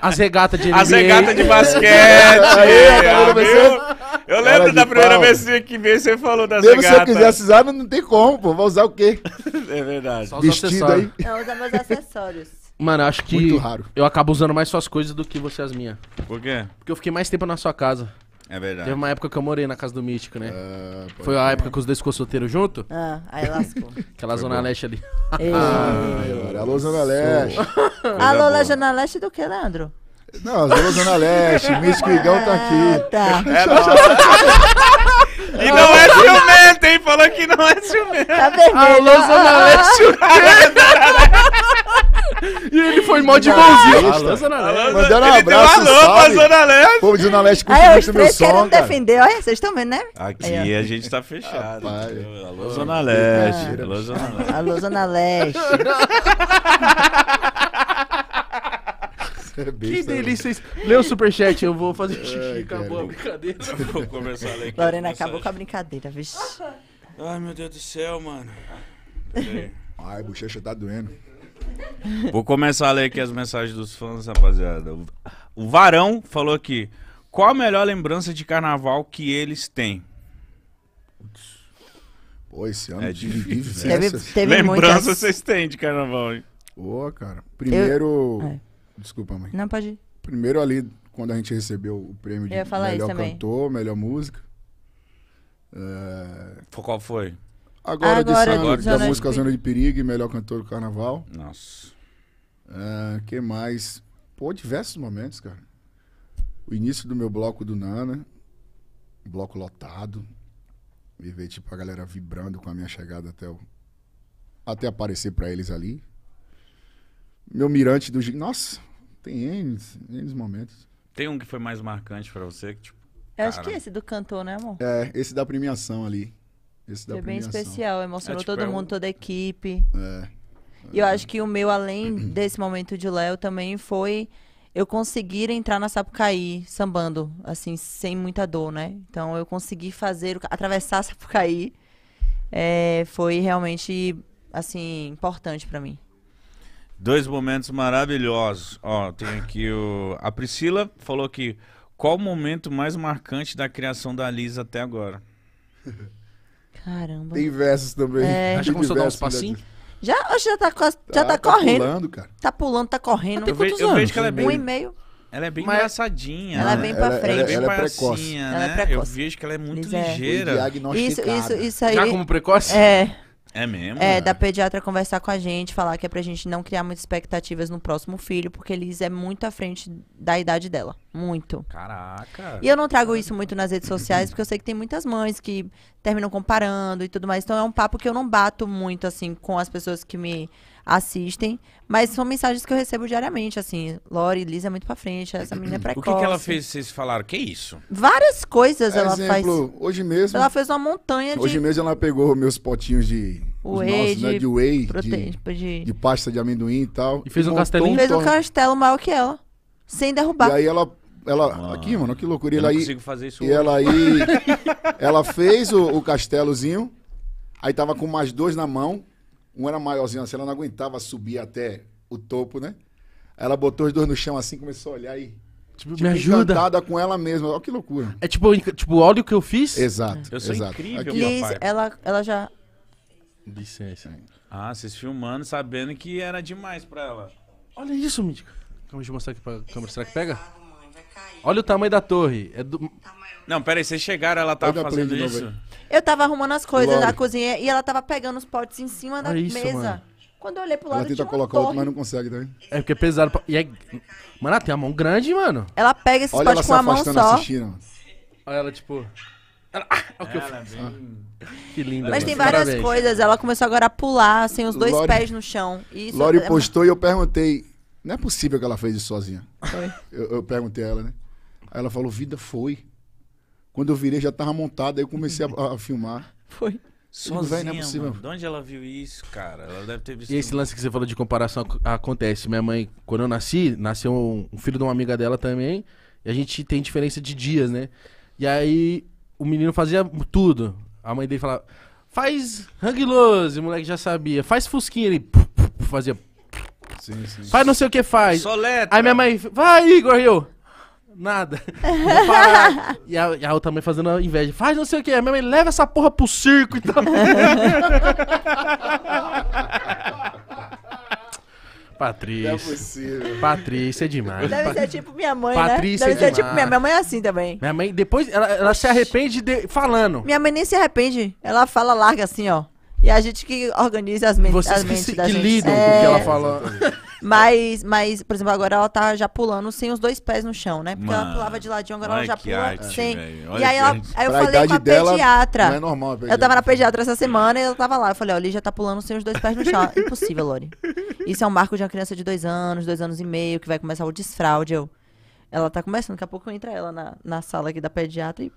As regatas de NBA. As regatas de basquete. Aê, a galera eu lembro da primeira pau. vez que veio, você falou das Mesmo se eu quisesse usar, não, tem como, pô. Vai usar o quê? É verdade. Só Vestido aí. Não é, usa meus acessórios. Mano, acho que Muito raro. eu acabo usando mais suas coisas do que você as minhas. Por quê? Porque eu fiquei mais tempo na sua casa. É verdade. Teve uma época que eu morei na casa do Mítico, né? Ah, Foi a época que os dois ficou solteiro junto. Ah, aí lascou. Aquela Foi Zona bom. Leste ali. Ah, Ai, Alô, Zona Leste. Alô, Zona Leste do que, Leandro? Não, as Zona Leste, Místico Igão tá aqui. Ah, tá. É e não é ciumento, hein? Falou que não é ciumento. Tá vermelho. Alô, Zona ah. Leste, o quê? E ele foi mó de bonzinho. Alô, Zona Leste. Mandando um abraço, deu alô pra Zona Leste. Pô, Zona Leste curte Aí, ah, é, muito meu som, querem cara. defender. Olha, vocês estão vendo, né? Aqui Aí, a gente tá fechado. Rapaz. Alô, Zona Leste. Alô, Zona Leste. Alô, Zona Leste. É que delícia isso. Lê o superchat, eu vou fazer xixi. Ai, acabou cara. a brincadeira. Vou começar ler aqui. Lorena acabou com a brincadeira, vixi. Ai, meu Deus do céu, mano. Ai, a bochecha tá doendo. Vou começar a ler aqui as mensagens dos fãs, rapaziada. O Varão falou aqui. Qual a melhor lembrança de carnaval que eles têm? Pô, esse ano é difícil. Teve, teve lembrança muitas... vocês têm de carnaval, hein? Boa, cara. Primeiro. Eu... É. Desculpa, mãe. Não, pode ir. Primeiro ali, quando a gente recebeu o prêmio de melhor cantor, melhor música. É... Qual foi? Agora, agora, de Sandro, agora da música de... Zona de Perigo e melhor cantor do carnaval. Nossa. É, que mais? Pô, diversos momentos, cara. O início do meu bloco do Nana, bloco lotado. E ver, tipo, a galera vibrando com a minha chegada até o... até aparecer para eles ali. Meu mirante do... Nossa, tem N, N momentos. Tem um que foi mais marcante para você? Que, tipo, Eu acho que é esse do cantor, né, amor? É, esse da premiação ali. Esse da foi premiação. bem especial, emocionou é, tipo, todo é mundo, um... toda a equipe. É. E eu acho que o meu, além desse momento de Léo, também foi eu conseguir entrar na Sapucaí sambando, assim, sem muita dor, né? Então eu consegui fazer, atravessar a Sapucaí é, foi realmente, assim, importante para mim. Dois momentos maravilhosos. Ó, tem aqui o... A Priscila falou que qual o momento mais marcante da criação da Lisa até agora? Caramba. Tem versos também. É. Acho que começou a dar uns passinhos. Né? Já, já tá, já tá, tá, tá correndo. Tá pulando, cara. Tá pulando, tá correndo. Eu, eu vejo que ela é bem... Um e meio. Ela é bem Mas... engraçadinha. Ela é bem pra é frente. Ela é bem ela é né? precoce. Né? Ela é precoce. Eu vejo que ela é muito Lisa é. ligeira. É. Isso, isso, isso aí. Já como precoce? É. É mesmo? É, é, da pediatra conversar com a gente, falar que é pra gente não criar muitas expectativas no próximo filho, porque Liz é muito à frente da idade dela. Muito. Caraca. E eu não trago isso muito nas redes sociais, porque eu sei que tem muitas mães que terminam comparando e tudo mais. Então é um papo que eu não bato muito, assim, com as pessoas que me assistem. Mas são mensagens que eu recebo diariamente, assim. Lori, Lisa é muito pra frente, essa menina é precoce. O que, que ela fez, vocês falaram? Que isso? Várias coisas é ela exemplo, faz. Hoje mesmo. Ela fez uma montanha de. Hoje mesmo ela pegou meus potinhos de. Whey, nossos, de, né, de whey, proteína, de, tipo de... de, pasta de amendoim e tal. E fez e um castelinho? fez um castelo maior que ela. Sem derrubar. E aí ela ela ah, aqui, mano, que loucura. Eu ela não consigo aí, fazer isso. E hoje. ela aí, ela fez o, o, castelozinho. Aí tava com mais dois na mão. Um era maiorzinho assim, ela não aguentava subir até o topo, né? Ela botou os dois no chão assim, começou a olhar e. Tipo, tipo, me ajuda. com ela mesma. Olha que loucura. É tipo, tipo olha o que eu fiz? Exato. Eu sou exato. incrível, Aqui, Liz, ela, ela já. Licença. Ah, vocês filmando sabendo que era demais pra ela. Olha isso, Mítico. Calma, deixa eu mostrar aqui pra câmera. Será que pega? Olha o tamanho da torre. É do... Não, pera aí, vocês chegaram, ela tava fazendo isso. Novo, eu tava arrumando as coisas Lógico. na cozinha e ela tava pegando os potes em cima da isso, mesa. Mano. Quando eu olhei pro lado, ela tenta colocar outro, mas não consegue também. Tá é porque é pesado. Pra... E é... Mano, ela tem a mão grande, mano. Ela pega esses Olha pote com a mão só. Assistindo. Olha ela, tipo. Ela... Ah, é o que ela eu é fiz. Bem... Que linda. Mas mano. tem várias Parabéns. coisas. Ela começou agora a pular, assim, os dois pés no chão. Isso Lori é postou e eu perguntei. Não é possível que ela fez isso sozinha. Eu, eu perguntei a ela, né? Aí ela falou, vida foi. Quando eu virei, já tava montado, aí eu comecei a, a filmar. Foi. Sozinha, não é possível. Mano. De onde ela viu isso, cara? Ela deve ter visto. E esse lance que você falou de comparação acontece. Minha mãe, quando eu nasci, nasceu um, um filho de uma amiga dela também. E a gente tem diferença de dias, né? E aí o menino fazia tudo. A mãe dele falava: faz hang loose, o moleque já sabia. Faz fusquinha, ele puf, puf, fazia. Sim, sim. Faz não sei o que faz. Soleta. Aí minha mãe, vai Igor, eu. Nada. Vou parar. e, a, a outra mãe fazendo a inveja. Faz não sei o que. A minha mãe leva essa porra pro circo e então. Patrícia. Não é possível. Patrícia é demais. Deve ser tipo minha mãe, né? Patrícia né? Deve é ser demais. tipo minha, minha mãe é assim também. Minha mãe, depois, ela, ela se arrepende de, falando. Minha mãe nem se arrepende. Ela fala larga assim, ó. E a gente que organiza as mensagens Vocês as que, mentes que lidam é... com o é. que ela fala. Mas, mas, por exemplo, agora ela tá já pulando sem os dois pés no chão, né? Porque Mano, ela pulava de ladinho, agora ela já pula arte, sem. E aí, ela, aí eu Pra falei com a dela, pediatra. não é normal, a Eu tava na pediatra essa semana e ela tava lá. Eu falei, ó, Lígia tá pulando sem os dois pés no chão. Impossível, Lori. Isso é um marco de uma criança de dois anos, dois anos e meio, que vai começar o desfraude. Eu... Ela tá começando, daqui a pouco entra ela na, na sala aqui da pediatra e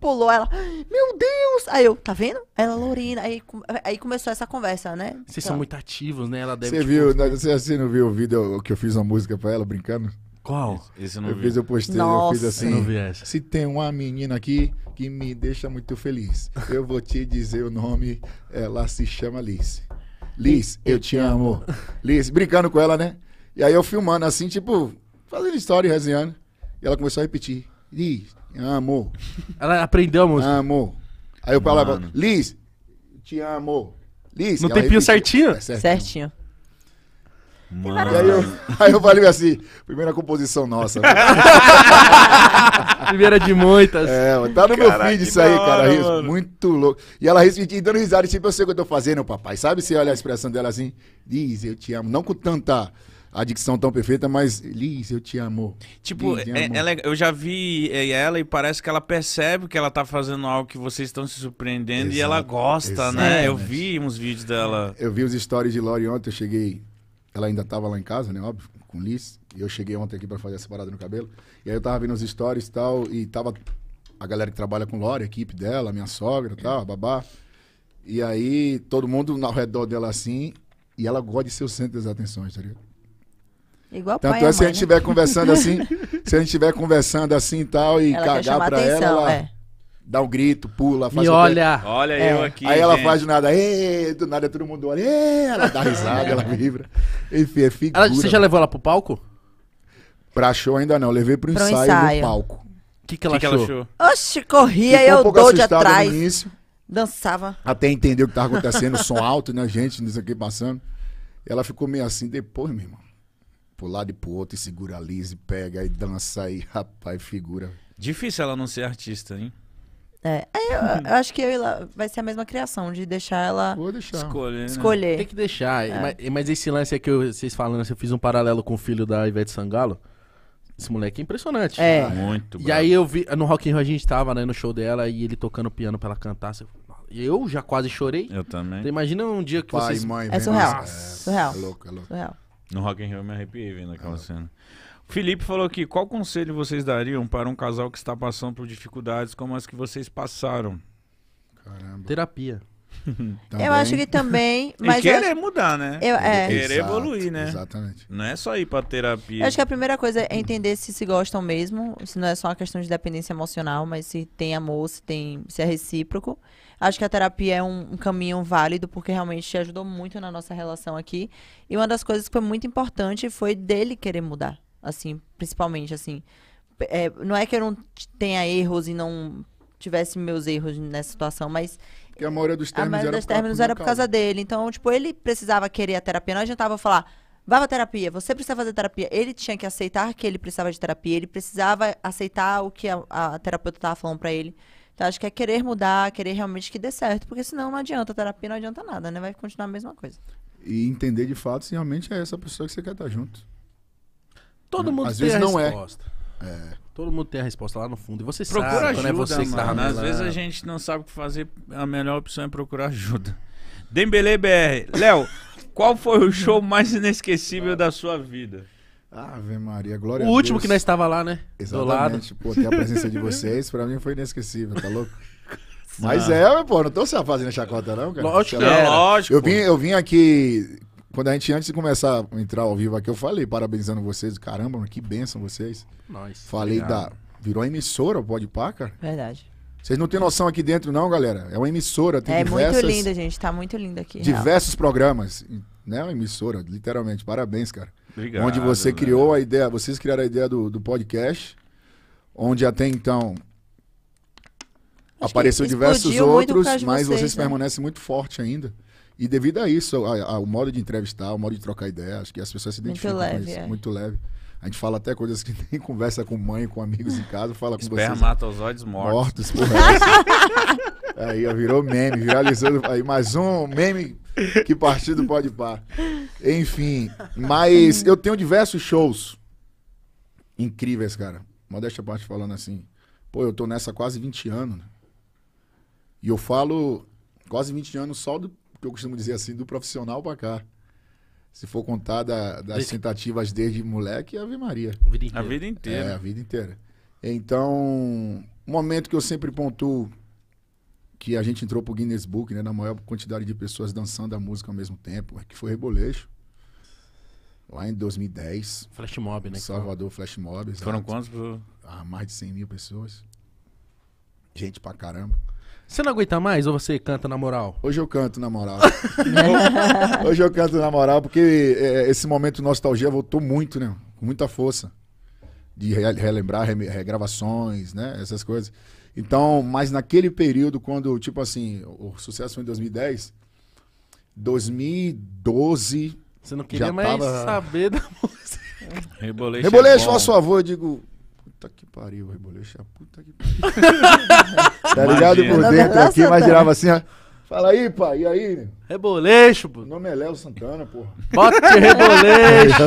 pulou ela. Meu Deus! Aí eu, tá vendo? Ela, Lorina. Aí, aí começou essa conversa, né? Vocês então, são muito ativos, né? Ela deve. Você tipo, viu, né? você assim não viu o vídeo que eu fiz uma música pra ela brincando? Qual? Esse eu não eu vi. Fiz, eu postei, Nossa. eu fiz assim. Não vi essa. Se tem uma menina aqui que me deixa muito feliz, eu vou te dizer o nome. Ela se chama Liz. Liz, eu, te amo. amo. Liz, brincando com ela, né? E aí eu filmando assim, tipo, fazendo história e resenhando. E ela começou a repetir. Liz, amo. Ela aprendeu a música. Amo. Aí eu falava, Liz, te amo. Liz. No tempinho certinho? É certinho. Mano. E aí eu, aí eu falei assim, primeira composição nossa. Né? Primeira de muitas. É, tá no meu filho feed isso aí, cara. riso. mano. Muito louco. E ela rindo, dando risada, tipo, eu sei o que eu tô fazendo, papai. Sabe? Você olha a expressão dela assim, diz, eu te amo. Não com tanta a dicção tão perfeita, mas Liz, eu te amo. Tipo, Liz, eu, é, amo. É ela, eu já vi é, ela e parece que ela percebe que ela tá fazendo algo que vocês estão se surpreendendo Exato, e ela gosta, né? exatamente. né? Eu vi uns vídeos dela. Eu vi os stories de Lori ontem, eu cheguei. Ela ainda tava lá em casa, né? Óbvio, com Liz. E eu cheguei ontem aqui para fazer essa parada no cabelo. E aí eu tava vendo os stories e tal, e tava a galera que trabalha com Lori, a equipe dela, a minha sogra e tal, a babá. E aí todo mundo ao redor dela assim, e ela gosta de ser o centro das atenções, tá ligado? Igual Tanto pai é, né? assim, se a gente estiver né? conversando assim, se a gente estiver conversando assim e tal, e ela cagar pra atenção, ela, é. dá um grito, pula, faz E olha. Olha é. eu aqui. Aí gente. ela faz do nada, Ê! do nada todo mundo olha, ela dá risada, ela vibra. Enfim, é figura. Ela, você já levou ela pro palco? Pra show ainda não, levei pro, pro ensaio, ensaio no palco. O que, que, ela, que achou? que ela achou? Oxe, corria, e eu um dou de atrás. No início, dançava. Até entender o que tava acontecendo, som alto, né, gente, nisso aqui passando. Ela ficou meio assim depois, meu irmão pro lado e pro outro, e segura a Liz, e pega, e dança, e rapaz, figura. Difícil ela não ser artista, hein? É, eu, eu acho que eu e vai ser a mesma criação, de deixar ela Vou deixar. escolher. né? escolher. Tem que deixar. É. Mas, mas esse lance é que vocês falando, né? eu fiz um paralelo com o filho da Ivete Sangalo. Esse moleque é impressionante. É. Muito E aí eu vi, no Rock in Rio a gente tava, né, no show dela, e ele tocando piano pra ela cantar. Assim, e eu já quase chorei. Eu também. Então, imagina um dia que Pai, vocês... mãe, É surreal. É Surreal. É louco, é louco. Surreal. No Rock in Rio eu me arrepiei vendo aquela ah. cena. Felipe falou aqui, qual conselho vocês dariam para um casal que está passando por dificuldades como as que vocês passaram? Caramba. Terapia. eu acho que também. Mas e querer acho... mudar, né? Eu, é. Querer Exato, evoluir, né? Exatamente. Não é só ir pra terapia. Eu acho que a primeira coisa é entender se se gostam mesmo, se não é só uma questão de dependência emocional, mas se tem amor, se tem. se é recíproco. Acho que a terapia é um, um caminho válido, porque realmente ajudou muito na nossa relação aqui. E uma das coisas que foi muito importante foi dele querer mudar, assim, principalmente, assim. É, não é que eu não tenha erros e não tivesse meus erros nessa situação, mas porque a maioria dos términos, maioria era, dos por términos era, por causa caso. dele. Então, tipo, ele precisava querer a terapia. Não adiantava falar, vá pra terapia, você precisa fazer terapia. Ele tinha que aceitar que ele precisava de terapia. Ele precisava aceitar o que a, a terapeuta estava falando para ele. Então, acho que é querer mudar, querer realmente que dê certo, porque senão não adianta, terapia não adianta nada, né? Vai continuar a mesma coisa. E entender de fato se realmente é essa pessoa que você quer estar junto. Todo né? mundo Às tem vezes a não é. resposta. É. é. Todo mundo tem a resposta lá no fundo. E você Procura sabe ajuda, quando é você que tá Às vezes a gente não sabe o que fazer, a melhor opção é procurar ajuda. Dembele BR. Léo, qual foi o show mais inesquecível da sua vida? Ave Maria, glória o a Deus. último que nós estava lá, né? Exatamente. Pô, ter a presença de vocês, pra mim foi inesquecível, tá louco? Mas ah. é, pô, não tô só fazendo chacota, não, cara. Lógico, que é, lógico. Eu vim, eu vim aqui. Quando a gente, antes de começar a entrar ao vivo aqui, eu falei, parabenizando vocês. Caramba, mano, que bênção vocês. Nós. Falei obrigado. da. Virou emissora o Pode Paca? Verdade. Vocês não têm noção aqui dentro, não, galera. É uma emissora, tem é diversas... É muito linda, gente. Tá muito linda aqui. Diversos real. programas, né? Uma emissora, literalmente. Parabéns, cara. Obrigado, onde você né? criou a ideia, vocês criaram a ideia do, do podcast, onde até então Acho apareceu diversos outros, mas vocês, vocês né? permanecem muito forte ainda. E devido a isso, ao modo de entrevistar, ao modo de trocar ideia, acho que as pessoas se identificam muito leve, é. muito leve. A gente fala até coisas que nem conversa com mãe, com amigos em casa, fala com Espermatozoides mata os mortos. Mortos, é Aí virou meme, viralizando. Aí mais um meme que partido pode par. Enfim, mas eu tenho diversos shows incríveis, cara. Modéstia parte falando assim. Pô, eu tô nessa quase 20 anos. Né? E eu falo quase 20 anos só do que eu costumo dizer assim, do profissional pra cá. Se for contar da, das Esse... tentativas desde moleque, é Ave Maria. A vida inteira. A vida inteira. É, a vida inteira. Então, um momento que eu sempre pontuo que a gente entrou pro Guinness Book, né, na maior quantidade de pessoas dançando a música ao mesmo tempo, é que foi Rebolejo. Lá em 2010. Flash Mob, né? Salvador Flash Mob. Foram quantos? Ah, mais de 100 mil pessoas. Gente pra caramba. Você não aguenta mais ou você canta na moral? Hoje eu canto na moral. Hoje eu canto na moral porque é, esse momento de nostalgia voltou muito, né? Com muita força. De relembrar regravações, né? Essas coisas. Então, mas naquele período, quando, tipo assim, o sucesso foi em 2010, 2012. Você não queria mais tava... saber da música. Reboleixo, é Reboleixo é a sua avó, eu digo, puta que pariu, Reboleixo, a puta que pariu. tá ligado Imagina. por dentro aqui, mas girava assim, ó. Fala aí, pai, e aí? Né? Reboleixo, pô. Meu nome é Léo Santana, pô. Bota de reboleixo.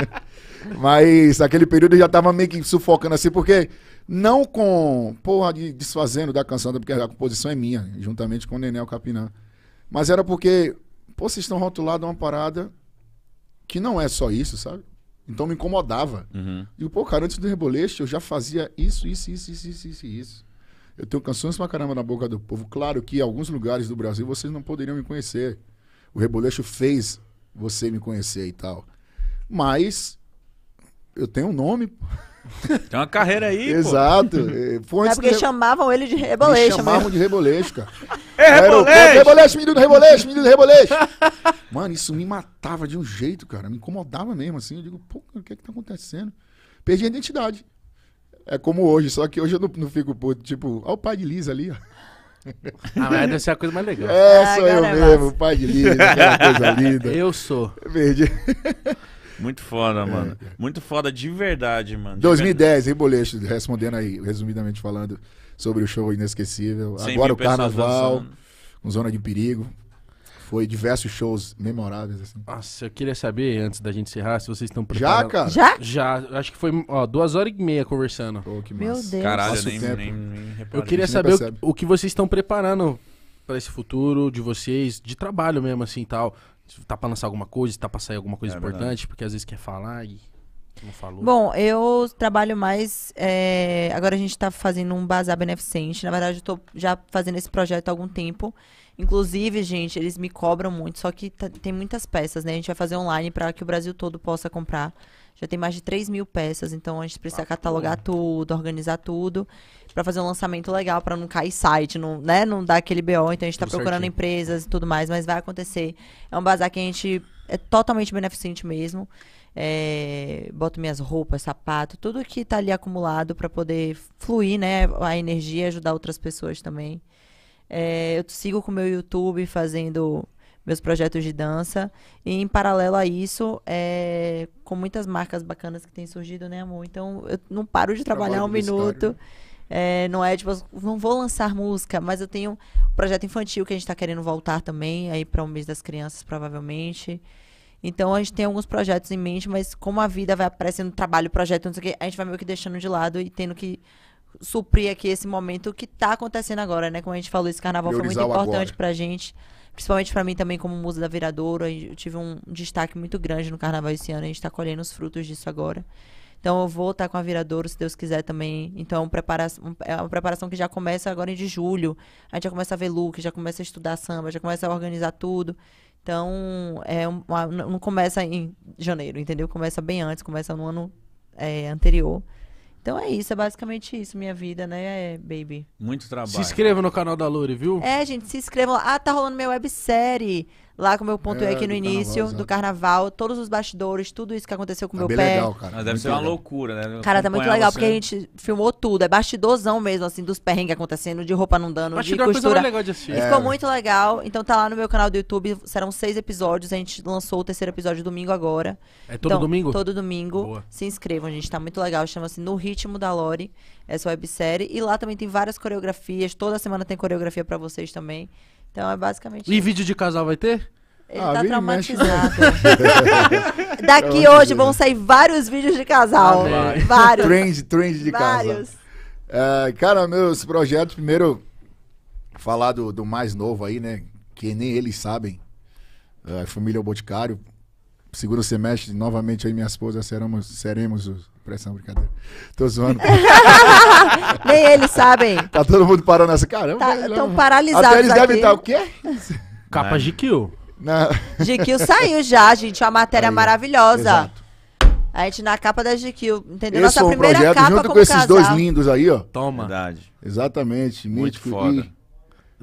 mas aquele período eu já tava meio que sufocando assim, porque não com, porra, de, desfazendo da canção, porque a composição é minha, juntamente com o Nenel Capinã. Mas era porque, pô, vocês estão rotulados uma parada que não é só isso, sabe? Então me incomodava. Uhum. E, pô, cara, antes do reboleixo eu já fazia isso, isso, isso, isso, isso, isso, isso. Eu tenho canções pra caramba na boca do povo. Claro que em alguns lugares do Brasil vocês não poderiam me conhecer. O reboleixo fez você me conhecer e tal. Mas eu tenho um nome. Tem uma carreira aí, Exato. É porque re... chamavam ele de reboleixo. Me chamavam mesmo. de reboleixo, cara. É reboleixo! Reboleixo, menino reboleixo, menino reboleixo! Mano, isso me matava de um jeito, cara. Me incomodava mesmo, assim. Eu digo, pô, o que é que tá acontecendo? Perdi a identidade. É como hoje, só que hoje eu não, não fico pô, Tipo, olha o pai de Lisa ali, ó. Ah, mas deve ser é a coisa mais legal. É, ah, sou eu é mesmo, massa. pai de Lisa, coisa linda. Eu sou. Perdi. Muito foda, é. mano. Muito foda de verdade, mano. De 2010, hein, Bolecho? Respondendo aí, resumidamente falando sobre o show Inesquecível. Sem Agora o Carnaval, com Zona de Perigo. Foi diversos shows memoráveis, assim. Nossa, eu queria saber, antes da gente encerrar, se vocês estão preparados. Já, cara? Já? Já. Acho que foi, ó, duas horas e meia conversando. Pô, que massa. Meu Deus. Caralho, nem, nem, nem Eu queria saber o, o que vocês estão preparando para esse futuro de vocês, de trabalho mesmo, assim, tal tá pra lançar alguma coisa, está tá pra sair alguma coisa é importante, verdade. porque às vezes quer falar e não falou. Bom, eu trabalho mais. É, agora a gente tá fazendo um bazar beneficente. Na verdade, eu tô já fazendo esse projeto há algum tempo. Inclusive, gente, eles me cobram muito, só que tá, tem muitas peças, né? A gente vai fazer online para que o Brasil todo possa comprar. Já tem mais de 3 mil peças, então a gente precisa ah, catalogar tudo, organizar tudo para fazer um lançamento legal, para não cair site, não, né? Não dar aquele BO. Então a gente tá procurando certinho. empresas e tudo mais, mas vai acontecer. É um bazar que a gente é totalmente beneficente mesmo. É, boto minhas roupas, sapato, tudo que tá ali acumulado para poder fluir, né? A energia ajudar outras pessoas também. É, eu sigo com o meu YouTube fazendo meus projetos de dança. E em paralelo a isso, é, com muitas marcas bacanas que têm surgido, né, amor? Então eu não paro de trabalhar Trabalho um minuto. História. Né? É, não é tipo, não vou lançar música, mas eu tenho um projeto infantil que a gente está querendo voltar também, aí para o um mês das crianças, provavelmente. Então a gente tem alguns projetos em mente, mas como a vida vai aparecendo trabalho, projeto, não sei o quê, a gente vai meio que deixando de lado e tendo que suprir aqui esse momento que está acontecendo agora, né? Como a gente falou, esse carnaval Priorizar foi muito importante para a gente. Principalmente para mim também como musa da viradouro, eu tive um destaque muito grande no carnaval esse ano, a gente está colhendo os frutos disso agora. Então eu vou estar com a Viradouro, se Deus quiser também. Então é uma é preparação que já começa agora de julho. A gente já começa a ver look, já começa a estudar samba, já começa a organizar tudo. Então, é uma, não começa em janeiro, entendeu? Começa bem antes, começa no ano é, anterior. Então é isso, é basicamente isso, minha vida, né, baby? Muito trabalho. Se inscreva no canal da Luri, viu? É, gente, se inscrevam. Ah, tá rolando minha websérie. Lá como eu ponto é, aqui é, no do início carnaval, do carnaval, todos os bastidores, tudo isso que aconteceu com o é meu bem pé. Legal, cara. Mas deve muito ser legal. uma loucura, né? Cara, tá muito legal você... porque a gente filmou tudo, é bastidorzão mesmo assim dos perrengues acontecendo, de roupa não dando, Bastidor de é costura. É legal de assistir. E ficou muito legal. Então tá lá no meu canal do YouTube, serão seis episódios, a gente lançou o terceiro episódio domingo agora. É todo então, domingo? Todo domingo. Boa. Se inscrevam, gente, tá muito legal, chama-se No Ritmo da Lore, essa websérie e lá também tem várias coreografias, toda semana tem coreografia para vocês também. Então é basicamente. E isso. vídeo de casal vai ter? Ele Ah, tá traumatizado. Daqui hoje vão sair vários vídeos de casal. Amém. Ah, vários. Trend, trend de casa. vários. É, cara, meus projetos, primeiro, falar do, do mais novo aí, né? Que nem eles sabem. É, família Boticário. Segundo semestre, novamente aí minha esposa seremos, seremos os pressão, brincadeira. Tô zoando. Nem eles sabem. Tá todo mundo parando assim, caramba. Estão tá, paralisados Até eles aqui. devem tá estar o quê? Capa GQ. Na... GQ saiu já, gente. Uma matéria Aí, maravilhosa. Exato. A gente na capa da GQ, entendeu? Esse Nossa um primeira projeto, capa junto com esses casal. dois lindos aí, ó. Toma. Verdade. Exatamente. Muito Mítico foda.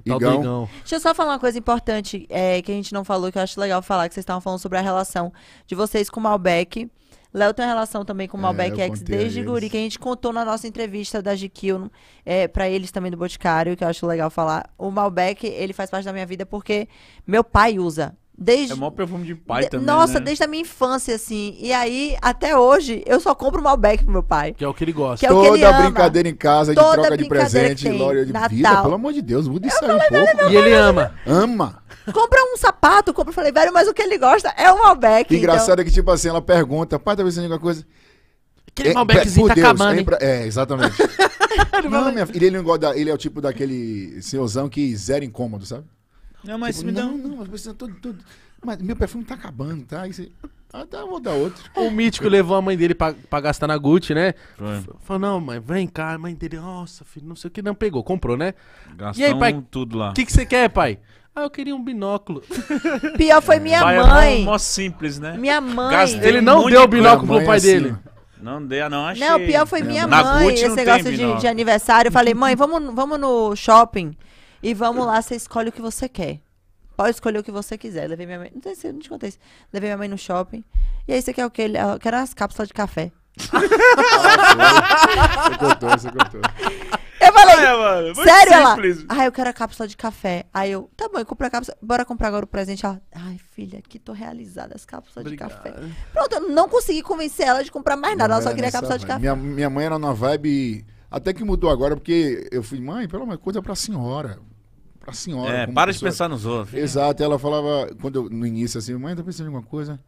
E... Igão. Deixa eu só falar uma coisa importante é, que a gente não falou, que eu acho legal falar, que vocês estavam falando sobre a relação de vocês com o Malbec Léo tem uma relação também com o é, Malbec é, X desde Guri, que a gente contou na nossa entrevista da GQ é, para eles também do Boticário, que eu acho legal falar. O Malbec, ele faz parte da minha vida porque meu pai usa. Desde... É o maior perfume de pai de... também. Nossa, né? desde a minha infância, assim. E aí, até hoje, eu só compro Malbec pro meu pai. Que é o que ele gosta. Que é Toda ele brincadeira em casa, de Toda troca de presente, glória de Natal. vida. Pelo amor de Deus, muda isso aí um pouco. E ele ama. Ama compra um sapato, compra. Eu falei, velho, mas o que ele gosta é o Malbec. Então. Engraçado então. é que, tipo assim, ela pergunta, pai, tá pensando em alguma coisa? Aquele é, Malbeczinho tá Deus, acabando. É, exatamente. não, minha filha, ele, não ele é o tipo daquele senhorzão que zero incômodo, sabe? Não, mas tipo, me não, dá. Não, não, mas tudo, tudo. Mas meu perfume tá acabando, tá? Aí você... Ah, tá, vou dar outro. O Mítico levou a mãe dele pra, pra gastar na Gucci, né? Foi. Falou, não, mãe, vem cá. A mãe dele, nossa, filho, não sei o que. Não pegou, comprou, né? Gastou e aí, pai, tudo lá. O que, que você quer, pai? Ah, eu queria um binóculo. Pior foi minha é mãe. É mó simples, né? Minha mãe. Gastei ele não deu o binóculo pro pai assim. dele. Não deu, ah, não achei. Não, pior foi minha Na mãe. Gucci esse negócio de, de, aniversário. Eu falei, mãe, vamos, vamos no shopping e vamos lá, você escolhe o que você quer. Pode escolher o que você quiser. Levei minha mãe. Não sei se eu não te contei isso. Levei minha mãe no shopping. E aí você quer o quê? Ah, eu quero as cápsulas de café. você gostou, você gostou. eu falei. Ah, é, mano, sério, ela? Ah, eu quero a cápsula de café. Aí eu, tá bom, eu compro a cápsula. Bora comprar agora o presente. Ela, ai, filha, que tô realizada as cápsulas Obrigado. de café. Pronto, eu não consegui convencer ela de comprar mais nada. Ela só é queria a cápsula vibe. de café. Minha, minha mãe era numa vibe. Até que mudou agora, porque eu fui, mãe, pelo menos coisa pra senhora pra senhora. É, para pessoa. de pensar nos outros. Né? Exato, ela falava, quando eu, no início assim, mãe, tá pensando em alguma coisa?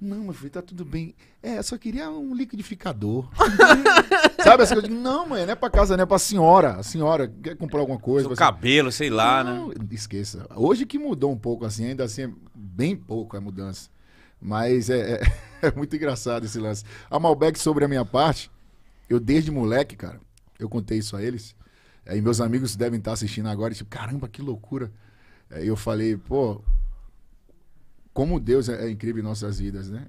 Não, meu filho, tá tudo bem. É, só queria um liquidificador. Sabe Eu digo, Não, mãe, não é pra casa, não é pra senhora. A senhora quer comprar alguma coisa. Seu cabelo, sei lá, não, né? Esqueça. Hoje que mudou um pouco, assim, ainda assim, bem pouco a mudança. Mas é, é, é muito engraçado esse lance. A Malbec, sobre a minha parte, eu desde moleque, cara, eu contei isso a eles. E meus amigos devem estar assistindo agora, tipo, caramba, que loucura. Aí eu falei, pô, como Deus é, é, incrível em nossas vidas, né?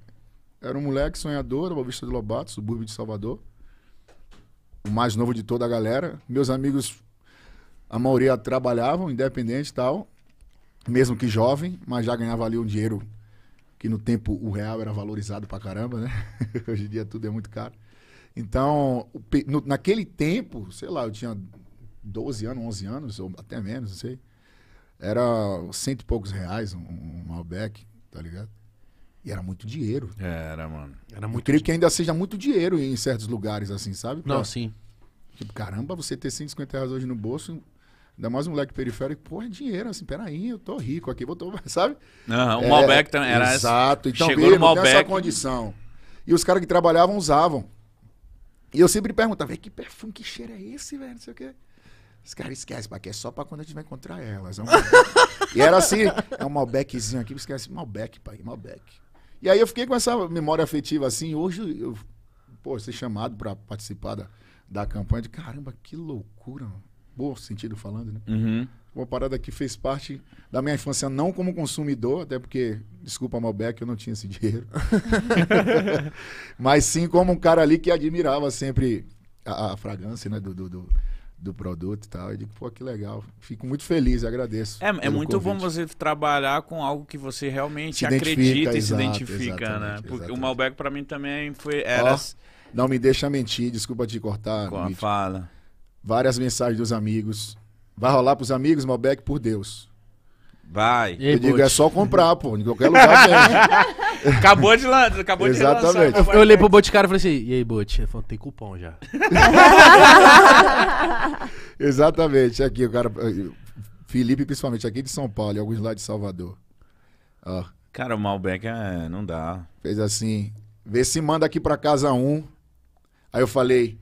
Era um moleque sonhador, Bavista de Lobato, subúrbio de Salvador. O mais novo de toda a galera. Meus amigos, a maioria trabalhavam, independente e tal. Mesmo que jovem, mas já ganhava ali um dinheiro que no tempo o real era valorizado pra caramba, né? Hoje em dia tudo é muito caro. Então, no, naquele tempo, sei lá, eu tinha 12 anos, 11 anos, ou até menos, não sei. Era cento e poucos reais um, um Malbec tá ligado? E era muito dinheiro. É, era, mano. Era muito Eu creio dinheiro. que ainda seja muito dinheiro em certos lugares, assim, sabe? Pra, Não, sim. Tipo, caramba, você ter 150 reais hoje no bolso, ainda mais um moleque periférico, pô, é dinheiro, assim, peraí, eu tô rico aqui, vou tomar, sabe? Não, o é, Malbec também era. Exato, então chegou mesmo, essa condição. E os caras que trabalhavam usavam. E eu sempre perguntava, que perfume, que cheiro é esse, velho? Não sei o quê. Os caras esquecem, porque é só pra quando a gente vai encontrar elas. É um... E era assim, é um Malbeczinho aqui, esquece Malbec, pai, Malbec. E aí eu fiquei com essa memória afetiva assim. Hoje eu, pô, ser chamado para participar da, da campanha de caramba, que loucura. Bom sentido falando, né? Uhum. Uma parada que fez parte da minha infância, não como consumidor, até porque, desculpa, Malbec, eu não tinha esse dinheiro. Mas sim como um cara ali que admirava sempre a, a fragrância, né? do, do, do do produto e tal. e digo, pô, que legal. Fico muito feliz, agradeço. É, é muito convite. bom você trabalhar com algo que você realmente se acredita e exato, se identifica, né? Porque exatamente. o Malbec para mim também foi. Era... Oh, não me deixa mentir, desculpa te cortar. Com a fala. Várias mensagens dos amigos. Vai rolar pros amigos, Malbec, por Deus. Vai. Eu digo, é só comprar, pô, em qualquer lugar tem. Acabou de lá Acabou Exatamente. de lançar. Eu, eu olhei pro Boticário e falei assim: e aí, Bot? Ele falou: tem cupom já. Exatamente. Aqui, o cara. Eh, Felipe, principalmente aqui de São Paulo e alguns lá de Salvador. Ó. Cara, o Malbec é, não dá. Fez assim: vê se manda aqui pra casa um. Aí eu falei.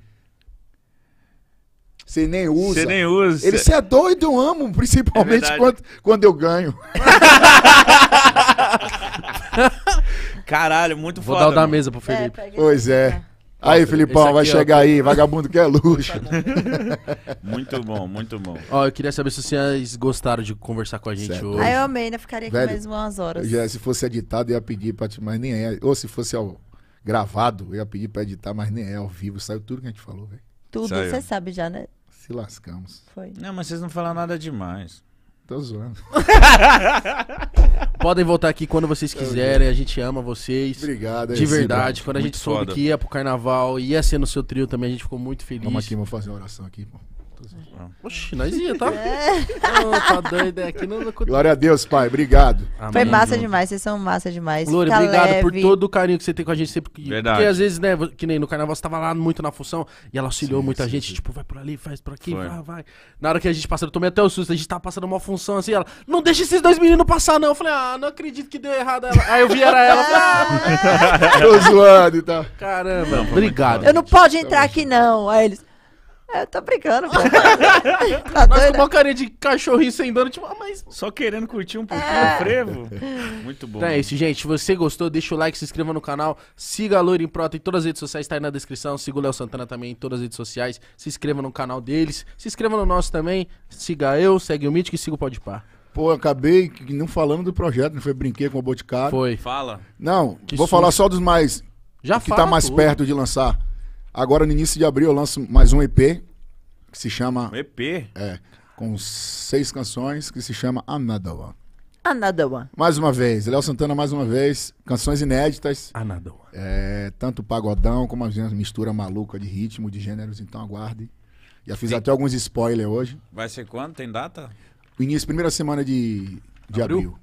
Você nem usa. Você nem usa. Ele, você é doido, eu amo, principalmente é quando, quando eu ganho. Caralho, muito Vou foda. Vou dar o da mesa pro é, Felipe. É, pois é. Aí, Filipão, vai chegar aí, vagabundo que é luxo. muito bom, muito bom. Ó, eu queria saber se vocês gostaram de conversar com a gente certo. hoje. Ah, eu amei, né? Ficaria Velho, aqui mais umas horas. Já, se fosse editado, eu ia pedir pra te, mas nem é. Ou se fosse ao gravado, eu ia pedir pra editar, mas nem é ao vivo. Saiu tudo que a gente falou, velho. Tudo, você sabe já, né? Se lascamos. Foi. Não, mas vocês não falaram nada demais. Tô zoando. Podem voltar aqui quando vocês tá quiserem. A gente ama vocês. Obrigado. De verdade. Quando a gente soube foda. que ia pro carnaval, ia ser no seu trio também, a gente ficou muito feliz. Vamos aqui, vamos fazer uma oração aqui, pô. Ah. Oxi, nós ia, tá? oh, tá doido, é aqui não, Glória a Deus, pai, obrigado. Amém. Foi massa demais, vocês são massa demais. Glória, obrigado leve. por todo o carinho que você tem com a gente sempre. Verdade. Porque às vezes, né, que nem no carnaval, você tava lá muito na função e ela auxiliou sim, muita sim, gente, sim. tipo, vai por ali, faz por aqui, Foi. vai, vai. Na hora que a gente passando, eu tomei até o susto, a gente tava passando uma função assim, ela, não deixa esses dois meninos passar, não. Eu falei, ah, não acredito que deu errado ela. Aí eu vi era ela, ah, tô zoando e então. tal. Caramba, não, obrigado. Eu não pode entrar aqui, não. Aí eles. É, tá brincando, pô. tá mas doido, com uma carinha de cachorrinho sem dono, tipo, ah, mas... Só querendo curtir um pouquinho é. o frevo. Muito bom. Então é isso, gente. Se você gostou, deixa o like, se inscreva no canal, siga a Loira Improta em todas as redes sociais, tá aí na descrição. Siga o Léo Santana também em todas as redes sociais. Se inscreva no canal deles, se inscreva no nosso também. Siga eu, segue o Mítico e siga o Par. Pô, acabei não falando do projeto, não foi brinquei com o Boticário. Foi. Fala. Não, que vou falar só dos mais... Já que fala, tá mais pô. perto de lançar. Agora, no início de abril, eu lanço mais um EP, que se chama. Um EP? É. Com seis canções, que se chama Another One. Another One. Mais uma vez, Léo Santana, mais uma vez, canções inéditas. Another One. É, tanto pagodão como as mistura maluca de ritmo, de gêneros, então aguarde. Já fiz até alguns spoilers hoje. Vai ser quando? Tem data? Início, primeira semana de, de abril. abril.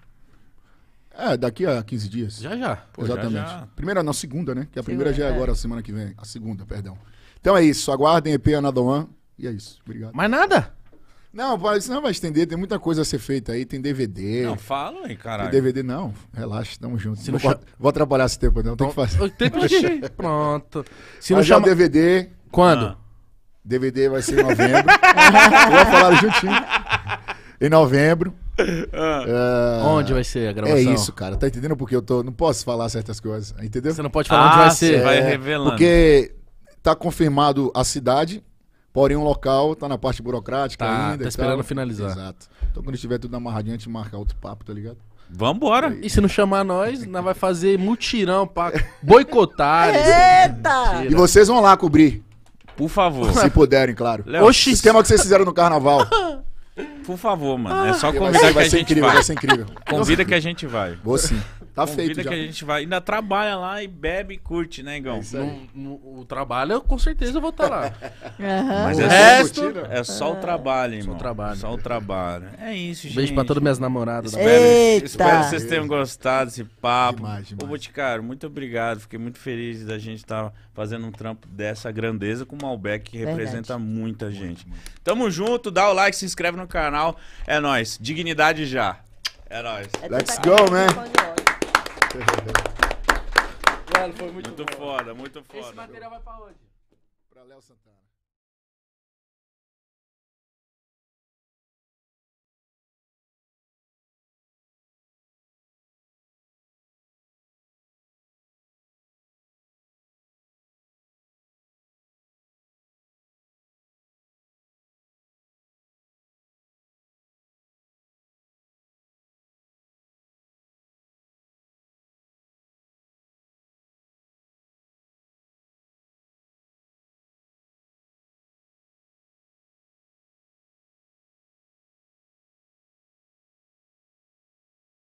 É, daqui a 15 dias. Já, já. Pô, Exatamente. Já, já. Primeira, na segunda, né? Que a primeira segunda, já é, é agora, semana que vem. A segunda, perdão. Então é isso. Aguardem EP Anadoan. E é isso. Obrigado. Mais nada? Não, isso não vai estender, tem muita coisa a ser feita aí, tem DVD. Não, fala aí, caralho. Tem DVD, não, relaxa, tamo junto. Se não vou, vou atrapalhar esse tempo, não, tem que então, fazer. tempo é de... Pronto. Se não não é chama... DVD. Quando? Ah. DVD vai ser em novembro. Vou falar juntinho. Em novembro. Ah. Ah. onde vai ser a é gravação? É isso, cara. Tá entendendo porque eu tô. Não posso falar certas coisas, entendeu? Você não pode falar ah, onde vai ser. Vai é, revelando. Porque tá confirmado a cidade, porém um local tá na parte burocrática tá, ainda. Tá esperando tal. finalizar. Exato. Então quando estiver tudo amarradinho, a gente marca outro papo, tá ligado? Vambora. É e se não chamar nós, nós vai fazer mutirão pra boicotar. Eita! E vocês vão lá cobrir. Por favor. Se puderem, claro. Oxi. O esquema que vocês fizeram no carnaval. Por favor, mano. É só ah, convidar vai ser, que a gente incrível, vai. vai. ser incrível. Convida que a gente vai. Vou sim. Tá feito já. que a gente vai. Ainda trabalha lá e bebe e curte, né, Igão? É no, no, o trabalho, eu, com certeza eu vou estar tá lá. Mas o é resto é só o trabalho, irmão. Só o trabalho. Só o trabalho. É isso, gente. Beijo pra todas minhas namoradas. Espero, Eita. espero que vocês tenham gostado desse papo. Demais, demais. Ô, Boticário, muito obrigado. Fiquei muito feliz da gente estar tá fazendo um trampo dessa grandeza com o Malbec, que Verdade. representa muita gente. Muito, muito. Tamo junto, dá o like, se inscreve no canal. É nóis. Dignidade já. É nóis. Let's go, man. É, tá Mano, foi muito, muito foda, muito foda. Esse material vai pra onde? Pra Léo Santana.